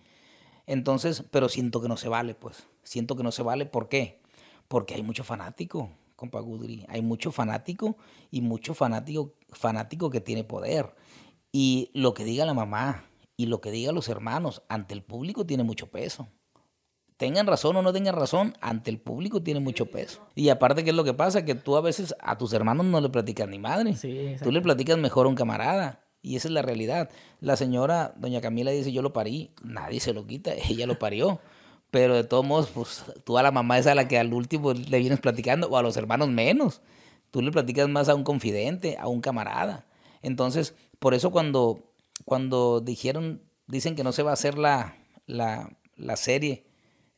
Entonces, pero siento que no se vale, pues. Siento que no se vale. ¿Por qué? Porque hay mucho fanático, compa Gudri. Hay mucho fanático y mucho fanático, fanático que tiene poder. Y lo que diga la mamá y lo que diga los hermanos ante el público tiene mucho peso tengan razón o no tengan razón, ante el público tiene mucho peso. Y aparte, ¿qué es lo que pasa? Que tú a veces a tus hermanos no le platicas ni madre. tú le platicas mejor a un camarada. Y esa es la realidad. La señora, doña Camila, dice, yo lo parí. Nadie se lo quita, ella lo parió. Pero de todos modos, pues tú a la mamá es a la que al último le vienes platicando, o a los hermanos menos. Tú le platicas más a un confidente, a un camarada. Entonces, por eso cuando, cuando dijeron, dicen que no se va a hacer la, la serie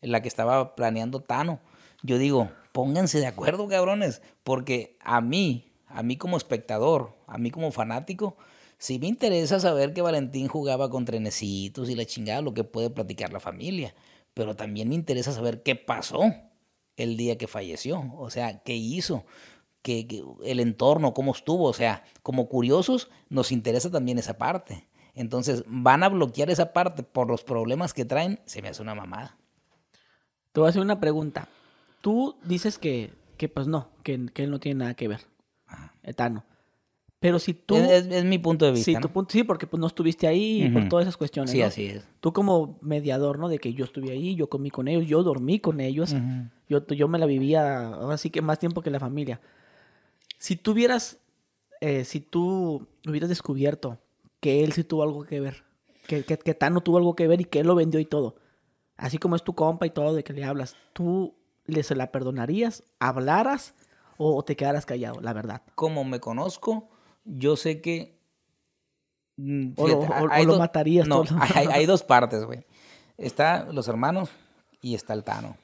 la que estaba planeando Tano. Yo digo, pónganse de acuerdo, cabrones, porque a mí, a mí como espectador, a mí como fanático, sí me interesa saber que Valentín jugaba con trenecitos y la chingada, lo que puede platicar la familia, pero también me interesa saber qué pasó el día que falleció, o sea, qué hizo, el entorno, cómo estuvo, o sea, como curiosos nos interesa también esa parte. Entonces, van a bloquear esa parte por los problemas que traen, se me hace una mamada. Te voy a hacer una pregunta. Tú dices que, que pues no, que, que él no tiene nada que ver. Etano. Pero si tú... Es, mi punto de vista. Sí, tu punto, sí porque pues, no estuviste ahí por todas esas cuestiones. Sí, así es. Tú como mediador, ¿no? De que yo estuve ahí, yo comí con ellos, yo dormí con ellos, yo, yo me la vivía ahora sí que más tiempo que la familia. Si tuvieras, eh, si tú hubieras descubierto que él sí tuvo algo que ver, que, que, que Tano tuvo algo que ver y que él lo vendió y todo, así como es tu compa y todo de que le hablas, ¿tú le se la perdonarías, hablaras o te quedaras callado, la verdad? Como me conozco, yo sé que... Mm, o, lo matarías. No, Hay, dos partes, güey. Está los hermanos y está el Tano.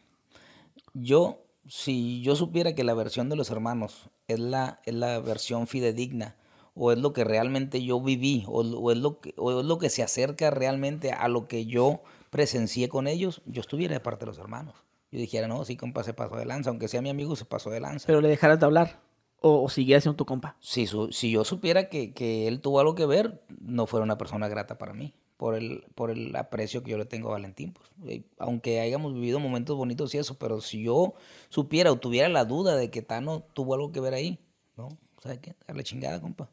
Yo, si yo supiera que la versión de los hermanos es la, es la versión fidedigna, o es lo que realmente yo viví, o, es lo que, o es lo que se acerca realmente a lo que yo presencié con ellos, yo estuviera de parte de los hermanos. Yo dijera, no, sí, compa, se pasó de lanza, aunque sea mi amigo, se pasó de lanza. Pero le dejaras de hablar o, o siendo tu compa. Si, si yo supiera que, él tuvo algo que ver, no fuera una persona grata para mí, por el, por el aprecio que yo le tengo a Valentín. Pues. Eh, aunque hayamos vivido momentos bonitos y eso, pero si yo supiera o tuviera la duda de que Tano tuvo algo que ver ahí, ¿no? ¿Sabes qué? A la chingada, compa.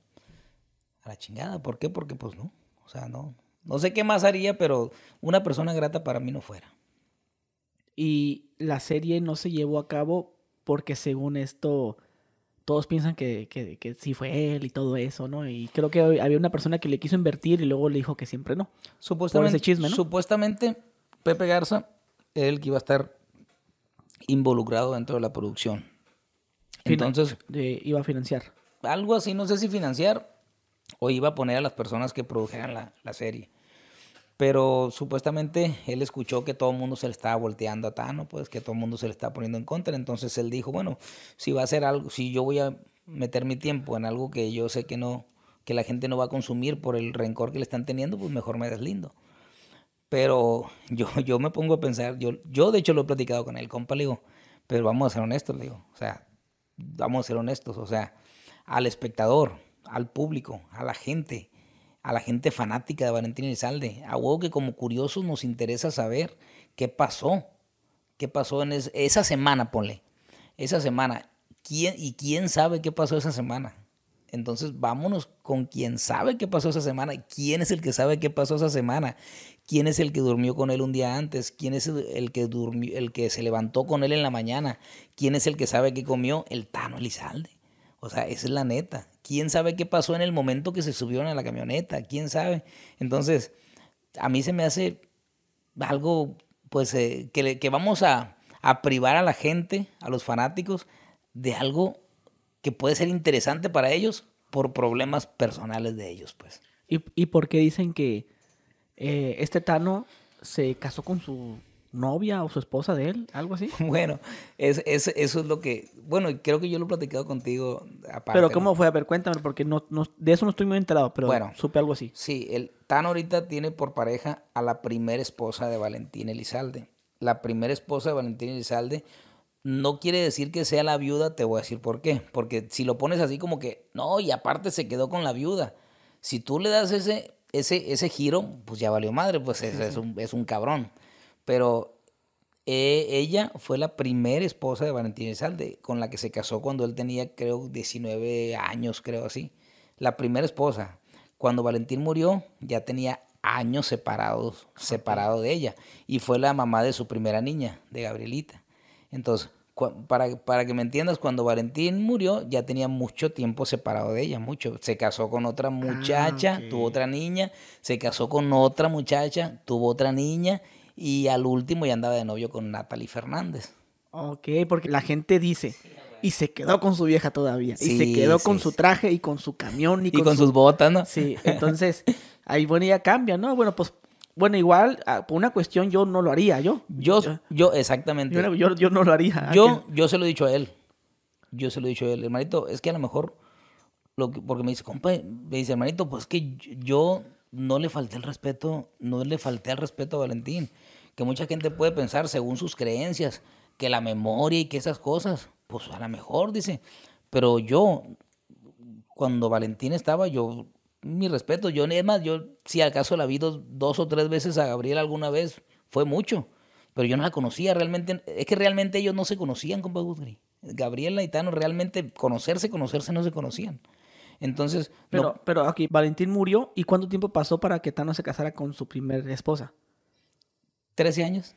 A la chingada. ¿Por qué? Porque pues no. O sea, no, no sé qué más haría, pero una persona grata para mí no fuera. Y la serie no se llevó a cabo porque según esto, todos piensan que, que, sí fue él y todo eso, ¿no? Y creo que había una persona que le quiso invertir y luego le dijo que siempre no. Supuestamente, Supuestamente, Pepe Garza era el que iba a estar involucrado dentro de la producción. Entonces. iba a financiar. Algo así, no sé si financiar o iba a poner a las personas que produjeran la, la serie pero supuestamente él escuchó que todo el mundo se le estaba volteando a Tano, pues que todo el mundo se le estaba poniendo en contra, entonces él dijo, bueno, si va a hacer algo, si yo voy a meter mi tiempo en algo que yo sé que no, que la gente no va a consumir por el rencor que le están teniendo, pues mejor me deslindo. Pero yo, yo me pongo a pensar, yo, yo de hecho lo he platicado con él, compa, le digo, pero vamos a ser honestos, le digo, o sea, vamos a ser honestos, o sea, al espectador, al público, a la gente, a la gente fanática de Valentín Elizalde. A huevo que como curiosos nos interesa saber qué pasó, qué pasó en esa semana, ponle, esa semana. ¿Quién, y quién sabe qué pasó esa semana. Entonces vámonos con quién sabe qué pasó esa semana. ¿Quién es el que sabe qué pasó esa semana? ¿Quién es el que durmió con él un día antes? ¿Quién es el que, durmió, el que se levantó con él en la mañana? ¿Quién es el que sabe qué comió? El Tano Elizalde. O sea, esa es la neta. ¿Quién sabe qué pasó en el momento que se subieron a la camioneta? ¿Quién sabe? Entonces, a mí se me hace algo, pues, eh, que, vamos a, privar a la gente, a los fanáticos, de algo que puede ser interesante para ellos por problemas personales de ellos, pues. ¿Y, por qué dicen que eh, este Tano se casó con su novia o su esposa de él, algo así. Bueno, eso es lo que, bueno, creo que yo lo he platicado contigo aparte. Pero ¿cómo fue? A ver, cuéntame, porque no, no, de eso no estoy muy enterado, pero supe algo así. Sí, el Tan ahorita tiene por pareja a la primera esposa de Valentín Elizalde. La primera esposa de Valentín Elizalde no quiere decir que sea la viuda, te voy a decir por qué. Porque si lo pones así como que, no, y aparte se quedó con la viuda. Si tú le das ese, ese, ese giro, pues ya valió madre, pues es, es, un, es un cabrón pero eh, ella fue la primera esposa de Valentín Salde con la que se casó cuando él tenía, creo, 19 años, creo así. La primera esposa. Cuando Valentín murió, ya tenía años separados, separado de ella. Y fue la mamá de su primera niña, de Gabrielita. Entonces, para, que me entiendas, cuando Valentín murió, ya tenía mucho tiempo separado de ella, mucho. Se casó con otra ah, muchacha, tuvo otra niña, se casó con otra muchacha, tuvo otra niña, y al último ya andaba de novio con Natalie Fernández. Ok, porque la gente dice, y se quedó con su vieja todavía. y se quedó con su traje y con su camión y, con, sus botas, ¿no? Sí, entonces ahí bueno ya cambia, ¿no? Bueno, pues bueno, igual ah, por una cuestión yo no lo haría, yo. Yo yo, exactamente. Yo, no lo haría. Yo yo se lo he dicho a él. Yo se lo he dicho a él, hermanito, es que a lo mejor lo porque me dice, compa, me dice, hermanito, pues que yo no le falté el respeto, no le falté el respeto a Valentín. Que mucha gente puede pensar, según sus creencias, que la memoria y que esas cosas, pues a lo mejor, dice. Pero yo, cuando Valentín estaba, yo, mi respeto, yo, es más, yo, si acaso la vi dos, dos o tres veces a Gabriel alguna vez, fue mucho. Pero yo no la conocía realmente, es que realmente ellos no se conocían, con Bagudri, Gabriel y Tano realmente conocerse, conocerse no se conocían. Entonces. Pero, pero aquí, Valentín murió y ¿cuánto tiempo pasó para que Tano se casara con su primera esposa? Trece años.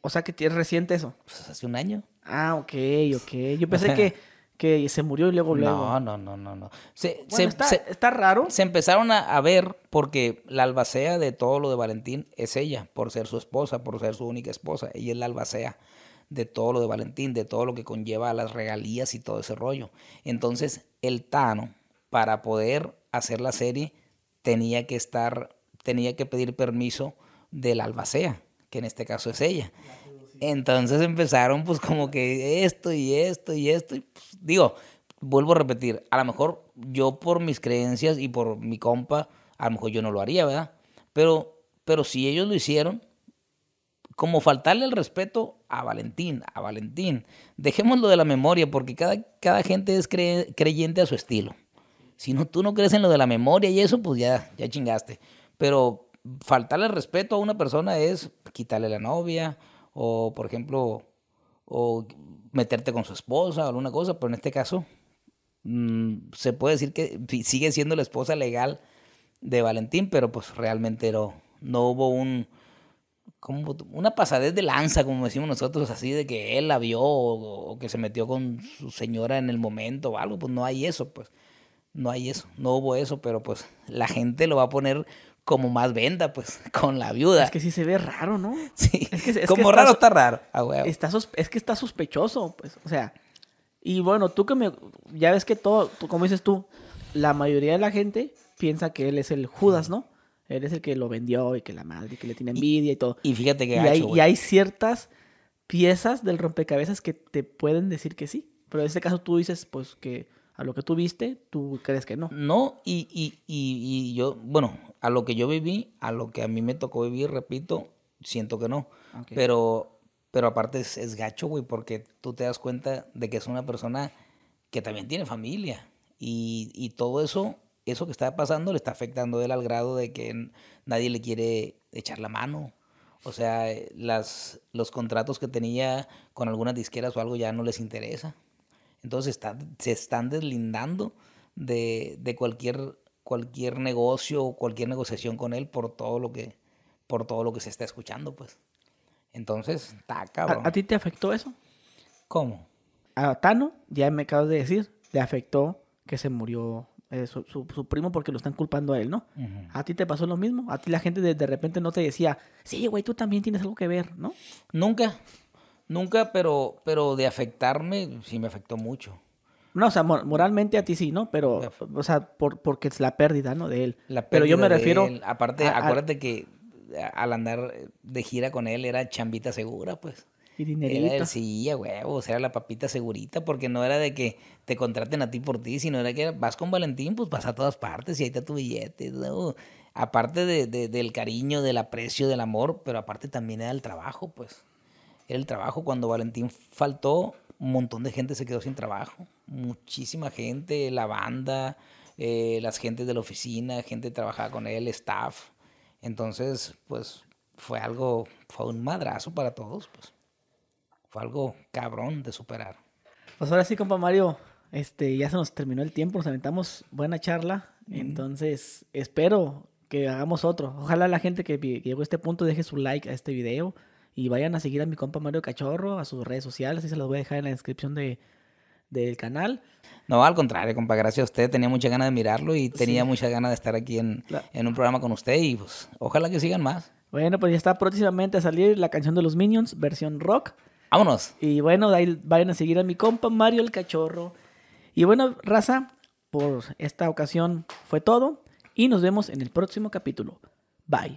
O sea que es reciente eso. Pues hace un año. Ah, ok, ok. Yo pensé que, que se murió y luego, luego. No, no, no, no, no. está, raro. Se empezaron a, a, ver porque la albacea de todo lo de Valentín es ella, por ser su esposa, por ser su única esposa. Ella es la albacea de todo lo de Valentín, de todo lo que conlleva las regalías y todo ese rollo. Entonces, el Tano para poder hacer la serie tenía que estar, tenía que pedir permiso del albacea, que en este caso es ella. Entonces empezaron pues como que esto y esto y esto. Pues, digo, vuelvo a repetir, a lo mejor yo por mis creencias y por mi compa, a lo mejor yo no lo haría, ¿verdad? Pero, pero si ellos lo hicieron, como faltarle el respeto a Valentín, a Valentín. Dejémoslo de la memoria porque cada, cada gente es creyente a su estilo. Si tú no crees en lo de la memoria y eso, pues ya, chingaste. Pero faltarle respeto a una persona es quitarle la novia o, por ejemplo, o meterte con su esposa o alguna cosa, pero en este caso mm, se puede decir que sigue siendo la esposa legal de Valentín, pero pues realmente no, no hubo un, como una pasadez de lanza, como decimos nosotros, así de que él la vio o, que se metió con su señora en el momento o algo, pues no hay eso, pues no hay eso, no hubo eso, pero pues la gente lo va a poner como más venda, pues, con la viuda. Es que sí se ve raro, ¿no? Sí. Es que, como raro está raro. es que está sospechoso, pues, o sea. Y bueno, tú que me... Ya ves que todo, como dices tú, la mayoría de la gente piensa que él es el Judas, ¿no? Él es el que lo vendió y que la madre, que le tiene envidia y, todo. Y fíjate que... hay, y hay ciertas piezas del rompecabezas que te pueden decir que sí. Pero en este caso tú dices, pues, que a lo que tú viste, tú crees que no. No, y, y, y, yo, bueno, a lo que yo viví, a lo que a mí me tocó vivir, repito, siento que no. Pero, pero aparte es, gacho, güey, porque tú te das cuenta de que es una persona que también tiene familia. Y, y todo eso, eso que está pasando le está afectando a él al grado de que nadie le quiere echar la mano. O sea, eh, las, los contratos que tenía con algunas disqueras o algo ya no les interesa. Entonces se están deslindando de, cualquier, cualquier negocio o cualquier negociación con él por todo lo que, por todo lo que se está escuchando, pues. Entonces, está cabrón. ¿A, ti te afectó eso? ¿Cómo? A Tano, ya me acabas de decir, le afectó que se murió eh, su, primo porque lo están culpando a él, ¿no? ¿A ti te pasó lo mismo? ¿A ti la gente de, de repente no te decía, sí, güey, tú también tienes algo que ver, ¿no? Nunca. Nunca, pero, pero de afectarme, sí me afectó mucho. No, o sea, moralmente a ti sí, ¿no? Pero, o sea, por, porque es la pérdida, ¿no? De él. La pérdida pero yo me refiero... Aparte, acuérdate que eh, al andar de gira con él era chambita segura, pues. Y dinerito. Era el, sí, huevos, era la papita segurita, porque no era de que te contraten a ti por ti, sino era que vas con Valentín, pues vas a todas partes y ahí está tu billete. ¿no? Aparte de, del cariño, del aprecio, del amor, pero aparte también era el trabajo, pues el trabajo. Cuando Valentín faltó, un montón de gente se quedó sin trabajo. Muchísima gente, la banda, eh, las gentes de la oficina, gente que con él, staff. Entonces, pues fue algo, fue un madrazo para todos. Pues. Fue algo cabrón de superar. Pues ahora sí, compa Mario, este, ya se nos terminó el tiempo, nos aventamos buena charla. Entonces, espero que hagamos otro. Ojalá la gente que, que llegó a este punto deje su like a este video y vayan a seguir a mi compa Mario Cachorro, a sus redes sociales, y se los voy a dejar en la descripción de, del canal. No, al contrario, compa, gracias a usted. Tenía muchas ganas de mirarlo y tenía muchas ganas de estar aquí en, un programa con usted y pues ojalá que sigan más. Bueno, pues ya está próximamente a salir la canción de los Minions, versión rock. Vámonos. Y bueno, ahí vayan a seguir a mi compa Mario el Cachorro. Y bueno, raza, por esta ocasión fue todo y nos vemos en el próximo capítulo. Bye.